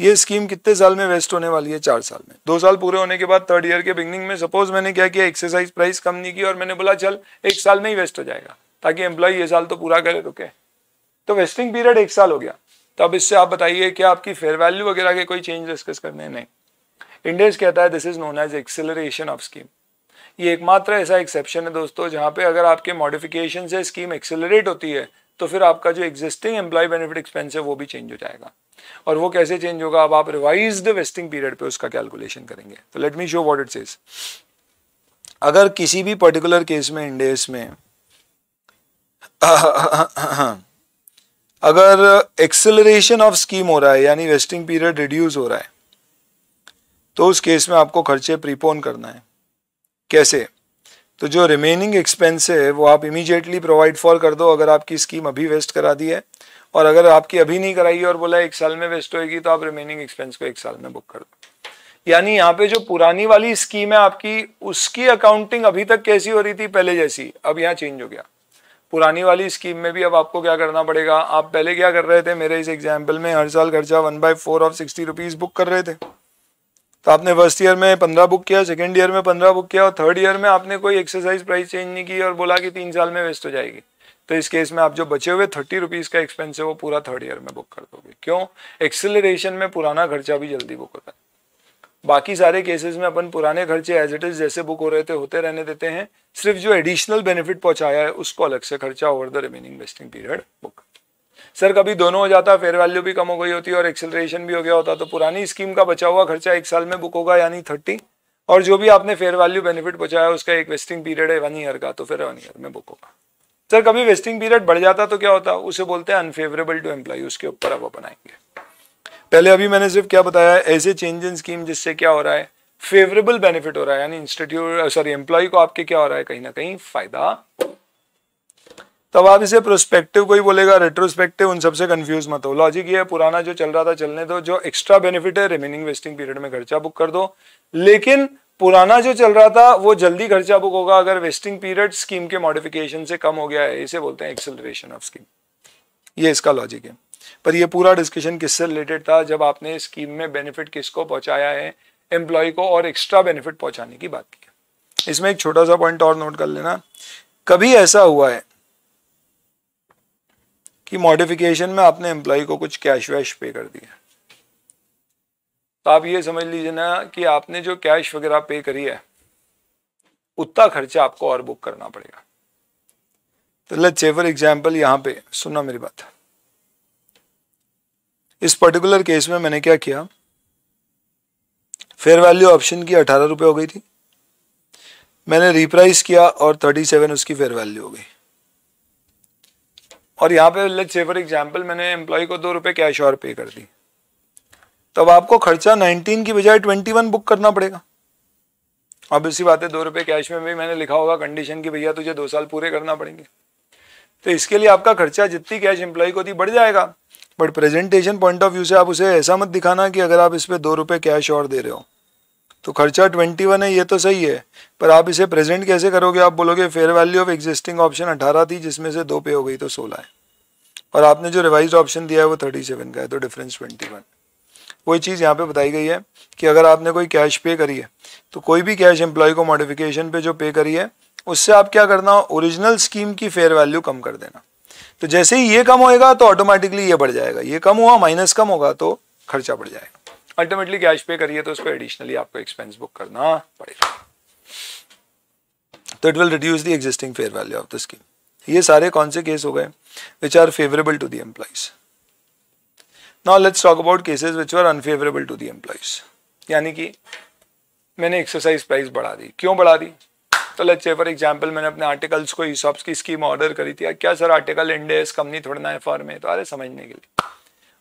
ये स्कीम कितने साल में वेस्ट होने वाली है चार साल में दो साल पूरे होने के बाद थर्ड ईयर के बिगनिंग में सपोज मैंने क्या किया एक्सरसाइज प्राइस कम नहीं की और मैंने बोला चल एक साल में ही वेस्ट हो जाएगा ताकि एम्प्लॉय ये साल तो पूरा करे रुके तो वेस्टिंग पीरियड एक साल हो गया तो अब इससे आप बताइए क्या आपकी फेयर वैल्यू वगैरह के कोई चेंज डिस्कस करने नहीं इंडेस कहता है this is known as acceleration of scheme ये एकमात्र ऐसा एक्सेप्शन है दोस्तों जहां पे अगर आपके मॉडिफिकेशन से स्कीम एक्सेलरेट होती है तो फिर आपका जो एग्जिस्टिंग एम्प्लॉय बेनिफिट एक्सपेंस है वो भी चेंज हो जाएगा और वो कैसे चेंज होगा अब आप रिवाइज वेस्टिंग पीरियड पे उसका कैलकुलेशन करेंगे तो let me show what it says अगर किसी भी पर्टिकुलर केस में इंडेस में अगर एक्सेलरेशन ऑफ स्कीम हो रहा है यानी वेस्टिंग पीरियड रिड्यूस हो रहा है तो उस केस में आपको खर्चे प्रीपोन करना है कैसे तो जो रिमेनिंग एक्सपेंस है वो आप इमीजिएटली प्रोवाइड फॉर कर दो अगर आपकी स्कीम अभी वेस्ट करा दी है और अगर आपकी अभी नहीं कराई और बोला एक साल में वेस्ट होएगी तो आप रिमेनिंग एक्सपेंस को एक साल में बुक कर दो यानी यहाँ पे जो पुरानी वाली स्कीम है आपकी उसकी अकाउंटिंग अभी तक कैसी हो रही थी पहले जैसी अब यहाँ चेंज हो गया पुरानी वाली स्कीम में भी अब आपको क्या करना पड़ेगा आप पहले क्या कर रहे थे मेरे इस एग्जाम्पल में हर साल खर्चा one by four of sixty rupees book कर रहे थे तो आपने फर्स्ट ईयर में पंद्रह बुक किया सेकेंड ईयर में पंद्रह बुक किया और थर्ड ईयर में आपने कोई एक्सरसाइज प्राइस चेंज नहीं की और बोला कि तीन साल में वेस्ट हो जाएगी तो इस केस में आप जो बचे हुए थर्टी रुपीज़ का एक्सपेंस है वो पूरा थर्ड ईयर में बुक कर दोगे क्यों एक्सेलरेशन में पुराना खर्चा भी जल्दी बुक होता है बाकी सारे केसेस में अपन पुराने खर्चे एज इट इज जैसे बुक हो रहे थे होते रहने देते हैं सिर्फ जो एडिशनल बेनिफिट पहुंचाया है उसको अलग से खर्चा over the remaining vesting period book sir कभी दोनों हो जाता फेयर वैल्यू भी कम हो गई होती और एक्सेलरेशन भी हो गया होता तो पुरानी स्कीम का बचा हुआ खर्चा एक साल में बुक होगा यानी थर्टी और जो भी आपने फेयर वैल्यू बेनिफिट बचाया उसका एक वेस्टिंग पीरियड है वन ईयर का तो फिर वन ईयर में बुक होगा सर कभी वेस्टिंग पीरियड बढ़ जाता तो क्या होता उसे बोलते हैं अनफेवरेबल टू एम्प्लॉय उसके ऊपर अब बनाएंगे पहले अभी मैंने सिर्फ क्या बताया ऐसे चेंज इन स्कीम जिससे क्या हो रहा है फेवरेबल बेनिफिट हो रहा है यानी इंस्टीट्यूट सॉरी एम्प्लॉय को आपके क्या हो रहा है कहीं ना कहीं फायदा तब आप इसे प्रोस्पेक्टिव कोई बोलेगा रेट्रोस्पेक्टिव उन सबसे कंफ्यूज मत हो लॉजिक ये है पुराना जो चल रहा था चलने दो जो एक्स्ट्रा बेनिफिट है रिमेनिंग वेस्टिंग पीरियड में खर्चा बुक कर दो लेकिन पुराना जो चल रहा था वो जल्दी खर्चा बुक होगा अगर वेस्टिंग पीरियड स्कीम के मॉडिफिकेशन से कम हो गया है इसे बोलते हैं एक्सेलरेशन ऑफ स्कीम ये इसका लॉजिक है पर यह पूरा डिस्कशन किससे रिलेटेड था जब आपने स्कीम में बेनिफिट किसको पहुंचाया है एम्प्लॉय को और एक्स्ट्रा बेनिफिट पहुंचाने की बात की इसमें एक छोटा सा पॉइंट और नोट कर लेना कभी ऐसा हुआ है कि मॉडिफिकेशन में आपने एम्प्लॉय को कुछ कैश वैश पे कर दिया तो आप ये समझ लीजिए ना कि आपने जो कैश वगैरह पे करी है उतना खर्चा आपको और बुक करना पड़ेगा तो लेट्स से फॉर एग्जाम्पल यहां पे सुना मेरी बात इस पर्टिकुलर केस में मैंने क्या किया फेयर वैल्यू ऑप्शन की अठारह रुपये हो गई थी मैंने रिप्राइस किया और थर्टी सेवन उसकी फेयर वैल्यू हो गई और यहाँ पे लेट से फॉर एग्जाम्पल मैंने एम्प्लॉय को दो रुपये कैश और पे कर दी तब आपको खर्चा 19 की बजाय 21 बुक करना पड़ेगा अब इसी बात है दो रुपये कैश में भी मैंने लिखा होगा कंडीशन की भैया तुझे दो साल पूरे करना पड़ेंगे तो इसके लिए आपका खर्चा जितनी कैश एम्प्लॉय को दी बढ़ जाएगा but presentation point of view से आप उसे ऐसा मत दिखाना कि अगर आप इस पर दो रुपये कैश और दे रहे हो तो खर्चा ट्वेंटी वन है ये तो सही है पर आप इसे प्रेजेंट कैसे करोगे आप बोलोगे fair value of existing option अठारह थी जिसमें से दो पे हो गई तो सोलह है और आपने जो रिवाइज ऑप्शन दिया है वो थर्टी सेवन का है तो डिफरेंस ट्वेंटी वन वही चीज़ यहाँ पे बताई गई है कि अगर आपने कोई कैश पे करी है तो कोई भी कैश एम्प्लॉय को मॉडिफिकेशन पे जो पे करी है उससे आप क्या करना ओरिजिनल स्कीम की फेयर वैल्यू कम कर देना तो जैसे ही ये कम होएगा तो ऑटोमेटिकली ये बढ़ जाएगा ये कम हुआ माइनस कम होगा तो खर्चा बढ़ जाएगा अल्टीमेटली कैश पे करिए तो उसको एडिशनली आपको एक्सपेंस बुक करना पड़ेगा तो it will reduce the existing fair value of the scheme ये सारे कौन से केस हो गए which are favourable to the employees now let's talk about cases which are unfavourable to the employees यानी कि मैंने एक्सरसाइज प्राइस बढ़ा दी क्यों बढ़ा दी तो लेट्स से फॉर एग्जाम्पल मैंने अपने आर्टिकल्स को ईसॉप्स की स्कीम ऑर्डर करी थी क्या सर आर्टिकल इंडेस कंपनी थोड़ा ना है फॉर्म में तो अरे समझने के लिए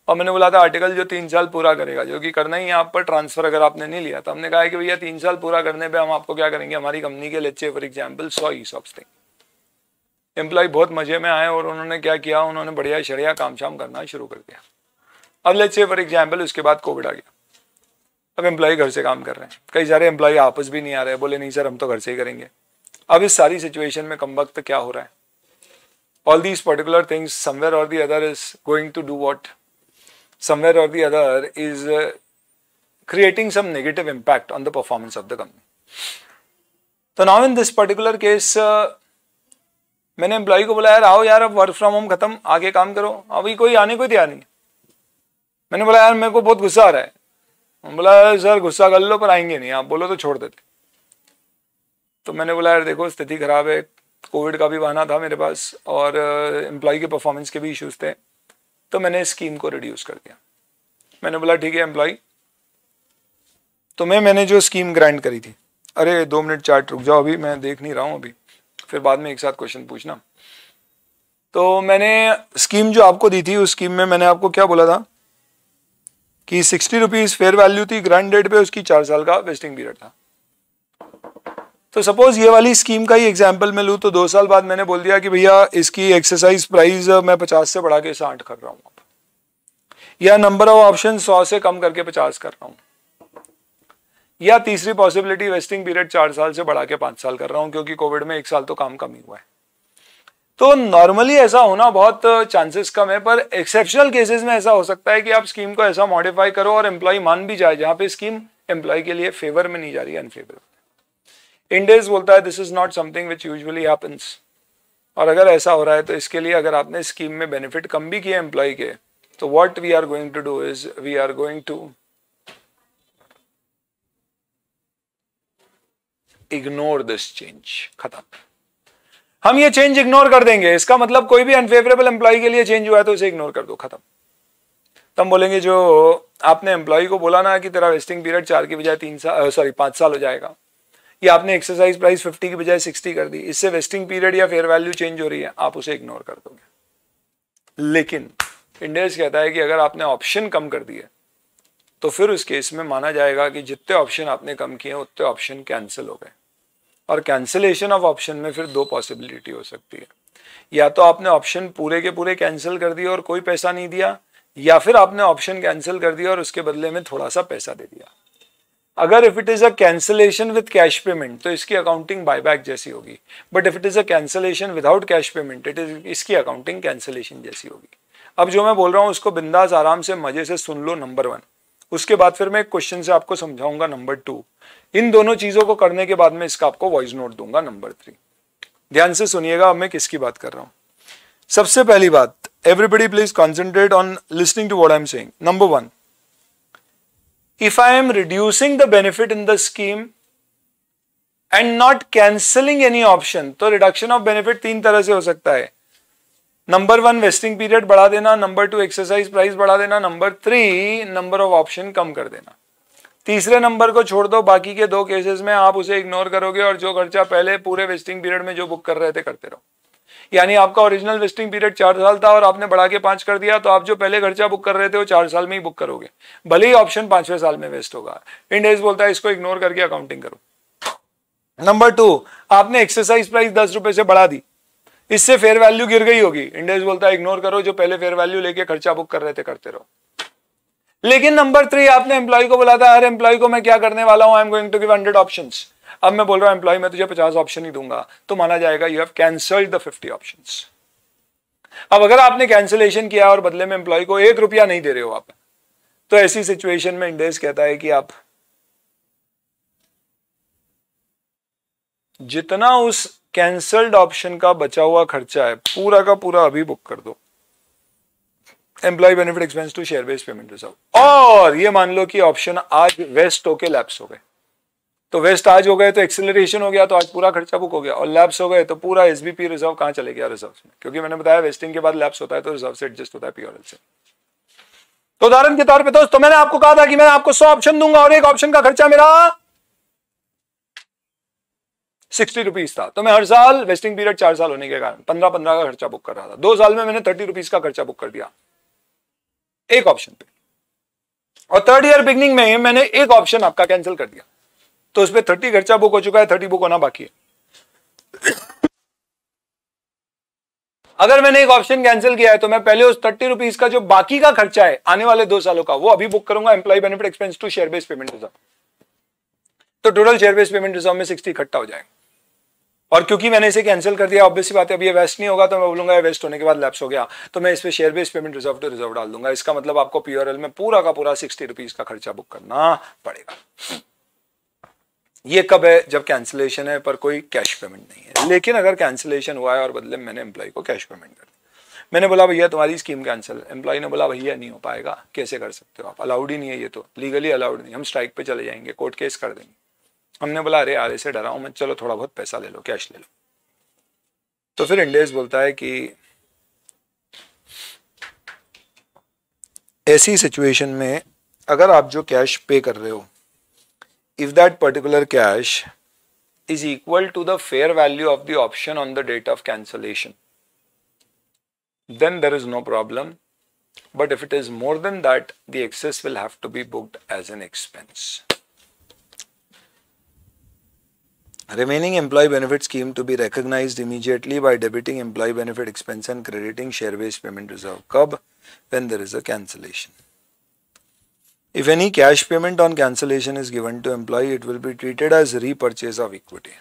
और मैंने बोला था आर्टिकल जो तीन साल पूरा करेगा जो कि करना ही है आप पर ट्रांसफर अगर आपने नहीं लिया तो हमने कहा है कि भैया तीन साल पूरा करने पे हम आपको क्या करेंगे हमारी कंपनी के लेचे फॉर एग्जाम्पल सौ ई सॉप्स देंगे एम्प्लॉय बहुत मजे में आए और उन्होंने क्या किया उन्होंने बढ़िया शड़िया काम शाम करना शुरू कर दिया अब लेचे फॉर एग्जाम्पल उसके बाद कोविड आ गया अब एम्प्लॉय घर से काम कर रहे हैं कई सारे एम्प्लॉय आपस भी नहीं आ रहे बोले नहीं सर हम तो घर से ही करेंगे अब इस सारी सिचुएशन में कम वक्त क्या हो रहा है all these particular things somewhere और the other is going to do what somewhere or the other is uh, creating some negative impact on the performance of the company. तो now in this particular case मैंने employee को बोला यार आओ यार अब work from home खत्म आगे काम करो अभी कोई आने कोई तैयार नहीं मैंने बोला यार मेरे को बहुत गुस्सा आ रहा है बोला सर गुस्सा कर लो पर आएंगे नहीं आप बोलो तो छोड़ देते तो मैंने बोला यार देखो स्थिति खराब है कोविड का भी बहाना था मेरे पास और एम्प्लॉय uh, के परफॉर्मेंस के भी इश्यूज थे तो मैंने स्कीम को रिड्यूस कर दिया मैंने बोला ठीक है एम्प्लॉय तुम्हें मैंने जो स्कीम ग्राइंड करी थी अरे दो मिनट चार्ट रुक जाओ अभी मैं देख नहीं रहा हूँ अभी फिर बाद में एक साथ क्वेश्चन पूछना तो मैंने स्कीम जो आपको दी थी उस स्कीम में मैंने आपको क्या बोला था कि सिक्सटी रुपीज़ फेयर वैल्यू थी ग्रांड डेट पे उसकी चार साल का वेस्टिंग पीरियड था तो सपोज ये वाली स्कीम का ही एग्जाम्पल मैं लूँ तो दो साल बाद मैंने बोल दिया कि भैया इसकी एक्सरसाइज प्राइस मैं पचास से बढ़ा के साठ कर रहा हूँ या नंबर ऑफ ऑप्शन सौ से कम करके पचास कर रहा हूँ या तीसरी पॉसिबिलिटी वेस्टिंग पीरियड चार साल से बढ़ा के पांच साल कर रहा हूँ क्योंकि कोविड में एक साल तो काम कम ही हुआ है तो नॉर्मली ऐसा होना बहुत चांसेस कम है पर एक्सेप्शनल केसेस में ऐसा हो सकता है कि आप स्कीम को ऐसा मॉडिफाई करो और एम्प्लॉय मान भी जाए जहां पे स्कीम एम्प्लॉय के लिए फेवर में नहीं जा रही है अनफेवर इंडेज बोलता है this is not something which usually happens और अगर ऐसा हो रहा है तो इसके लिए अगर आपने स्कीम में बेनिफिट कम भी किया एम्प्लॉय के तो what we are going to do is we are going to ignore this change खत्म हम ये चेंज इग्नोर कर देंगे इसका मतलब कोई भी अनफेवरेबल एम्प्लॉय के लिए चेंज हुआ है तो उसे इग्नोर कर दो खत्म तब तो बोलेंगे जो आपने एम्प्लॉय को बोला ना कि तेरा वेस्टिंग पीरियड चार की बजाय तीन साल सॉरी पांच साल हो जाएगा कि आपने एक्सरसाइज प्राइस फिफ्टी की बजाय सिक्सटी कर दी इससे वेस्टिंग पीरियड या फेयर वैल्यू चेंज हो रही है आप उसे इग्नोर कर दोगे लेकिन इंडेक्स कहता है कि अगर आपने ऑप्शन कम कर दिए तो फिर उस केस में माना जाएगा कि जितने ऑप्शन आपने कम किए हैं उतने ऑप्शन कैंसिल हो गए और कैंसिलेशन ऑफ ऑप्शन में फिर दो पॉसिबिलिटी हो सकती है या तो आपने ऑप्शन पूरे के पूरे कैंसिल कर दिए और कोई पैसा नहीं दिया या फिर आपने ऑप्शन कैंसिल कर दिया और उसके बदले में थोड़ा सा पैसा दे दिया अगर if it is a cancellation with cash payment तो इसकी अकाउंटिंग बायबैक जैसी होगी but if it is a cancellation without cash payment it is इसकी अकाउंटिंग कैंसिलेशन जैसी होगी अब जो मैं बोल रहा हूँ उसको बिंदास आराम से मजे से सुन लो नंबर वन उसके बाद फिर मैं एक क्वेश्चन से आपको समझाऊंगा नंबर टू इन दोनों चीजों को करने के बाद मैं इसका आपको वॉइस नोट दूंगा नंबर थ्री ध्यान से सुनिएगा अब मैं किसकी बात कर रहा हूँ सबसे पहली बात everybody please concentrate on listening to what I am saying number one if I am reducing the benefit in the scheme and not cancelling any option to reduction of benefit teen tarah se ho sakta hai number 1 vesting period bada dena number 2 exercise price bada dena number 3 number of option kam kar dena तीसरे number को छोड़ दो बाकी के दो cases में आप उसे इग्नोर करोगे और जो खर्चा पहले पूरे वेस्टिंग पीरियड में जो बुक कर रहे थे करते रहो यानी आपका ओरिजिनल वेस्टिंग पीरियड चार साल था और आपने बढ़ा के पांच कर दिया तो आप जो पहले खर्चा बुक कर रहे थे वो चार साल में ही बुक करोगे भले ही ऑप्शन पांचवें साल में वेस्ट होगा इंडेज बोलता है इसको इग्नोर करके अकाउंटिंग करो नंबर टू आपने एक्सरसाइज प्राइस दस रुपए से बढ़ा दी इससे फेयर वैल्यू गिर गई होगी इंडेज बोलता है इग्नोर करो जो पहले फेयर वैल्यू लेके खर्चा बुक कर रहे थे करते रहो लेकिन नंबर थ्री आपने एम्प्लॉय को बोला था हर एम्प्लॉय को मैं क्या करने वाला हूं I am going to give hundred options अब मैं बोल रहा हूं एम्प्लॉय मैं तुझे पचास ऑप्शन ही दूंगा तो माना जाएगा you have cancelled the fifty option अब अगर आपने कैंसिलेशन किया और बदले में एम्प्लॉय को एक रुपया नहीं दे रहे हो आप तो ऐसी सिचुएशन में इंडेस कहता है कि आप जितना उस कैंसल्ड ऑप्शन का बचा हुआ खर्चा है पूरा का पूरा अभी बुक कर दो employee benefit expense to share based payment reserve और ये मान लो कि ऑप्शन आज वेस्ट होके लैप्स हो गए तो वेस्ट आज हो गए तो एक्सेलरेशन हो गया तो आज पूरा खर्चा बुक हो गया और लैब्स हो गए तो पूरा एस रिजर्व कहाँ चले गया रिजर्व में क्योंकि मैंने बताया वेस्टिंग के बाद लैब्स होता है तो रिजर्व से एडजस्ट होता है पीओरएल से तो उदाहरण के तौर पे दोस्त तो मैंने आपको कहा था कि मैं आपको सौ ऑप्शन दूंगा और एक ऑप्शन का खर्चा मेरा सिक्सटी रुपीज था तो मैं हर साल वेस्टिंग पीरियड चार साल होने के कारण पंद्रह पंद्रह का खर्चा बुक कर रहा था दो साल में मैंने थर्टी रुपीज का खर्चा बुक कर दिया एक ऑप्शन पे और थर्ड ईयर बिगनिंग में मैंने एक ऑप्शन आपका कैंसिल कर दिया तो उसमें थर्टी खर्चा बुक हो चुका है थर्टी बुक होना बाकी है अगर मैंने एक ऑप्शन कैंसिल किया है तो मैं पहले उस थर्टी रुपीज का जो बाकी का खर्चा है आने वाले दो सालों का वो अभी बुक करूंगा employee benefit expense to share base payment reserve तो total share base payment reserve में सिक्सटी इकट्ठा हो जाएगा और क्योंकि मैंने इसे कैंसिल कर दिया ऑब्वियसली बात है अभी ये वेस्ट नहीं होगा तो मैं बोलूंगा वेस्ट होने के बाद लैप्स हो गया तो मैं इस पर share base payment reserve to reserve डाल दूंगा इसका मतलब आपको पीआरएल में पूरा का पूरा सिक्सटी रुपीज का खर्चा बुक करना पड़ेगा ये कब है जब कैंसिलेशन है पर कोई कैश पेमेंट नहीं है लेकिन अगर कैंसिलेशन हुआ है और बदले मैंने एम्प्लॉय को कैश पेमेंट कर दिया मैंने बोला भैया तुम्हारी स्कीम कैंसिल एम्प्लॉय ने बोला भैया नहीं हो पाएगा कैसे कर सकते हो आप अलाउड ही नहीं है ये तो लीगली अलाउड नहीं हम स्ट्राइक पे चले जाएंगे कोर्ट केस कर देंगे हमने बोला अरे आरे से डरा हूँ मैं चलो थोड़ा बहुत पैसा ले लो कैश ले लो तो फिर इंडेज बोलता है कि ऐसी सिचुएशन में अगर आप जो कैश पे कर रहे हो if that particular cash is equal to the fair value of the option on the date of cancellation, then there is no problem. But if it is more than that, the excess will have to be booked as an expense. Remaining employee benefit scheme to be recognized immediately by debiting employee benefit expense and crediting share-based payment reserve CUB when there is a cancellation. If any cash payment on cancellation is given to employee, it will be treated as repurchase of equity.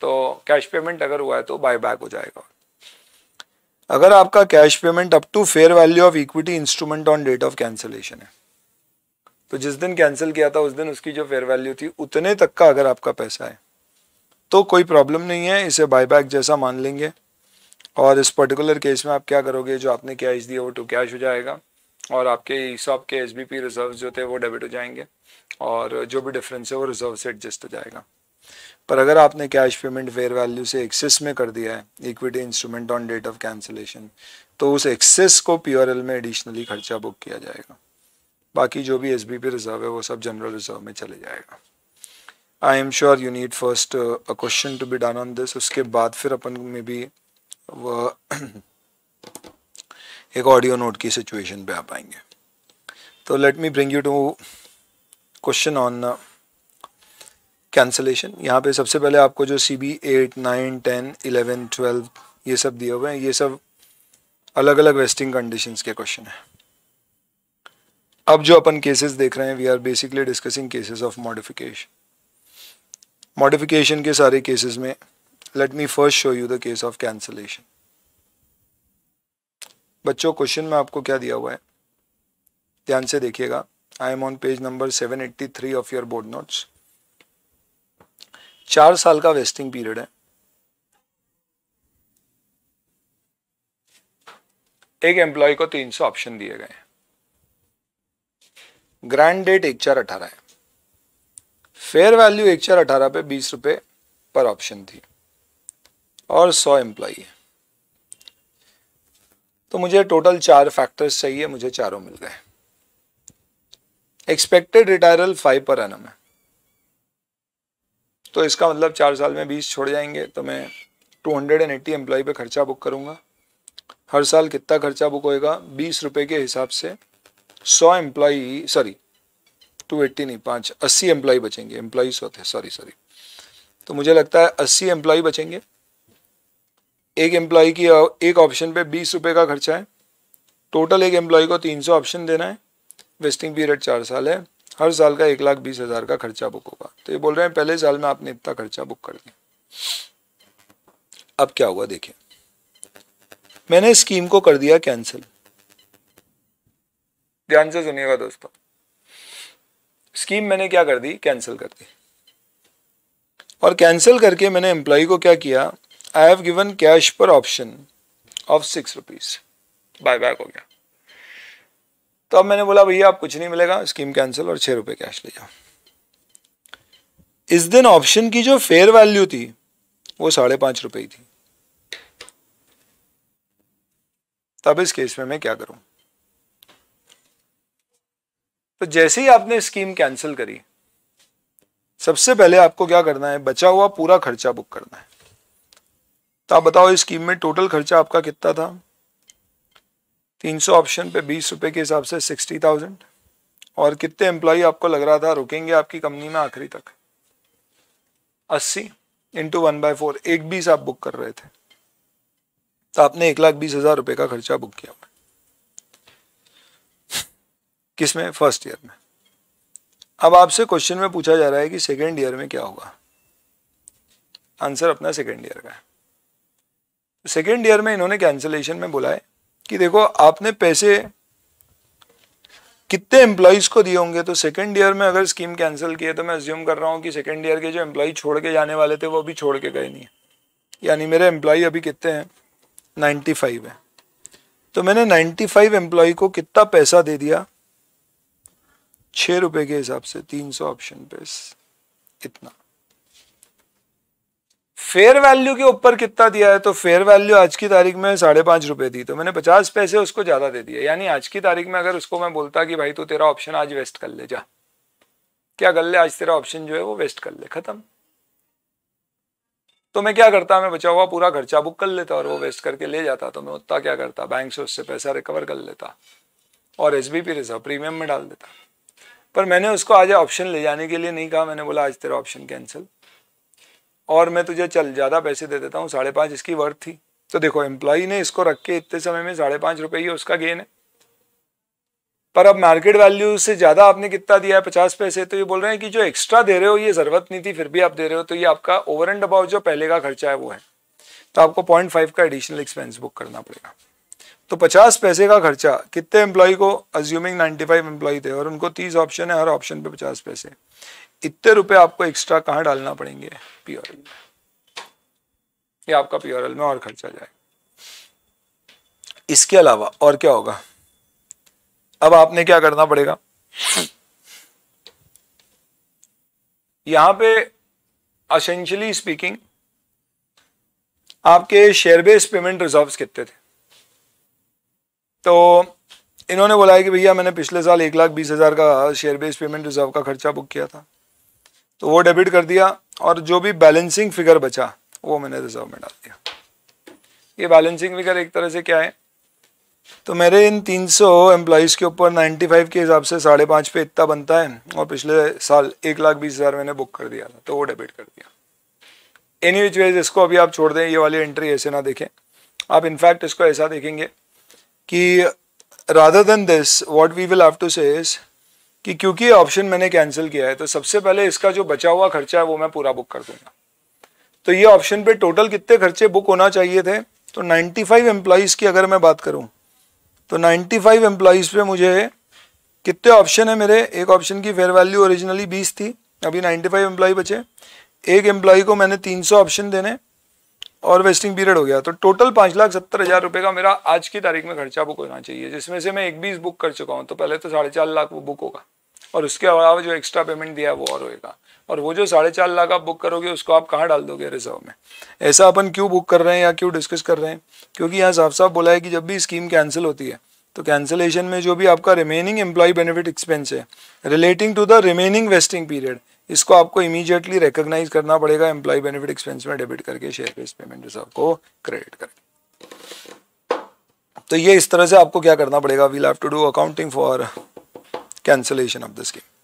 तो cash payment अगर हुआ है तो bye buyback हो जाएगा अगर आपका cash payment up to fair value of equity instrument on date of cancellation है तो जिस दिन कैंसिल किया था उस दिन उसकी जो फेयर वैल्यू थी उतने तक का अगर आपका पैसा है तो कोई प्रॉब्लम नहीं है इसे बाय बैक जैसा मान लेंगे और इस पर्टिकुलर केस में आप क्या करोगे जो आपने कैश दिया वो टू तो कैश हो जाएगा और आपके हिसाब के एस रिजर्व जो थे वो डेबिट हो जाएंगे और जो भी डिफरेंस है वो रिजर्व से एडजस्ट हो जाएगा पर अगर आपने कैश पेमेंट फेयर वैल्यू से एक्सेस में कर दिया है equity instrument on date of cancellation तो उस एक्सेस को पी में एडिशनली खर्चा बुक किया जाएगा बाकी जो भी एस बी पी रिजर्व है वो सब जनरल रिजर्व में चले जाएगा I am sure you need first a question to be done on this उसके बाद फिर अपन में भी वह uh, एक ऑडियो नोट की सिचुएशन पे आ पाएंगे तो let me bring you to question on cancellation यहाँ पे सबसे पहले आपको जो C B eight nine ten eleven twelve ये सब दिए हुए हैं ये सब अलग अलग वेस्टिंग कंडीशंस के क्वेश्चन हैं अब जो अपन केसेस देख रहे हैं we are basically discussing cases of modification modification के सारे केसेस में let me first show you the case of cancellation बच्चों क्वेश्चन में आपको क्या दिया हुआ है ध्यान से देखिएगा I am on page number seven eighty three of your board notes चार साल का वेस्टिंग पीरियड है एक एम्प्लॉय को तीन सौ ऑप्शन दिए गए हैं ग्रैंड डेट एक चार अठारह है फेयर वैल्यू एक चार अठारह पे बीस रुपए पर ऑप्शन थी और सौ एम्प्लॉय है तो मुझे टोटल चार फैक्टर्स चाहिए मुझे चारों मिल गए एक्सपेक्टेड रिटायरल फाइव पर एन है तो इसका मतलब चार साल में बीस छोड़ जाएंगे तो मैं two hundred and eighty employee पर खर्चा बुक करूंगा हर साल कितना खर्चा बुक होएगा बीस रुपये के हिसाब से सौ एम्प्लॉय सॉरी टू एट्टी नहीं पाँच अस्सी एम्प्लॉय बचेंगे एम्प्लॉय सौ थे सॉरी सॉरी तो मुझे लगता है अस्सी एम्प्लॉय बचेंगे एक एम्प्लॉय की एक ऑप्शन पे बीस रुपये का खर्चा है टोटल एक एम्प्लॉय को तीन सौ ऑप्शन देना है वेस्टिंग पीरियड चार साल है हर साल का एक लाख बीस हज़ार का खर्चा बुक होगा तो ये बोल रहे हैं पहले साल में आपने इतना खर्चा बुक कर दिया अब क्या हुआ देखिए मैंने स्कीम को कर दिया कैंसिल ध्यान से सुनिएगा दोस्तों स्कीम मैंने क्या कर दी कैंसिल कर दी और कैंसिल करके मैंने एम्प्लॉय को क्या किया I have given cash per option of six rupees buyback हो गया तो अब मैंने बोला भैया आप कुछ नहीं मिलेगा स्कीम कैंसिल और छह रुपए कैश ले जाओ इस दिन ऑप्शन की जो फेयर वैल्यू थी वो साढ़े पांच रुपए थी तब इस केस में मैं क्या करूं तो जैसे ही आपने स्कीम कैंसिल करी सबसे पहले आपको क्या करना है बचा हुआ पूरा खर्चा बुक करना है तो आप बताओ इस स्कीम में टोटल खर्चा आपका कितना था 300 ऑप्शन पे बीस रुपए के हिसाब से 60,000 और कितने एम्प्लॉय आपको लग रहा था रुकेंगे आपकी कंपनी में आखिरी तक 80 इंटू वन बाय फोर एक बीस आप बुक कर रहे थे तो आपने एक लाख बीस हजार रुपये का खर्चा बुक किया किस में फर्स्ट ईयर में अब आपसे क्वेश्चन में पूछा जा रहा है कि सेकेंड ईयर में क्या होगा आंसर अपना सेकेंड ईयर का है सेकेंड ईयर में इन्होंने कैंसिलेशन में बोला है कि देखो आपने पैसे कितने एम्प्लॉयज को दिए होंगे तो सेकेंड ईयर में अगर स्कीम कैंसिल की है तो मैं एज्यूम कर रहा हूँ कि सेकेंड ईयर के जो एम्प्लॉय छोड़ के जाने वाले थे वो अभी छोड़ के गए नहीं है यानी मेरे एम्प्लॉय अभी कितने हैं नाइन्टी फाइव है तो मैंने नाइन्टी फाइव एम्प्लॉय को कितना पैसा दे दिया छः रुपये के हिसाब से तीन सौ ऑप्शन पे इतना फेयर वैल्यू के ऊपर कितना दिया है तो फेयर वैल्यू आज की तारीख में साढ़े पाँच रुपये थी तो मैंने पचास पैसे उसको ज़्यादा दे दिए यानी आज की तारीख में अगर उसको मैं बोलता कि भाई तू तो तेरा ऑप्शन आज वेस्ट कर ले जा क्या कर ले आज तेरा ऑप्शन जो है वो वेस्ट कर ले खत्म तो मैं क्या करता मैं बचा हुआ पूरा खर्चा बुक कर लेता और वो वेस्ट करके ले जाता तो मैं उतना क्या करता बैंक से उससे पैसा रिकवर कर लेता और S B P reserve premium में डाल देता पर मैंने उसको आज ऑप्शन ले जाने के लिए नहीं कहा मैंने बोला आज तेरा ऑप्शन कैंसिल और मैं तुझे चल ज़्यादा पैसे दे देता हूँ साढ़े पांच इसकी वर्थ थी तो देखो एम्प्लॉई ने इसको रख के इतने समय में साढ़े पांच रुपए ही उसका गेन है पर अब मार्केट वैल्यू से ज़्यादा आपने कितना दिया है पचास पैसे तो ये बोल रहे हैं कि जो एक्स्ट्रा दे रहे हो ये ज़रूरत नहीं थी फिर भी आप दे रहे हो तो ये आपका ओवर एंड अबाउट जो पहले का खर्चा है वो है तो आपको पॉइंट फाइव का एडिशनल एक्सपेंस बुक करना पड़ेगा तो पचास पैसे का खर्चा कितने एम्प्लॉय को अज्यूमिंग नाइनटी फाइव एम्प्लॉय थे और उनको तीस ऑप्शन है हर ऑप्शन पे पचास पैसे इतने रुपए आपको एक्स्ट्रा कहाँ डालना पड़ेंगे पीओरएल में ये आपका पीओरएल में और खर्चा जाएगा इसके अलावा और क्या होगा अब आपने क्या करना पड़ेगा यहां पे असेंशली स्पीकिंग आपके शेयर बेस्ड पेमेंट रिजर्व्स कितने थे तो इन्होंने बोला है कि भैया मैंने पिछले साल एक लाख बीस हज़ार का शेयर बेस्ड पेमेंट रिजर्व का खर्चा बुक किया था तो वो डेबिट कर दिया और जो भी बैलेंसिंग फिगर बचा वो मैंने रिजर्व में डाल दिया ये बैलेंसिंग फिगर एक तरह से क्या है तो मेरे इन 300 सौ के ऊपर 95 के हिसाब से साढ़े पाँच पे इतना बनता है और पिछले साल एक लाख बीस हज़ार मैंने बुक कर दिया था तो वो डेबिट कर दिया एनी विच वेज इसको अभी आप छोड़ दें ये वाली एंट्री ऐसे ना देखें आप इनफैक्ट इसको ऐसा देखेंगे कि rather than this what we will have to say is कि क्योंकि ऑप्शन मैंने कैंसिल किया है तो सबसे पहले इसका जो बचा हुआ खर्चा है वो मैं पूरा बुक कर दूंगा तो ये ऑप्शन पे टोटल कितने खर्चे बुक होना चाहिए थे तो 95 फाइव एम्प्लॉज़ की अगर मैं बात करूं तो 95 फाइव एम्प्लॉज़ पे मुझे कितने ऑप्शन है मेरे एक ऑप्शन की फेयर वैल्यू ओरिजिनली बीस थी अभी 95 फाइव एम्प्लॉय बचे एक एम्प्लॉय को मैंने 300 ऑप्शन देने और वेस्टिंग पीरियड हो गया तो टोटल पाँच लाख सत्तर हज़ार रुपये का मेरा आज की तारीख में खर्चा बुक होना चाहिए जिसमें से मैं एक बीस बुक कर चुका हूँ तो पहले तो साढ़े चार लाख वो बुक होगा और उसके अलावा जो एक्स्ट्रा पेमेंट दिया है वो और होएगा और वो जो साढ़े चार लाख आप बुक करोगे उसको आप कहाँ डाल दोगे रिजर्व में ऐसा अपन क्यों बुक कर रहे हैं या क्यों डिस्कस कर रहे हैं क्योंकि यहाँ साफ साफ बोला है कि जब भी स्कीम कैंसिल होती है तो कैंसिलेशन में जो भी आपका रिमेनिंग एम्प्लॉय बेनिफिट एक्सपेंस है relating to the remaining vesting period इसको आपको इमीजिएटली रिकोगनाइज करना पड़ेगा एम्प्लॉय बेनिफिट एक्सपेंस में डेबिट करके शेयर बेस पेमेंट रिजर्व को क्रेडिट करके तो ये इस तरह से आपको क्या करना पड़ेगा we'll have to do accounting for cancellation of the scheme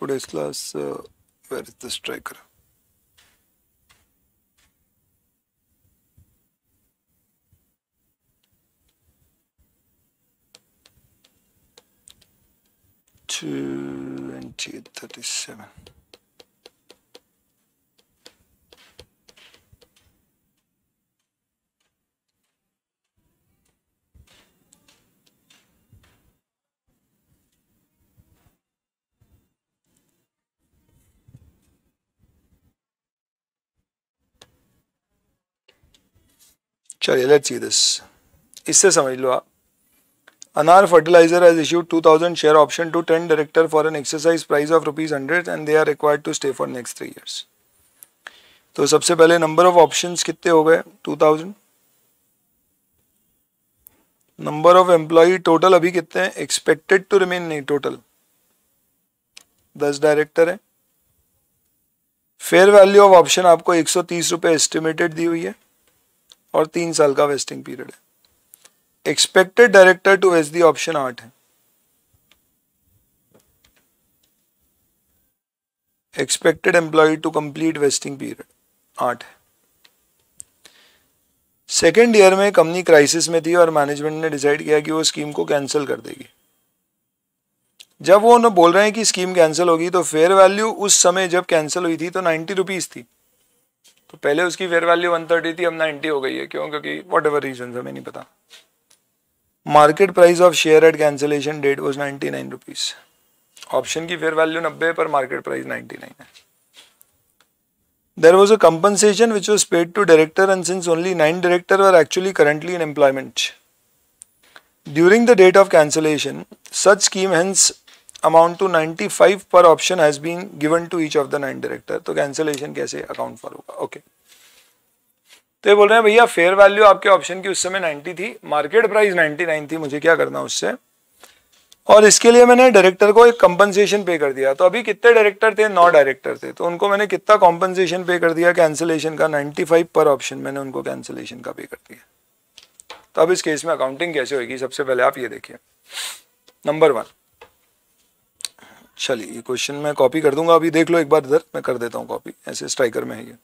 today's class where is the striker 2037. Cioè, leggi this. It İstersen Elua Anar Fertilizer has issued 2000 share option to 10 director for an exercise price of rupees 100 and they are required to stay for next 3 years. तो सबसे पहले number of options कितने हो गए 2000 number of employ total अभी कितने हैं expected to remain नहीं टोटल दस डायरेक्टर है फेयर वैल्यू ऑफ ऑप्शन आपको एक सौ तीस रुपये एस्टिमेटेड दी हुई है और तीन साल का वेस्टिंग पीरियड है एक्सपेक्टेड डायरेक्टर टू एस दी ऑप्शन आठ है expected employee to complete vesting period आठ है सेकेंड ईयर में कंपनी क्राइसिस में थी और मैनेजमेंट ने डिसाइड किया कि वो स्कीम को कैंसिल कर देगी जब वो उन्हें बोल रहे हैं कि स्कीम कैंसिल होगी तो फेयर वैल्यू उस समय जब कैंसिल हुई थी तो नाइन्टी रुपीज़ थी तो पहले उसकी फेयर वैल्यू वन थर्टी थी अब नाइन्टी हो गई है क्यों क्योंकि वॉट एवर रीजन हमें नहीं पता market price of share at cancellation date was ninety nine rupees option की फेयर वैल्यू नब्बे पर मार्केट प्राइस नाइनटी नाइन है there was a compensation which was paid to director and since only nine director are actually currently in employment during the date of cancellation such scheme hence amount to five per option has been given to each of the nine director तो cancellation कैसे account for होगा okay okay. तो ये बोल रहे हैं भैया fair value आपके ऑप्शन की उस समय 90 थी मार्केट प्राइस 99 थी मुझे क्या करना उससे और इसके लिए मैंने डायरेक्टर को एक कंपनसेशन पे कर दिया तो अभी कितने डायरेक्टर थे नौ डायरेक्टर थे तो उनको मैंने कितना कॉम्पनसेशन पे कर दिया कैंसिलेशन का 95 पर ऑप्शन मैंने उनको कैंसिलेशन का पे कर दिया तो अब इस केस में अकाउंटिंग कैसे होगी सबसे पहले आप ये देखिए नंबर वन चलिए ये क्वेश्चन मैं कॉपी कर दूंगा अभी देख लो एक बार इधर मैं कर देता हूँ कॉपी ऐसे स्ट्राइकर में है ये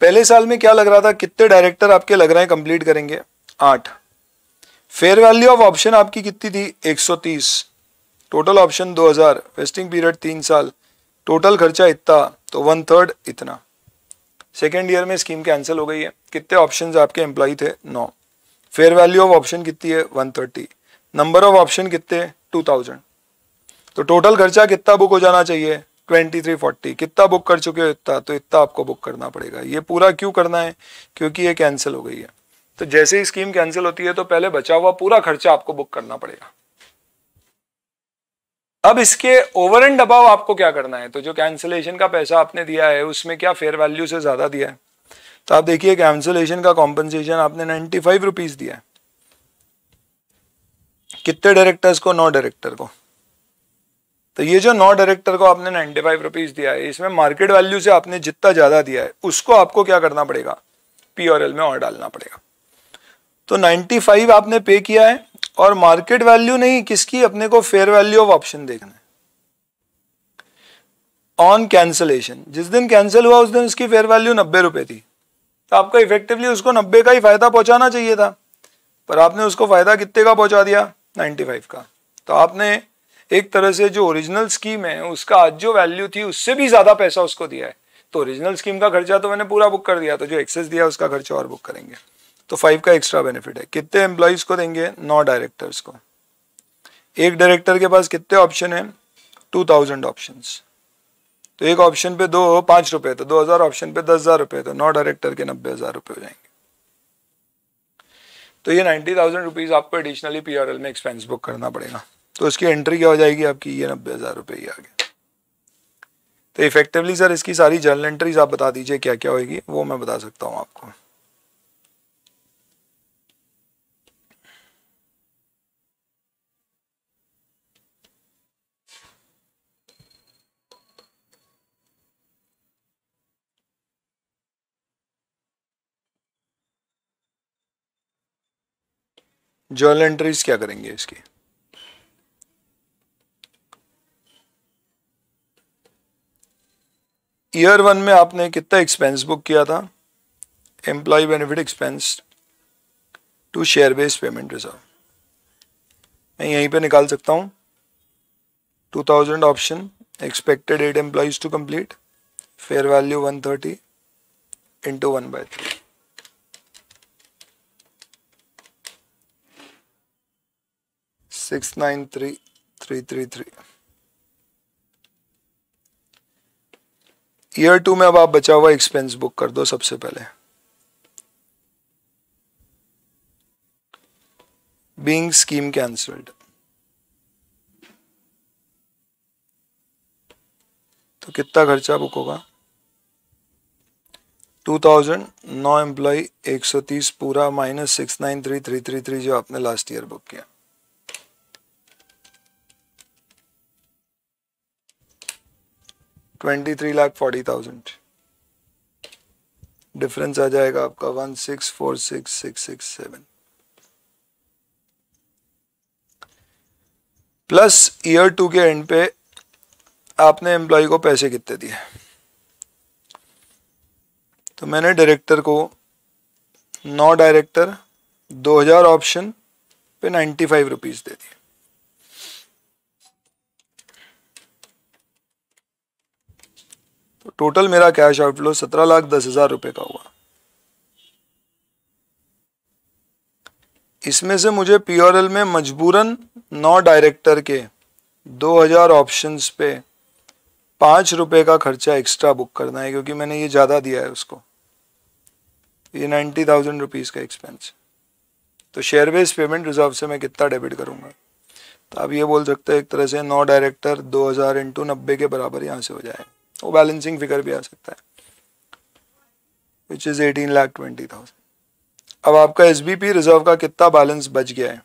पहले साल में क्या लग रहा था कितने डायरेक्टर आपके लग रहे हैं कंप्लीट करेंगे आठ फेयर वैल्यू ऑफ ऑप्शन आपकी कितनी थी 130 टोटल ऑप्शन 2000 वेस्टिंग पीरियड तीन साल टोटल खर्चा इतना तो वन थर्ड इतना सेकेंड ईयर में स्कीम कैंसिल हो गई है कितने ऑप्शन आपके एम्प्लॉय थे नौ फेयर वैल्यू ऑफ ऑप्शन कितनी है one thirty number of option कितने टू थाउजेंड तो टोटल खर्चा कितना बुक हो जाना चाहिए ट्वेंटी थ्री फोर्टी कितना बुक कर चुके हो इतना तो इतना आपको बुक करना पड़ेगा ये पूरा क्यों करना है क्योंकि ये कैंसिल हो गई है तो जैसे ही स्कीम कैंसिल होती है तो पहले बचा हुआ पूरा खर्चा आपको बुक करना पड़ेगा अब इसके ओवर एंड अबाव आपको क्या करना है तो जो कैंसिलेशन का पैसा आपने दिया है उसमें क्या फेयर वैल्यू से ज्यादा दिया है तो आप देखिए कैंसिलेशन का कॉम्पनसेशन आपने नाइन्टी फाइव रुपीज दिया है कितने डायरेक्टर्स को नौ डायरेक्टर को तो ये जो नौ डायरेक्टर को आपने नाइन्टी फाइव रुपीज़ दिया है इसमें मार्केट वैल्यू से आपने जितना ज़्यादा दिया है उसको आपको क्या करना पड़ेगा पी और एल में और डालना पड़ेगा तो नाइन्टी फाइव आपने पे किया है और मार्केट वैल्यू नहीं किसकी अपने को फेयर वैल्यू ऑफ ऑप्शन देखना है ऑन कैंसलेशन जिस दिन कैंसिल हुआ उस दिन उसकी फेयर वैल्यू नब्बे रुपए थी तो आपको इफेक्टिवली उसको नब्बे का ही फायदा पहुंचाना चाहिए था पर आपने उसको फायदा कितने का पहुंचा दिया नाइन्टी फाइव का तो आपने एक तरह से जो ओरिजिनल स्कीम है उसका आज जो वैल्यू थी उससे भी ज़्यादा पैसा उसको दिया है तो ओरिजिनल स्कीम का खर्चा तो मैंने पूरा बुक कर दिया तो जो एक्सेस दिया उसका खर्चा और बुक करेंगे तो फाइव का एक्स्ट्रा बेनिफिट है कितने एम्प्लॉयज़ को देंगे नौ डायरेक्टर्स को एक डायरेक्टर के पास कितने ऑप्शन है टू थाउजेंड ऑप्शन तो एक ऑप्शन पे दो पांच रुपए तो दो हज़ार ऑप्शन पे दस हज़ार रुपए तो नौ डायरेक्टर के नब्बे हज़ार रुपए हो जाएंगे तो ये नाइनटी थाउजेंड रुपीज़ आपको एडिशनली पी में एक्सपेंस बुक करना पड़ेगा तो इसकी एंट्री क्या हो जाएगी आपकी ये नब्बे हज़ार रुपये ही आ गया तो इफेक्टिवली सर इसकी सारी जर्नल एंट्रीज आप बता दीजिए क्या क्या होगी वो मैं बता सकता हूँ आपको जर्नल एंट्रीज क्या करेंगे इसकी ईयर वन में आपने कितना एक्सपेंस बुक किया था employee benefit expense to share based payment reserve मैं यहीं पे निकाल सकता हूँ 2000 option expected eight employees to complete fair value 130 thirty into one by three six nine three three three three year two में अब आप बचा हुआ एक्सपेंस बुक कर दो सबसे पहले बींग स्कीम कैंसल्ड तो कितना खर्चा बुक होगा 2000 नौ एम्प्लॉय 130 पूरा minus six nine three three three three जो आपने लास्ट ईयर बुक किया twenty three lakh forty thousand difference आ जाएगा आपका one six four six six six seven plus year two के एंड पे आपने एम्प्लॉय को पैसे कितने दिए तो मैंने डायरेक्टर को नौ डायरेक्टर 2000 ऑप्शन पे 95 फाइव रुपीज़ दे दिए टोटल मेरा कैश आउटफ्लो सत्रह लाख दस हज़ार रुपये का हुआ इसमें से मुझे पी एल में मजबूरन नौ डायरेक्टर के दो हज़ार ऑप्शन पे पांच रुपए का खर्चा एक्स्ट्रा बुक करना है क्योंकि मैंने ये ज़्यादा दिया है उसको ये नाइन्टी थाउजेंड रुपीज़ का एक्सपेंस तो शेयर बेस पेमेंट रिजर्व से मैं कितना डेबिट करूंगा तो आप ये बोल सकते हैं एक तरह से नौ डायरेक्टर दो हज़ार इंटू नब्बे के बराबर यहाँ से हो जाएगा वो बैलेंसिंग फिगर भी आ सकता है which is eighteen lakh twenty thousand अब आपका एस रिजर्व का कितना बैलेंस बच गया है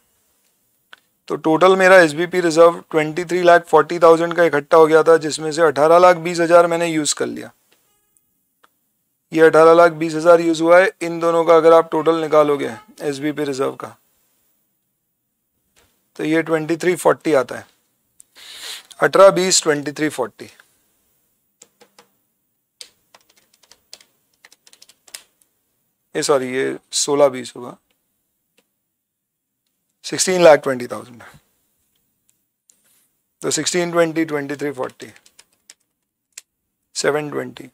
तो टोटल मेरा S reserve twenty three lakh forty thousand का इकट्ठा हो गया था जिसमें से अठारह लाख बीस हज़ार मैंने यूज़ कर लिया ये अठारह लाख बीस हज़ार यूज़ हुआ है इन दोनों का अगर आप टोटल निकालोगे एस रिजर्व का तो ये ट्वेंटी थ्री फोर्टी आता है अठारह बीस ट्वेंटी थ्री फोर्टी ये सॉरी ये सोलह बीस होगा सिक्सटीन लाख ट्वेंटी थाउजेंड तो sixteen twenty twenty three forty seven twenty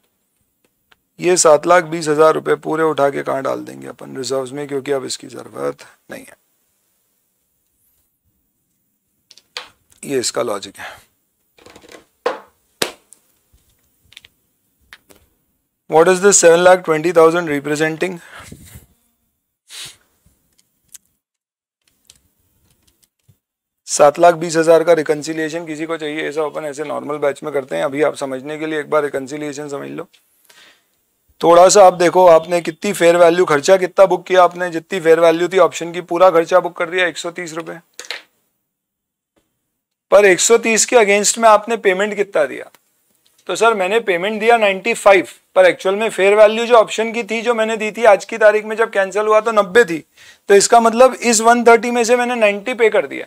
ये सात लाख बीस हज़ार रुपये पूरे उठा के कहाँ डाल देंगे अपन रिजर्व में क्योंकि अब इसकी ज़रूरत नहीं है ये इसका लॉजिक है what What is twenty thousand representing सात लाख बीस हज़ार का रिकनसिलियेशन किसी को चाहिए ऐसा ओपन ऐसे नॉर्मल बैच में करते हैं अभी आप समझने के लिए एक बार रिकनसिलियेशन समझ लो थोड़ा सा आप देखो आपने कितनी फेयर वैल्यू खर्चा कितना बुक किया आपने जितनी फेयर वैल्यू थी ऑप्शन की पूरा खर्चा बुक कर दिया एक सौ तीस पर 130 के अगेंस्ट में आपने पेमेंट कितना दिया तो सर मैंने पेमेंट दिया 95 पर एक्चुअल में फेयर वैल्यू जो ऑप्शन की थी जो मैंने दी थी आज की तारीख में जब कैंसिल हुआ तो 90 थी तो इसका मतलब इस 130 में से मैंने 90 पे कर दिया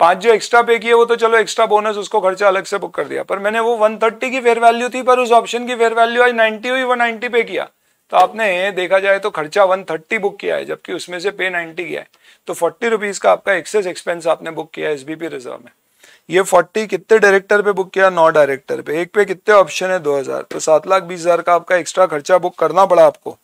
पांच जो एक्स्ट्रा पे किए वो तो चलो एक्स्ट्रा बोनस उसको खर्चा अलग से बुक कर दिया पर मैंने वो 130 की फेयर वैल्यू थी पर उस ऑप्शन की फेयर वैल्यू आज 90 हुई नाइनटी पे किया तो आपने देखा जाए तो खर्चा 130 बुक किया है जबकि उसमें से तो पे 90 किया है तो फोर्टी रुपीज का आपका एक्सेस एक्सपेंस आपने बुक किया है पी रिजर्व में ये फोर्टी कितने डायरेक्टर पे बुक किया नौ डायरेक्टर पे एक पे कितने ऑप्शन है दो हजार तो सात लाख बीस हजार का आपका एक्स्ट्रा खर्चा बुक करना पड़ा आपको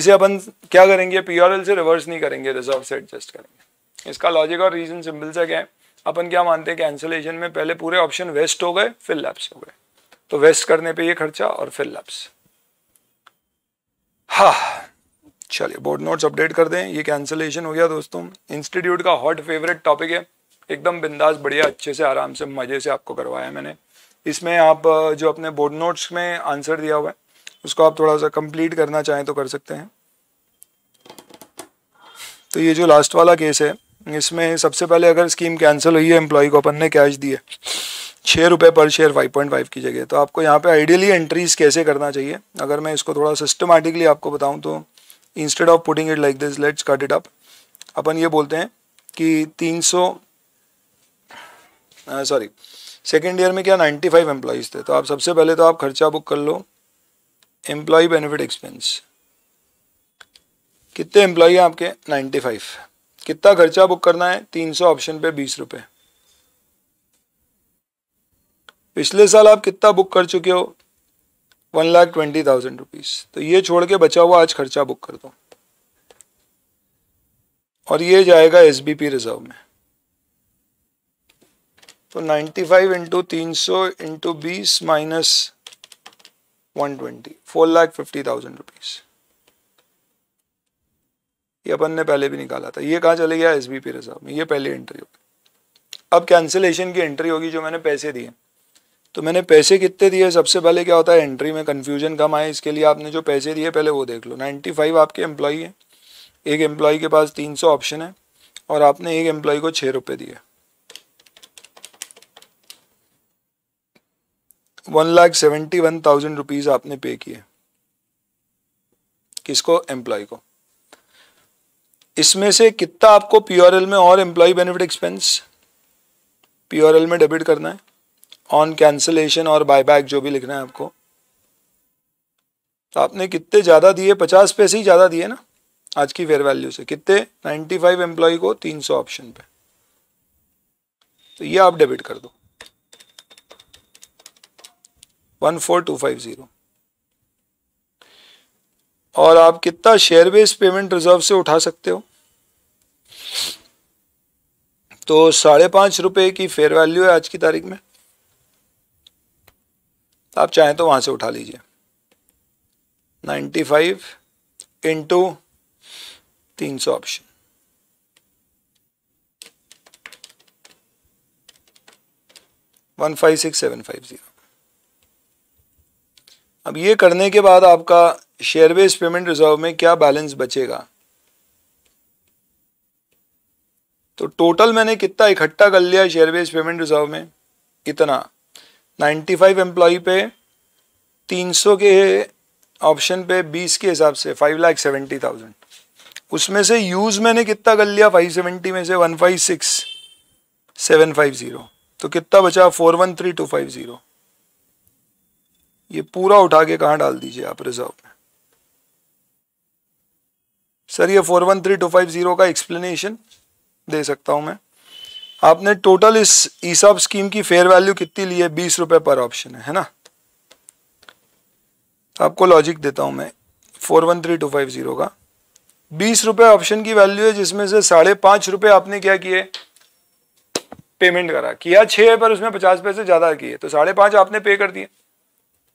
इसे अपन क्या करेंगे पीआरएल से रिवर्स नहीं करेंगे रिजर्व से एडजस्ट करेंगे इसका लॉजिक और रीजन सिंपल से क्या है अपन क्या मानते हैं कैंसलेशन में पहले पूरे ऑप्शन वेस्ट हो गए फिर लैप्स हो गए तो वेस्ट करने पे ये खर्चा और फिर लैप्स हाँ चलिए बोर्ड नोट्स अपडेट कर दें ये कैंसलेशन हो गया दोस्तों इंस्टीट्यूट का हॉट फेवरेट टॉपिक है एकदम बिंदास बढ़िया अच्छे से आराम से मज़े से आपको करवाया मैंने इसमें आप जो अपने बोर्ड नोट्स में आंसर दिया हुआ है उसको आप थोड़ा सा कंप्लीट करना चाहें तो कर सकते हैं तो ये जो लास्ट वाला केस है इसमें सबसे पहले अगर स्कीम कैंसिल हुई है एम्प्लॉय को अपन ने कैश दिए छः रुपये पर शेयर 5.5 की जगह तो आपको यहाँ पे आइडियली एंट्रीज कैसे करना चाहिए अगर मैं इसको थोड़ा सिस्टमेटिकली आपको बताऊँ तो instead of putting it like this let's cut it up अपन ये बोलते हैं कि तीन सॉरी सेकेंड ईयर में क्या 95 फाइव एम्प्लॉयज़ थे तो आप सबसे पहले तो आप खर्चा बुक कर लो एम्प्लॉय बेनिफिट एक्सपेंस कितने एम्प्लॉय हैं आपके फाइव कितना खर्चा बुक करना है तीन सौ ऑप्शन पे बीस रुपए पिछले साल आप कितना बुक कर चुके हो one lakh twenty thousand rupees तो ये छोड़ के बचा हुआ आज खर्चा बुक कर दो और ये जाएगा एस बी पी रिजर्व में तो नाइन्टी फाइव इंटू तीन सौ इंटू बीस minus one twenty four lakh fifty thousand rupees ये अपन ने पहले भी निकाला था ये कहाँ चले गया एस बी पी रिजर्व में ये पहले एंट्री होगी अब कैंसिलेशन की एंट्री होगी जो मैंने पैसे दिए तो मैंने पैसे कितने दिए सबसे पहले क्या होता है एंट्री में कन्फ्यूजन कम आए इसके लिए आपने जो पैसे दिए पहले वो देख लो नाइन्टी फाइव आपके एम्प्लॉई है एक एम्प्लॉय के पास तीन सौ ऑप्शन है और आपने एक एम्प्लॉय को छः रुपये दिए one lakh seventy one thousand rupees आपने पे किए किसको एम्प्लॉय को इसमें से कितना आपको पीओआरएल में और एम्प्लॉय बेनिफिट एक्सपेंस पीओआरएल में डेबिट करना है ऑन कैंसिलेशन और बायबैक जो भी लिखना है आपको तो आपने कितने ज़्यादा दिए पचास पैसे ही ज़्यादा दिए ना आज की फेयर वैल्यू से कितने नाइन्टी फाइव एम्प्लॉय को तीन सौ ऑप्शन पे तो ये आप डेबिट कर दो one four two five zero और आप कितना शेयर बेस पेमेंट रिजर्व से उठा सकते हो तो साढ़े पांच रुपए की फेयर वैल्यू है आज की तारीख में आप चाहें तो वहां से उठा लीजिए नाइन्टी फाइव इंटू तीन सौ option one five six seven five zero अब ये करने के बाद आपका बेस पेमेंट रिजर्व में क्या बैलेंस बचेगा तो टोटल मैंने कितना इकट्ठा कर लिया बेस पेमेंट रिजर्व में इतना 95 फाइव एम्प्लॉय पे 300 के ऑप्शन पे 20 के हिसाब से फाइव लाख सेवेंटी थाउजेंड उसमें से यूज़ मैंने कितना कर लिया 570 में से 156750 तो कितना बचा 413250 ये पूरा उठा के कहाँ डाल दीजिए आप रिजर्व में सर ये four one three two five zero का एक्सप्लेनेशन दे सकता हूँ मैं आपने टोटल इस ईसाब स्कीम की फेयर वैल्यू कितनी ली है बीस रुपये पर ऑप्शन है है ना आपको लॉजिक देता हूँ मैं four one three two five zero का बीस रुपये ऑप्शन की वैल्यू है जिसमें से साढ़े पाँच रुपये आपने क्या किए पेमेंट करा किया छः है पर उसमें पचास पैसे ज़्यादा किए तो साढ़े पाँच आपने पे कर दिए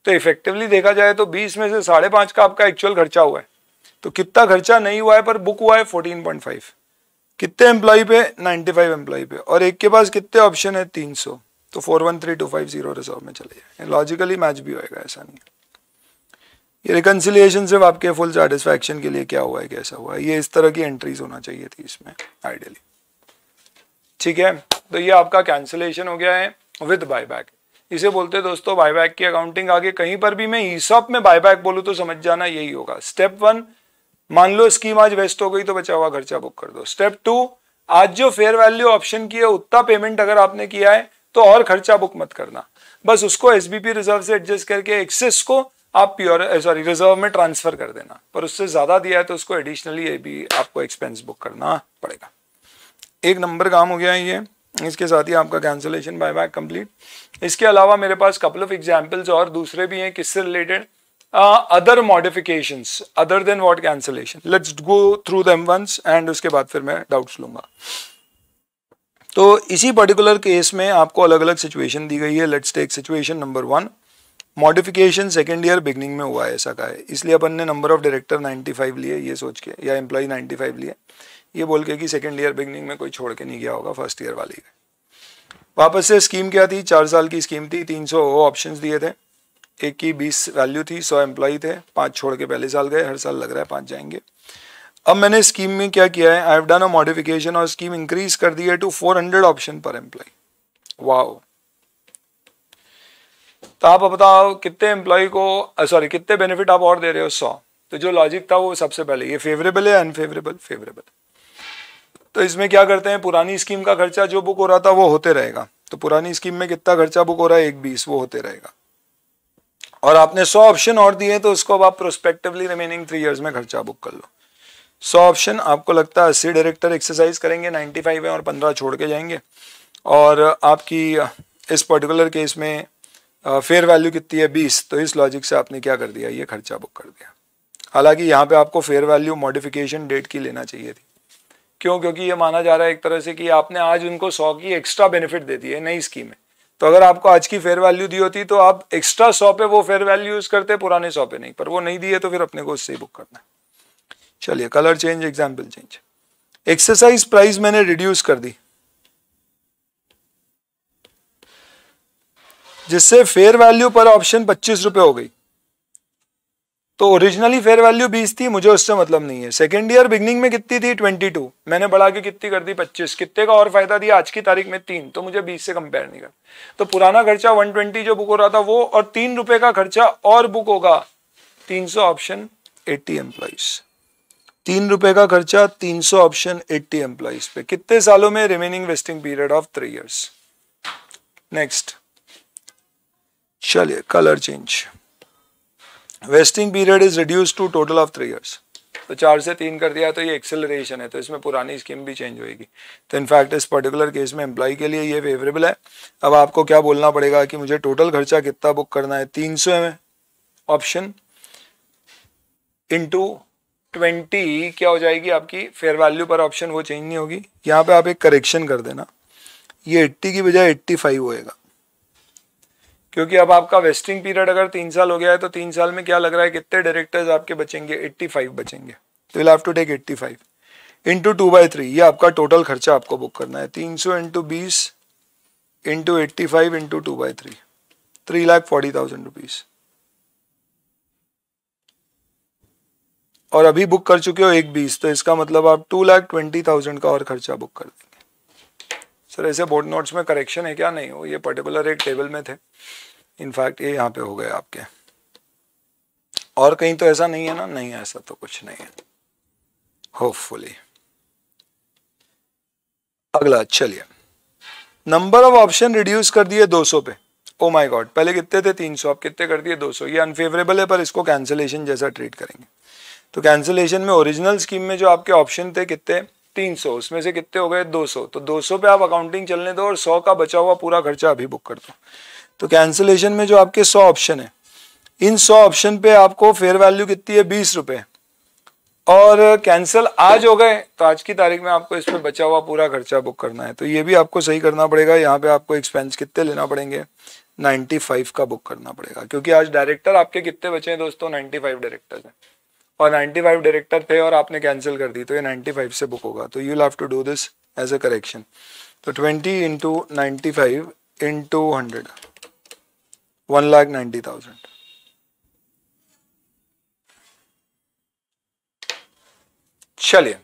तो इफेक्टिवली देखा जाए तो बीस में से साढ़े पाँच का आपका एक्चुअल खर्चा हुआ है तो कितना खर्चा नहीं हुआ है पर बुक हुआ है फोर्टीन पॉइंट फाइव कितने एम्प्लॉय पे नाइन्टी फाइव एम्प्लॉय पे और एक के पास कितने ऑप्शन है तीन सौ तो four one three two five zero reserve में चले जाए लॉजिकली मैच भी होएगा ऐसा नहीं ये रिकनसिलियेशन सिर्फ आपके फुल सेटिस्फैक्शन के लिए क्या हुआ है कैसा हुआ है ये इस तरह की एंट्रीज होना चाहिए थी इसमें आइडियली ठीक है तो ये आपका कैंसिलेशन हो गया है विद बायबैक इसे बोलते हैं दोस्तों बायबैक की अकाउंटिंग आगे कहीं पर भी मैं ईसॉप में बायबैक बोलूँ तो समझ जाना यही होगा स्टेप वन मान लो स्कीम आज वेस्ट हो गई तो बचा हुआ खर्चा बुक कर दो स्टेप टू आज जो फेयर वैल्यू ऑप्शन की है उतना पेमेंट अगर आपने किया है तो और खर्चा बुक मत करना बस उसको एस रिजर्व से एडजस्ट करके एक्सेस को आप प्योर सॉरी रिजर्व में ट्रांसफर कर देना पर उससे ज्यादा दिया है तो उसको एडिशनली भी आपको एक्सपेंस बुक करना पड़ेगा एक नंबर काम हो गया है ये इसके साथ ही आपका कैंसिलेशन बाय बैक कंप्लीट इसके अलावा मेरे पास कपल ऑफ एग्जाम्पल्स और दूसरे भी हैं किससे related uh, other modifications other than what cancellation let's go through them once and उसके बाद फिर मैं doubts lunga तो इसी पर्टिकुलर केस में आपको अलग अलग सिचुएशन दी गई है let's take situation number one modification second year beginning में हुआ है ऐसा का है इसलिए अपन ने नंबर ऑफ डायरेक्टर 95 लिए ये सोच के या एम्प्लॉय 95 लिए ये बोल के कि सेकेंड ईयर बिगनिंग में कोई छोड़ के नहीं गया होगा फर्स्ट ईयर वाली वापस से स्कीम क्या थी चार साल की स्कीम थी 300 सौ ऑप्शन दिए थे एक की बीस वैल्यू थी सौ एम्प्लॉय थे पांच छोड़ के पहले साल गए हर साल लग रहा है पांच जाएंगे अब मैंने स्कीम में क्या किया है I have done a modification और स्कीम इंक्रीज कर दी है टू फोर हंड्रेड ऑप्शन पर एम्प्लॉय वाओ तो आप बताओ कितने एम्प्लॉय को सॉरी कितने बेनिफिट आप और दे रहे हो सौ तो जो लॉजिक था वो सबसे पहले ये फेवरेबल है अनफेवरेबल फेवरेबल तो इसमें क्या करते हैं पुरानी स्कीम का खर्चा जो बुक हो रहा था वो होते रहेगा तो पुरानी स्कीम में कितना खर्चा बुक हो रहा है एक बीस वो होते रहेगा और आपने सौ ऑप्शन और दिए तो उसको अब आप प्रोस्पेक्टिवली रिमेनिंग थ्री ईयर्स में खर्चा बुक कर लो सौ ऑप्शन आपको लगता है अस्सी डायरेक्टर एक्सरसाइज करेंगे नाइन्टी फाइव है और पंद्रह छोड़ के जाएंगे और आपकी इस पर्टिकुलर केस में फेयर वैल्यू कितनी है बीस तो इस लॉजिक से आपने क्या कर दिया ये खर्चा बुक कर दिया हालांकि यहाँ पे आपको फेयर वैल्यू मॉडिफिकेशन डेट की लेना चाहिए थी क्यों क्योंकि ये माना जा रहा है एक तरह से कि आपने आज उनको सौ की एक्स्ट्रा बेनिफिट दे दी है नई स्कीम में तो अगर आपको आज की फेयर वैल्यू दी होती तो आप एक्स्ट्रा सौ पे वो फेयर वैल्यू यूज करते पुराने सौ पे नहीं पर वो नहीं दिए तो फिर अपने को उससे ही बुक करना है चलिए colour change example change exercise price मैंने रिड्यूस कर दी जिससे फेयर वैल्यू पर ऑप्शन पच्चीस रुपए हो गई तो ओरिजिनली फेयर वैल्यू बीस थी मुझे उससे मतलब नहीं है सेकेंड ईयर बिगनिंग में कितनी थी ट्वेंटी टू मैंने बढ़ा के कितनी कर दी पच्चीस कितने का और फायदा दिया आज की तारीख में तीन तो मुझे बीस से कंपेयर नहीं कर तो पुराना खर्चा वन ट्वेंटी जो बुक हो रहा था वो और तीन रुपए का खर्चा और बुक होगा तीन सौ ऑप्शन एट्टी एम्प्लॉइज तीन रुपए का खर्चा तीन सौ ऑप्शन एट्टी एम्प्लॉइज पे कितने सालों में remaining vesting period of three years next चलिए colour change vesting period is reduce to total of three years तो चार से तीन कर दिया तो ये एक्सेलरेशन है तो इसमें पुरानी स्कीम भी चेंज होएगी तो इनफैक्ट इस पर्टिकुलर केस में एम्प्लॉय के लिए ये फेवरेबल है अब आपको क्या बोलना पड़ेगा कि मुझे टोटल खर्चा कितना बुक करना है तीन सौ में ऑप्शन इंटू ट्वेंटी क्या हो जाएगी आपकी फेयर वैल्यू पर ऑप्शन वो चेंज नहीं होगी यहाँ पे आप एक करेक्शन कर देना ये एट्टी की बजाय एट्टी फाइव होएगा क्योंकि अब आपका वेस्टिंग पीरियड अगर तीन साल हो गया है तो तीन साल में क्या लग रहा है कितने डायरेक्टर्स आपके बचेंगे एट्टी फाइव बचेंगे तो will have to take eighty five into two by three ये आपका टोटल खर्चा आपको बुक करना है तीन सौ इंटू बीस into eighty five into two by three three lakh forty thousand rupees और अभी बुक कर चुके हो एक बीस तो इसका मतलब आप टू लाख ट्वेंटी थाउजेंड का और खर्चा बुक कर दें सर ऐसे बोर्ड नोट्स में करेक्शन है क्या नहीं वो ये पर्टिकुलर एक टेबल में थे इनफैक्ट ये यहाँ पे हो गए आपके और कहीं तो ऐसा नहीं है ना नहीं ऐसा तो कुछ नहीं है होपफुली अगला चलिए नंबर ऑफ ऑप्शन रिड्यूस कर दिए 200 पे ओ माय गॉड पहले कितने थे 300 अब कितने कर दिए 200 ये अनफेवरेबल है पर इसको कैंसिलेशन जैसा ट्रीट करेंगे तो कैंसिलेशन में ओरिजिनल स्कीम में जो आपके ऑप्शन थे कितने तीन सौ उसमें से कितने हो गए दो सौ तो दो सौ पे आप अकाउंटिंग चलने दो और सौ का बचा हुआ पूरा खर्चा अभी बुक कर दो तो कैंसिलेशन में जो आपके सौ ऑप्शन है इन सौ ऑप्शन पे आपको फेयर वैल्यू कितनी है बीस रुपए और कैंसिल आज हो गए तो आज की तारीख में आपको इस पर बचा हुआ पूरा खर्चा बुक करना है तो ये भी आपको सही करना पड़ेगा यहाँ पे आपको एक्सपेंस कितने लेना पड़ेंगे 95 का बुक करना पड़ेगा क्योंकि आज डायरेक्टर आपके कितने बचे हैं दोस्तों 95 डायरेक्टर हैं और 95 डायरेक्टर थे और आपने कैंसिल कर दी तो ये 95 से बुक होगा तो you have to do this as a correction तो 20 into ninety five into hundred one lakh ninety thousand चलिए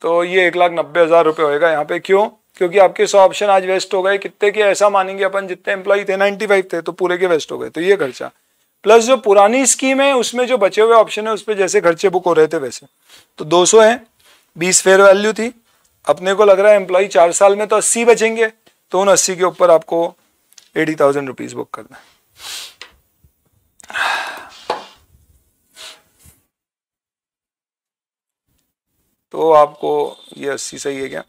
तो ये एक लाख नब्बे हज़ार रुपये होएगा यहाँ पे क्यों क्योंकि आपके सौ ऑप्शन आज वेस्ट हो गए कितने के ऐसा मानेंगे अपन जितने एम्प्लॉय थे नाइन्टी फाइव थे तो पूरे के वेस्ट हो गए तो ये खर्चा प्लस जो पुरानी स्कीम है उसमें जो बचे हुए ऑप्शन है उस पर जैसे खर्चे बुक हो रहे थे वैसे तो 200 है बीस फेयर वैल्यू थी अपने को लग रहा है एम्प्लॉय चार साल में तो 80 बचेंगे तो उन 80 के ऊपर आपको एटी थाउजेंड रुपीज बुक करना है तो आपको ये अस्सी सही है क्या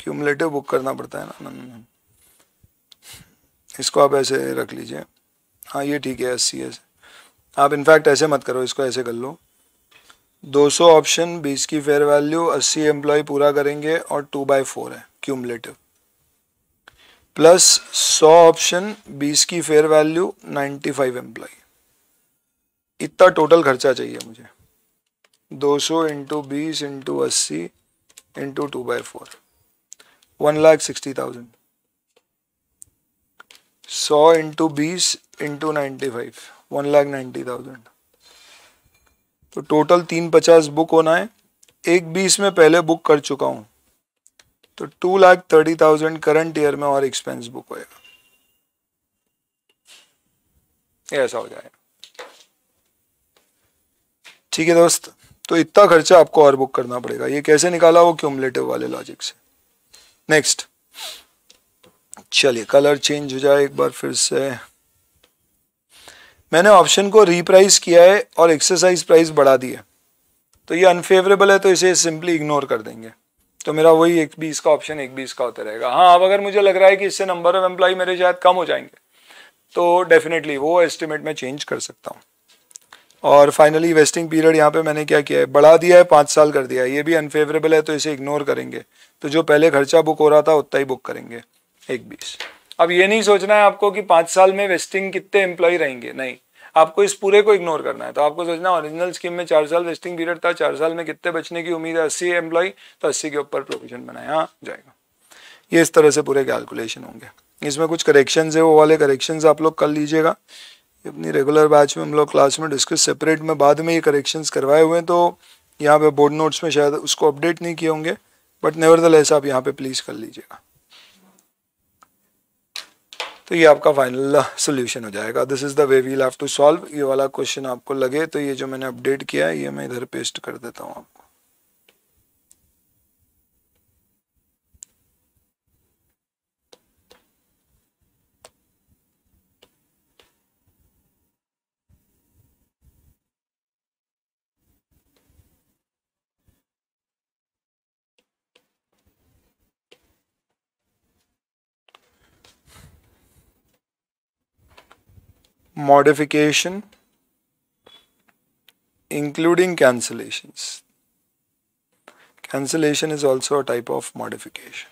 क्यूमलेटिव बुक करना पड़ता है ना इसको आप ऐसे रख लीजिए हाँ ये ठीक है अस्सी है आप इनफैक्ट ऐसे मत करो इसको ऐसे कर लो 200 ऑप्शन 20 की फेयर वैल्यू 80 एम्प्लॉय पूरा करेंगे और 2 बाई फोर है क्यूमलेटिव प्लस 100 ऑप्शन 20 की फेयर वैल्यू 95 एम्प्लॉय इतना टोटल खर्चा चाहिए मुझे 200 सौ इंटू बीस इंटू अस्सी into two by four one lakh sixty thousand सौ इंटू बीस into ninety five one lakh ninety thousand तो टोटल तीन पचास बुक होना है एक बीस में पहले बुक कर चुका हूँ तो two lakh thirty thousand current year में और एक्सपेंस बुक होएगा ऐसा हो जाएगा ठीक है दोस्त तो इतना खर्चा आपको और बुक करना पड़ेगा ये कैसे निकाला वो क्यूमलेटिव वाले लॉजिक से नेक्स्ट चलिए कलर चेंज हो जाए एक बार फिर से मैंने ऑप्शन को रीप्राइस किया है और एक्सरसाइज प्राइस बढ़ा दिया तो ये अनफेवरेबल है तो इसे सिंपली इग्नोर कर देंगे तो मेरा वही एक बीस का ऑप्शन एक बीस का होता रहेगा हाँ अब अगर मुझे लग रहा है कि इससे नंबर ऑफ एम्प्लॉय मेरे शायद कम हो जाएंगे तो डेफिनेटली वो एस्टिमेट मैं चेंज कर सकता हूँ और फाइनली वेस्टिंग पीरियड यहाँ पे मैंने क्या किया है बढ़ा दिया है पाँच साल कर दिया है ये भी अनफेवरेबल है तो इसे इग्नोर करेंगे तो जो पहले खर्चा बुक हो रहा था उतना ही बुक करेंगे एक बीस अब ये नहीं सोचना है आपको कि पाँच साल में वेस्टिंग कितने एम्प्लॉय रहेंगे नहीं आपको इस पूरे को इग्नोर करना है तो आपको सोचना ओरिजिनल स्कीम में चार साल वेस्टिंग पीरियड था चार साल में कितने बचने की उम्मीद है अस्सी एम्प्लॉय तो अस्सी के ऊपर प्रोविजन बनाया जाएगा ये इस तरह से पूरे कैलकुलेशन होंगे इसमें कुछ करेक्शंस है वो वाले करेक्शंस आप लोग कर लीजिएगा अपनी रेगुलर बैच में हम लोग क्लास में डिस्कस सेपरेट में बाद में ये करेक्शंस करवाए हुए हैं तो यहाँ पे बोर्ड नोट्स में शायद उसको अपडेट नहीं किए होंगे बट नेवर आप यहाँ पे प्लीज़ कर लीजिएगा तो ये आपका फाइनल सोल्यूशन हो जाएगा this is the way we'll have to solve ये वाला क्वेश्चन आपको लगे तो ये जो मैंने अपडेट किया है ये मैं इधर पेस्ट कर देता हूँ आपको modification including cancellations. Cancellation is also a type of modification.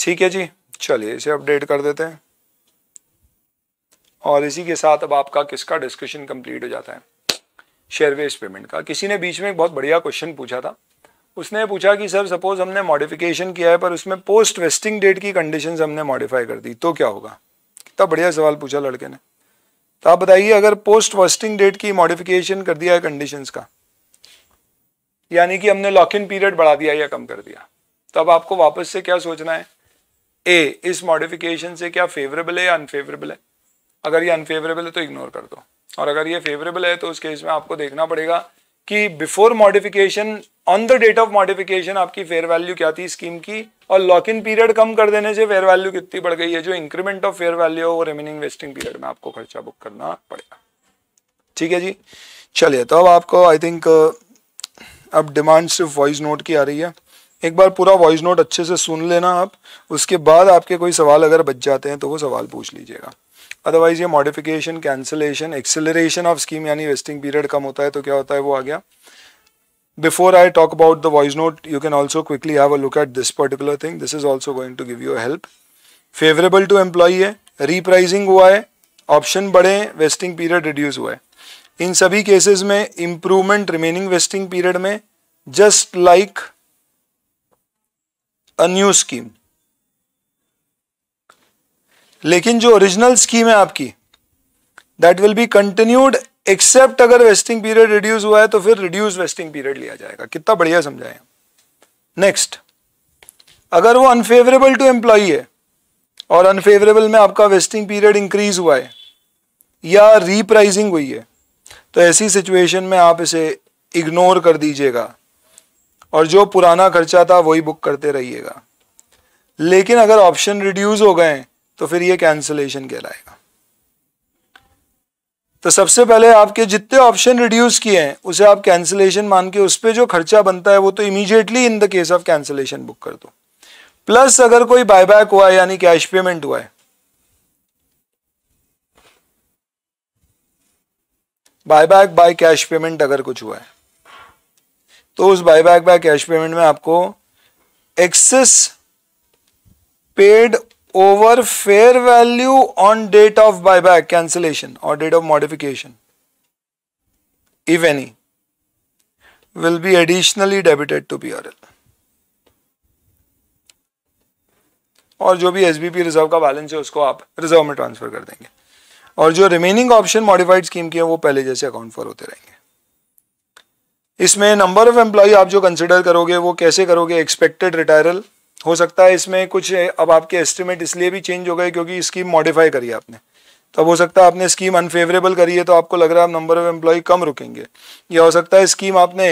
ठीक है जी चलिए इसे अपडेट कर देते हैं और इसी के साथ अब आपका किसका डिस्कशन कंप्लीट हो जाता है शेयरवेज पेमेंट का किसी ने बीच में एक बहुत बढ़िया क्वेश्चन पूछा था उसने पूछा कि सर सपोज हमने मॉडिफिकेशन किया है पर उसमें पोस्ट वेस्टिंग डेट की कंडीशन हमने मॉडिफाई कर दी तो क्या होगा कितना बढ़िया सवाल पूछा लड़के ने तो आप बताइए अगर पोस्ट वेस्टिंग डेट की मॉडिफिकेशन कर दिया है कंडीशन का यानी कि हमने लॉक इन पीरियड बढ़ा दिया या कम कर दिया तो अब आपको वापस से क्या सोचना है ए इस मॉडिफिकेशन से क्या फेवरेबल है या अनफेवरेबल है अगर ये अनफेवरेबल है तो इग्नोर कर दो और अगर ये फेवरेबल है तो उस केस में आपको देखना पड़ेगा कि before modification on the date of modification आपकी फेयर वैल्यू क्या थी स्कीम की और लॉक इन पीरियड कम कर देने से फेयर वैल्यू कितनी बढ़ गई है जो इंक्रीमेंट ऑफ फेयर वैल्यू है वो रिमेनिंग वेस्टिंग पीरियड में आपको खर्चा बुक करना पड़ेगा ठीक है जी चलिए तो अब आपको आई थिंक uh, अब डिमांड सिर्फ वॉइस नोट की आ रही है एक बार पूरा वॉइस नोट अच्छे से सुन लेना आप उसके बाद आपके कोई सवाल अगर बच जाते हैं तो वो सवाल पूछ लीजिएगा अदरवाइज ये modification cancellation acceleration of scheme यानी वेस्टिंग पीरियड कम होता है तो क्या होता है वो आ गया Before I talk about the voice note, you can also quickly have a look at this particular thing. This is also going to give you a help. Favourable to employee है रीप्राइजिंग हुआ है option बढ़े wasting period reduce हुआ है इन सभी cases में improvement remaining vesting period में just like a new scheme लेकिन जो ओरिजिनल स्कीम है आपकी that will be continued except अगर वेस्टिंग पीरियड रिड्यूस हुआ है तो फिर रिड्यूस वेस्टिंग पीरियड लिया जाएगा कितना बढ़िया समझाए नेक्स्ट अगर वो अनफेवरेबल टू एम्प्लॉ है और अनफेवरेबल में आपका वेस्टिंग पीरियड इंक्रीज हुआ है या रीप्राइजिंग हुई है तो ऐसी सिचुएशन में आप इसे इग्नोर कर दीजिएगा और जो पुराना खर्चा था वही बुक करते रहिएगा लेकिन अगर ऑप्शन रिड्यूस हो गए तो फिर ये कैंसलेशन कहलाएगा तो सबसे पहले आपके जितने ऑप्शन रिड्यूस किए हैं उसे आप कैंसिलेशन मान के उस पर जो खर्चा बनता है वो तो immediately in the case of cancellation book कर दो प्लस अगर कोई बायबैक हुआ है यानी कैश पेमेंट हुआ है बायबैक बाय कैश पेमेंट अगर कुछ हुआ है तो उस बायबैक बाय कैश पेमेंट में आपको excess paid over fair value on date of buyback cancellation or date of modification if any will be additionally debited to BRL और जो भी एसबीपी रिजर्व का बैलेंस है उसको आप रिजर्व में ट्रांसफर कर देंगे और जो रिमेनिंग ऑप्शन मॉडिफाइड स्कीम की है वो पहले जैसे अकाउंट फॉर होते रहेंगे इसमें नंबर ऑफ एम्प्लॉय आप जो कंसिडर करोगे वो कैसे करोगे एक्सपेक्टेड रिटायरल हो सकता है इसमें कुछ अब आपके एस्टिमेट इसलिए भी चेंज हो गए क्योंकि स्कीम मॉडिफाई करी है आपने तो अब हो सकता है आपने स्कीम अनफेवरेबल करी है तो आपको लग रहा है नंबर ऑफ एम्प्लॉय कम रुकेंगे या हो सकता है स्कीम आपने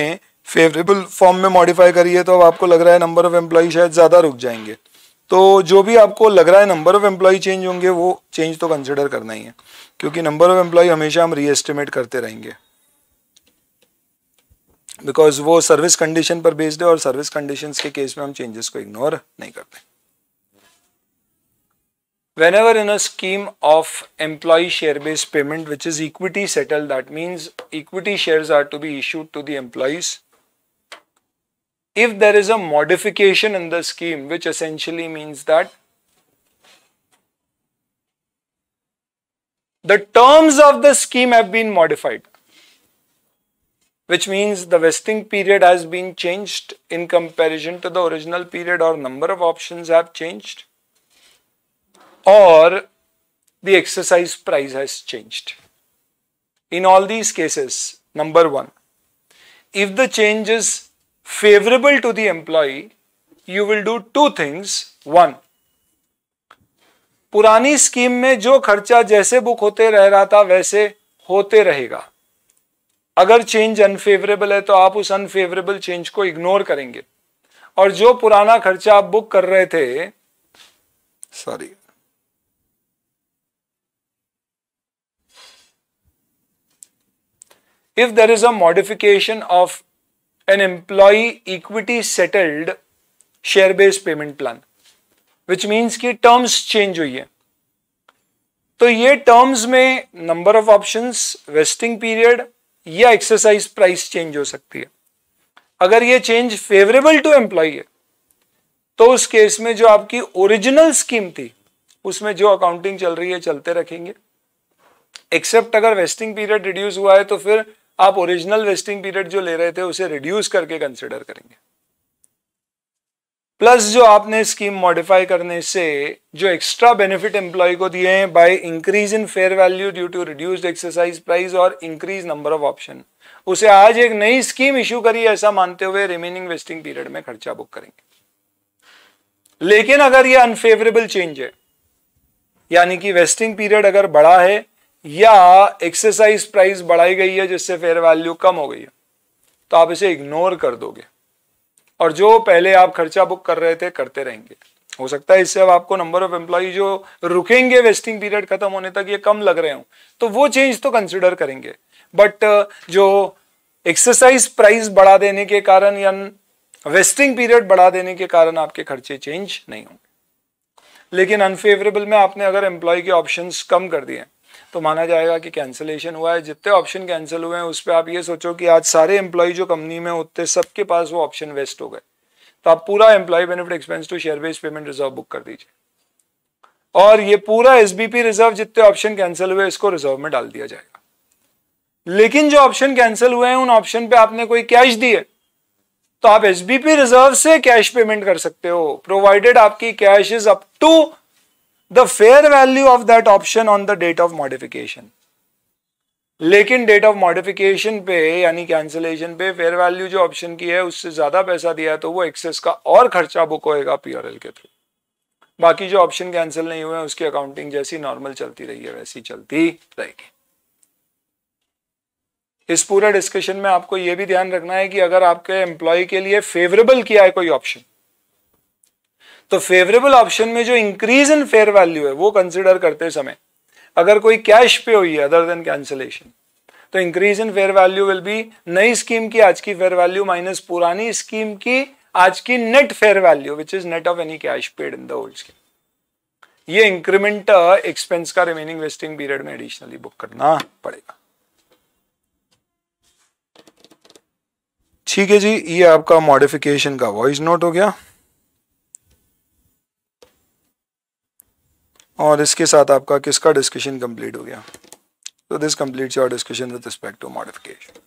फेवरेबल फॉर्म में मॉडिफाई करी है तो अब आपको लग रहा है नंबर ऑफ एम्प्लॉय शायद ज़्यादा रुक जाएंगे तो जो भी आपको लग रहा है नंबर ऑफ एम्प्लॉय चेंज होंगे वो चेंज तो कंसिडर करना ही है क्योंकि नंबर ऑफ एम्प्लॉय हमेशा हम रीएस्टिमेट करते रहेंगे बिकॉज वो सर्विस कंडीशन पर बेस्ड है और सर्विस कंडीशन के केस में हम चेंजेस को इग्नोर नहीं करते whenever in a scheme of employee share based payment which is equity settle that means equity share are to be issued to employees if there is a modification in the scheme which essentially means that the terms of the scheme have been modified which means the vesting period has been changed in comparison to the original period or number of options have changed or the exercise price has changed. In all these cases, number one, if the change is favorable to the employee, you will do two things. One, पुरानी scheme में जो खर्चा जैसे book होते रह रहा था वैसे होते रहेगा अगर चेंज अनफेवरेबल है तो आप उस अनफेवरेबल चेंज को इग्नोर करेंगे और जो पुराना खर्चा आप बुक कर रहे थे sorry if there is a modification of an employee equity settled share based payment plan which means की टर्म्स चेंज हुई है तो ये टर्म्स में number of option vesting period या एक्सरसाइज प्राइस चेंज हो सकती है अगर ये चेंज फेवरेबल टू एम्प्लॉय है तो उस केस में जो आपकी ओरिजिनल स्कीम थी उसमें जो अकाउंटिंग चल रही है चलते रखेंगे एक्सेप्ट अगर वेस्टिंग पीरियड रिड्यूस हुआ है तो फिर आप ओरिजिनल वेस्टिंग पीरियड जो ले रहे थे उसे रिड्यूस करके कंसिडर करेंगे प्लस जो आपने स्कीम मॉडिफाई करने से जो एक्स्ट्रा बेनिफिट एम्प्लॉय को दिए हैं by increase in fair value due to reduced exercise price और इंक्रीज नंबर ऑफ ऑप्शन उसे आज एक नई स्कीम इश्यू करी ऐसा मानते हुए रिमेनिंग वेस्टिंग पीरियड में खर्चा बुक करेंगे लेकिन अगर यह अनफेवरेबल चेंज है यानी कि वेस्टिंग पीरियड अगर बढ़ा है या एक्सरसाइज प्राइस बढ़ाई गई है जिससे फेयर वैल्यू कम हो गई है तो आप इसे इग्नोर कर दोगे और जो पहले आप खर्चा बुक कर रहे थे करते रहेंगे हो सकता है इससे अब आपको नंबर ऑफ एम्प्लॉय जो रुकेंगे वेस्टिंग पीरियड खत्म होने तक ये कम लग रहे हो तो वो चेंज तो कंसिडर करेंगे बट uh, जो एक्सरसाइज प्राइस बढ़ा देने के कारण या वेस्टिंग पीरियड बढ़ा देने के कारण आपके खर्चे चेंज नहीं होंगे लेकिन अनफेवरेबल में आपने अगर एम्प्लॉय के ऑप्शंस कम कर दिए तो माना जाएगा कि कैंसिलेशन हुआ है जितने ऑप्शन कैंसिल हुए हैं उस पर आप ये सोचो कि आज सारे एम्प्लॉय जो कंपनी में होते सबके पास वो ऑप्शन वेस्ट हो गए तो आप पूरा employee benefit expense to share base payment reserve book कर दीजिए और ये पूरा एस रिजर्व जितने ऑप्शन कैंसिल हुए इसको रिजर्व में डाल दिया जाएगा लेकिन जो ऑप्शन कैंसिल हुए हैं उन ऑप्शन पे आपने कोई कैश दिए तो आप एस रिजर्व से कैश पेमेंट कर सकते हो प्रोवाइडेड आपकी cash is up to the fair value of that option on the date of modification लेकिन डेट ऑफ मॉडिफिकेशन पे यानी कैंसिलेशन पे फेयर वैल्यू जो ऑप्शन की है उससे ज्यादा पैसा दिया है तो वो एक्सेस का और खर्चा बुक होएगा पीआरएल के थ्रू बाकी जो ऑप्शन कैंसिल नहीं हुए हैं उसकी अकाउंटिंग जैसी नॉर्मल चलती रही है वैसी चलती रहेगी इस पूरे डिस्कशन में आपको यह भी ध्यान रखना है कि अगर आपके एम्प्लॉय के लिए फेवरेबल किया है कोई ऑप्शन तो फेवरेबल ऑप्शन में जो इंक्रीज इन फेयर वैल्यू है वो कंसिडर करते समय अगर कोई कैश पे हुई है अदर देन कैंसिलेशन तो increase in fair value will be नई स्कीम की आज की फेयर वैल्यू माइनस पुरानी स्कीम की आज की net fair value which is net of any cash paid in the old scheme ये इंक्रीमेंट एक्सपेंस uh, का रिमेनिंग वेस्टिंग पीरियड में एडिशनली बुक करना पड़ेगा ठीक है जी ये आपका मॉडिफिकेशन का वॉइस नोट हो गया और इसके साथ आपका किसका डिस्कशन कंप्लीट हो गया तो this complete your discussion with respect to modification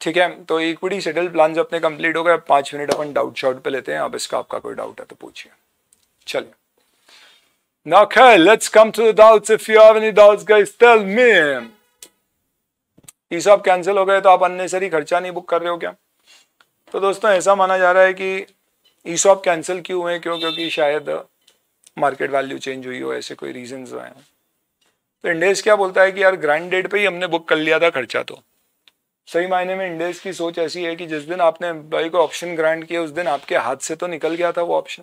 ठीक है तो इक्विटी सेटल प्लान जो अपने कंप्लीट हो गए पाँच मिनट अपन डाउट शॉट पे लेते हैं अब इसका आपका कोई डाउट है तो पूछिए चलिए Now, okay, let's come to the doubts. If you have any doubts, guys, tell me. ई सब कैंसिल हो गए तो आप अननेसरी खर्चा नहीं बुक कर रहे हो क्या तो दोस्तों ऐसा माना जा रहा है कि ई सब कैंसिल क्यों हुए क्यों क्योंकि शायद मार्केट वैल्यू चेंज हुई हो ऐसे कोई रीजन आए हों तो इंडेक्स क्या बोलता है कि यार ग्रैंड डेट पे ही हमने बुक कर लिया था खर्चा तो सही मायने में इंडेस की सोच ऐसी है कि जिस दिन आपने एम्प्लॉय को ऑप्शन ग्रांट किया उस दिन आपके हाथ से तो निकल गया था वो ऑप्शन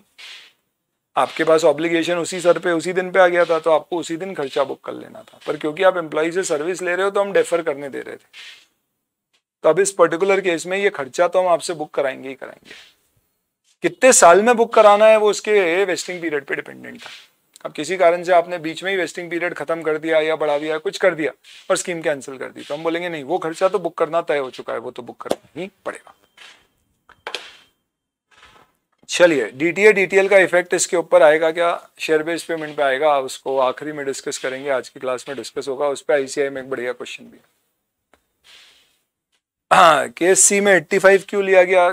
आपके पास ऑब्लिगेशन उसी सर पे उसी दिन पे आ गया था तो आपको उसी दिन खर्चा बुक कर लेना था पर क्योंकि आप एम्प्लॉय से सर्विस ले रहे हो तो हम डेफर करने दे रहे थे तो अब इस पर्टिकुलर केस में ये खर्चा तो हम आपसे बुक कराएंगे ही कराएंगे कितने साल में बुक कराना है वो उसके वेस्टिंग पीरियड पे डिपेंडेंट था अब किसी कारण से आपने बीच में ही वेस्टिंग पीरियड खत्म कर दिया या बढ़ा दिया कुछ कर दिया और स्कीम कैंसिल कर दी तो हम बोलेंगे नहीं वो खर्चा तो बुक करना तय हो चुका है वो तो बुक करना ही पड़ेगा चलिए डीटीए डीटीएल का इफेक्ट इसके ऊपर आएगा क्या शेयर बेस पेमेंट पे आएगा उसको आखिरी में डिस्कस करेंगे आज की क्लास में डिस्कस होगा उस पर आईसीआई में एक बढ़िया क्वेश्चन भी है केस हाँ, सी में 85 क्यों लिया गया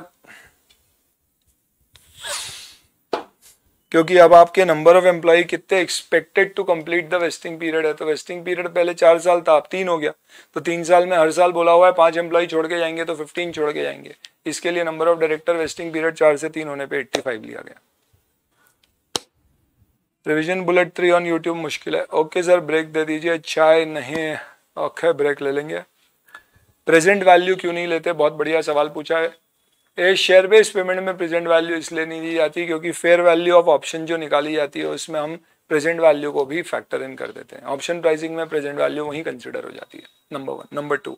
क्योंकि अब आपके नंबर ऑफ एम्प्लॉय कितने expected to complete the vesting period है तो वेस्टिंग पीरियड पहले चार साल था अब तीन हो गया तो तीन साल में हर साल बोला हुआ है पांच एम्प्लॉय छोड़ के जाएंगे तो फिफ्टीन छोड़ के जाएंगे इसके लिए number of director vesting period चार से तीन होने पर एट्टी फाइव लिया गया revision bullet three on YouTube मुश्किल है ओके सर ब्रेक दे दीजिए अच्छा है नहीं ओके ब्रेक ले लेंगे प्रेजेंट वैल्यू क्यों नहीं लेते बहुत बढ़िया सवाल पूछा है शेयर बेस पेमेंट में प्रेजेंट वैल्यू इसलिए नहीं दी जाती क्योंकि फेयर वैल्यू ऑफ ऑप्शन जो निकाली जाती है उसमें हम प्रेजेंट वैल्यू को भी फैक्टर इन कर देते हैं ऑप्शन प्राइसिंग में प्रेजेंट वैल्यू वहीं कंसिडर हो जाती है नंबर वन नंबर टू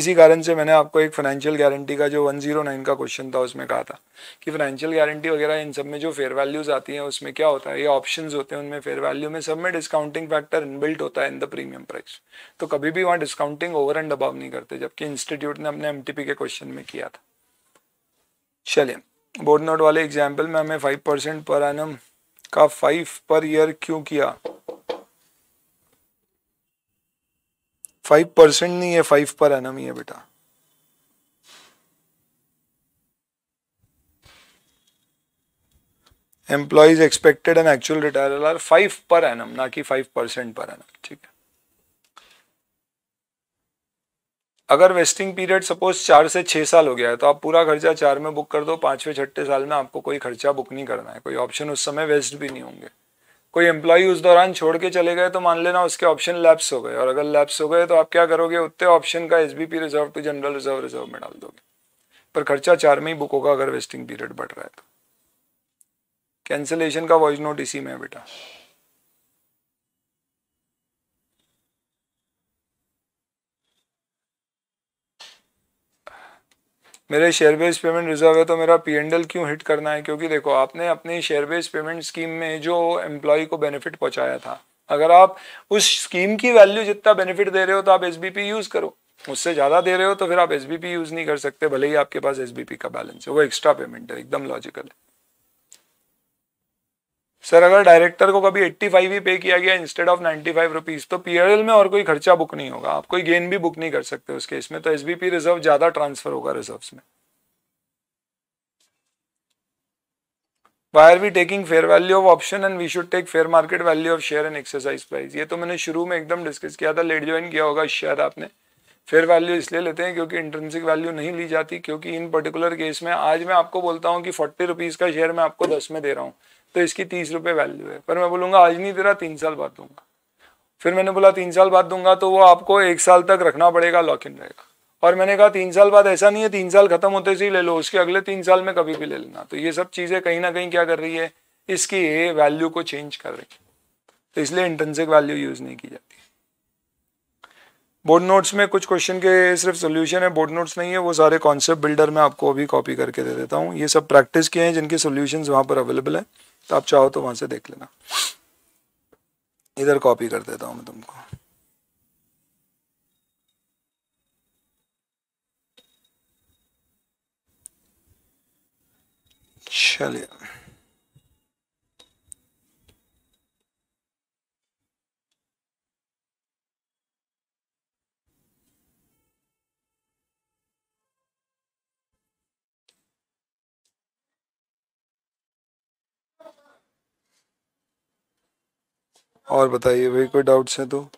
इसी कारण से मैंने आपको एक फाइनेंशियल गारंटी का जो वन जीरो नाइन का क्वेश्चन था उसमें कहा था कि फाइनेंशियल गारंटी वगैरह इन सब में जो फेयर वैल्यूज आती हैं उसमें क्या होता है ये ऑप्शन होते हैं उनमें फेयर वैल्यू में सब में डिस्काउंटिंग फैक्टर इनबिल्ट होता है इन द प्रीमियम प्राइस तो कभी भी वहाँ डिस्काउंटिंग ओवर एंड अबाव नहीं करते जबकि इंस्टीट्यूट ने अपने एम के क्वेश्चन में किया था चलिए बोर्ड नोट वाले एग्जाम्पल में हमें फाइव परसेंट पर एनम का फाइव पर ईयर क्यों किया फाइव परसेंट नहीं है फाइव पर एनम ही है बेटा employees expected and actual retiral are five per annum ना कि फाइव परसेंट पर एनम ठीक है अगर वेस्टिंग पीरियड सपोज चार से छः साल हो गया है तो आप पूरा खर्चा चार में बुक कर दो पाँचवें छठे साल में आपको कोई खर्चा बुक नहीं करना है कोई ऑप्शन उस समय वेस्ट भी नहीं होंगे कोई एम्प्लॉई उस दौरान छोड़ के चले गए तो मान लेना उसके ऑप्शन लैप्स हो गए और अगर लैप्स हो गए तो आप क्या करोगे उतने ऑप्शन का S reserve to general reserve reserve में डाल दोगे पर खर्चा चार में ही बुक होगा अगर वेस्टिंग पीरियड बढ़ रहा है तो कैंसिलेशन का वॉइस नोट इसी में है बेटा मेरे शेयर बेस्ड पेमेंट रिजर्व है तो मेरा पी एंडल क्यों हिट करना है क्योंकि देखो आपने अपनी शेयर बेस्ड पेमेंट स्कीम में जो एम्प्लॉय को बेनिफिट पहुंचाया था अगर आप उस स्कीम की वैल्यू जितना बेनिफिट दे रहे हो तो आप एस यूज़ करो उससे ज़्यादा दे रहे हो तो फिर आप एस यूज़ नहीं कर सकते भले ही आपके पास एस का बैलेंस है वो एक्स्ट्रा पेमेंट है एकदम लॉजिकल है सर अगर डायरेक्टर को कभी 85 ही पे किया गया इंस्टेड ऑफ 95 रुपीज तो पीआरएल में और कोई खर्चा बुक नहीं होगा आप कोई गेन भी बुक नहीं कर सकते उस केस में तो एसबीपी रिजर्व ज्यादा ट्रांसफर होगा रिजर्व में where are we taking fair value of option and we should take fair market value of share and exercise price ये तो मैंने शुरू में एकदम डिस्कस किया था लेट ज्वाइन किया होगा शेयर आपने फेयर वैल्यू इसलिए लेते हैं क्योंकि इंटरेंसिक वैल्यू नहीं ली जाती क्योंकि इन पर्टिकुलर केस में आज मैं आपको बोलता हूँ कि फोर्टी रुपीज़ का शेयर मैं आपको दस में दे रहा हूँ तो इसकी तीस रुपये वैल्यू है पर मैं बोलूँगा आज नहीं दे रहा तीन साल बाद दूंगा फिर मैंने बोला तीन साल बाद दूंगा तो वो आपको एक साल तक रखना पड़ेगा लॉक इन रहेगा और मैंने कहा तीन साल बाद ऐसा नहीं है तीन साल खत्म होते से ही ले लो उसके अगले तीन साल में कभी भी ले लेना तो ये सब चीज़ें कहीं ना कहीं क्या कर रही है इसकी वैल्यू को चेंज कर रही है तो इसलिए इंटेंसिक वैल्यू यूज़ नहीं की जाती बोर्ड नोट्स में कुछ क्वेश्चन के सिर्फ सोल्यूशन है बोर्ड नोट्स नहीं है वो सारे कॉन्सेप्ट बिल्डर में आपको अभी कॉपी करके दे देता हूँ ये सब प्रैक्टिस किए हैं जिनके सोल्यूशन वहाँ पर अवेलेबल है तो आप चाहो तो वहां से देख लेना इधर कॉपी कर देता हूं मैं तुमको चलिए और बताइए भाई कोई डाउट्स हैं तो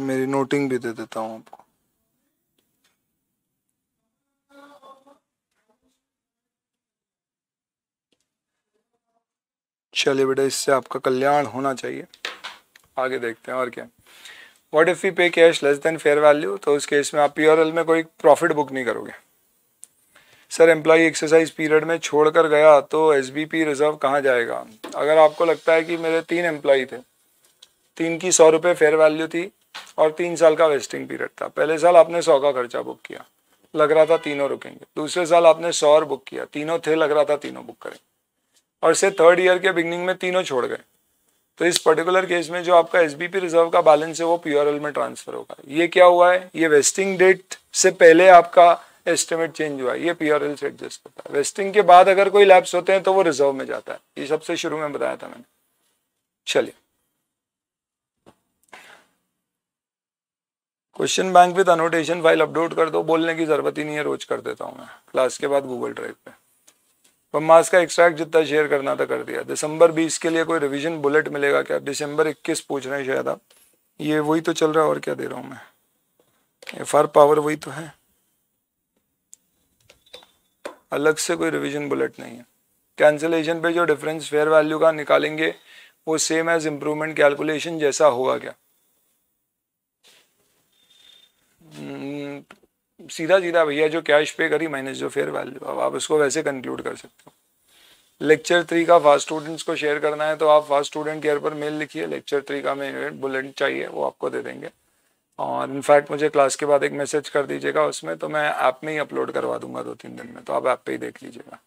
मेरी नोटिंग भी दे देता हूँ आपको अच्छा बेटा है इससे आपका कल्याण होना चाहिए आगे देखते हैं और क्या what if you pay cash less than fair value तो उस केस में आप पी में कोई प्रॉफिट बुक नहीं करोगे सर एम्प्लॉई एक्सरसाइज पीरियड में छोड़कर गया तो एस रिज़र्व कहाँ जाएगा अगर आपको लगता है कि मेरे तीन एम्प्लॉई थे तीन की सौ रुपये फेयर वैल्यू थी और तीन साल का वेस्टिंग पीरियड था पहले साल आपने सौ का खर्चा बुक किया लग रहा था तीनों रुकेंगे दूसरे साल आपने सौ और बुक किया तीनों थे लग रहा था तीनों बुक करेंगे और से थर्ड ईयर के बिगनिंग में तीनों छोड़ गए तो इस पर्टिकुलर केस में जो आपका एस रिजर्व का बैलेंस है वो पी में ट्रांसफर होगा ये क्या हुआ है ये वेस्टिंग डेट से पहले आपका एस्टिमेट चेंज हुआ है ये पी से एडजस्ट होता है वेस्टिंग के बाद अगर कोई लैप्स होते हैं तो वो रिजर्व में जाता है ये सबसे शुरू में बताया था मैंने चलिए question bank with annotation file upload कर दो बोलने की जरूरत ही नहीं है रोज कर देता हूँ मैं क्लास के बाद गूगल ड्राइव पे पर मास का एक्सट्रैक्ट जितना शेयर करना था कर दिया दिसंबर बीस के लिए कोई रिविजन बुलेट मिलेगा क्या दिसंबर इक्कीस पूछ रहे हैं शायद आप ये वही तो चल रहा है और क्या दे रहा हूँ मैं एफ आर पावर वही तो है अलग से कोई रिविजन बुलेट नहीं है कैंसिलेशन पे जो डिफरेंस फेयर वैल्यू का निकालेंगे वो सेम एज इम्प्रूवमेंट कैलकुलेशन जैसा होगा क्या hmm, सीधा सीधा भैया जो कैश पे करी माइनस जो फेयर वैल्यू अब आप इसको वैसे कंक्लूड कर सकते हो लेक्चर थ्री का फास्ट स्टूडेंट्स को शेयर करना है तो आप फास्ट स्टूडेंट केयर पर मेल लिखिए लेक्चर थ्री का मैं बुलेट चाहिए वो आपको दे देंगे और इनफैक्ट मुझे क्लास के बाद एक मैसेज कर दीजिएगा उसमें तो मैं ऐप में ही अपलोड करवा दूंगा दो तीन दिन में तो आप ऐप पे ही देख लीजिएगा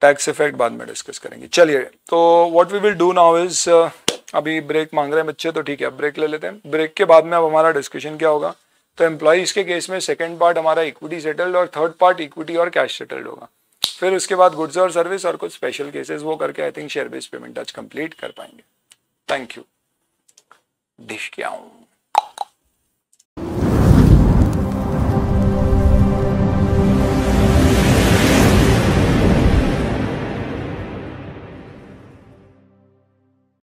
टैक्स इफेक्ट बाद में डिस्कस करेंगे चलिए तो what we will do now is अभी ब्रेक मांग रहे हैं बच्चे तो ठीक है ब्रेक ले लेते हैं ब्रेक के बाद में अब हमारा डिस्कशन क्या होगा तो एम्प्लॉज के केस में सेकेंड पार्ट हमारा इक्विटी सेटल्ड और थर्ड पार्ट इक्विटी और कैश सेटल्ड होगा फिर उसके बाद गुड्स और सर्विस और कुछ स्पेशल केसेस वो करके I think share based payment आज कंप्लीट कर पाएंगे थैंक यू डिश क्या हूँ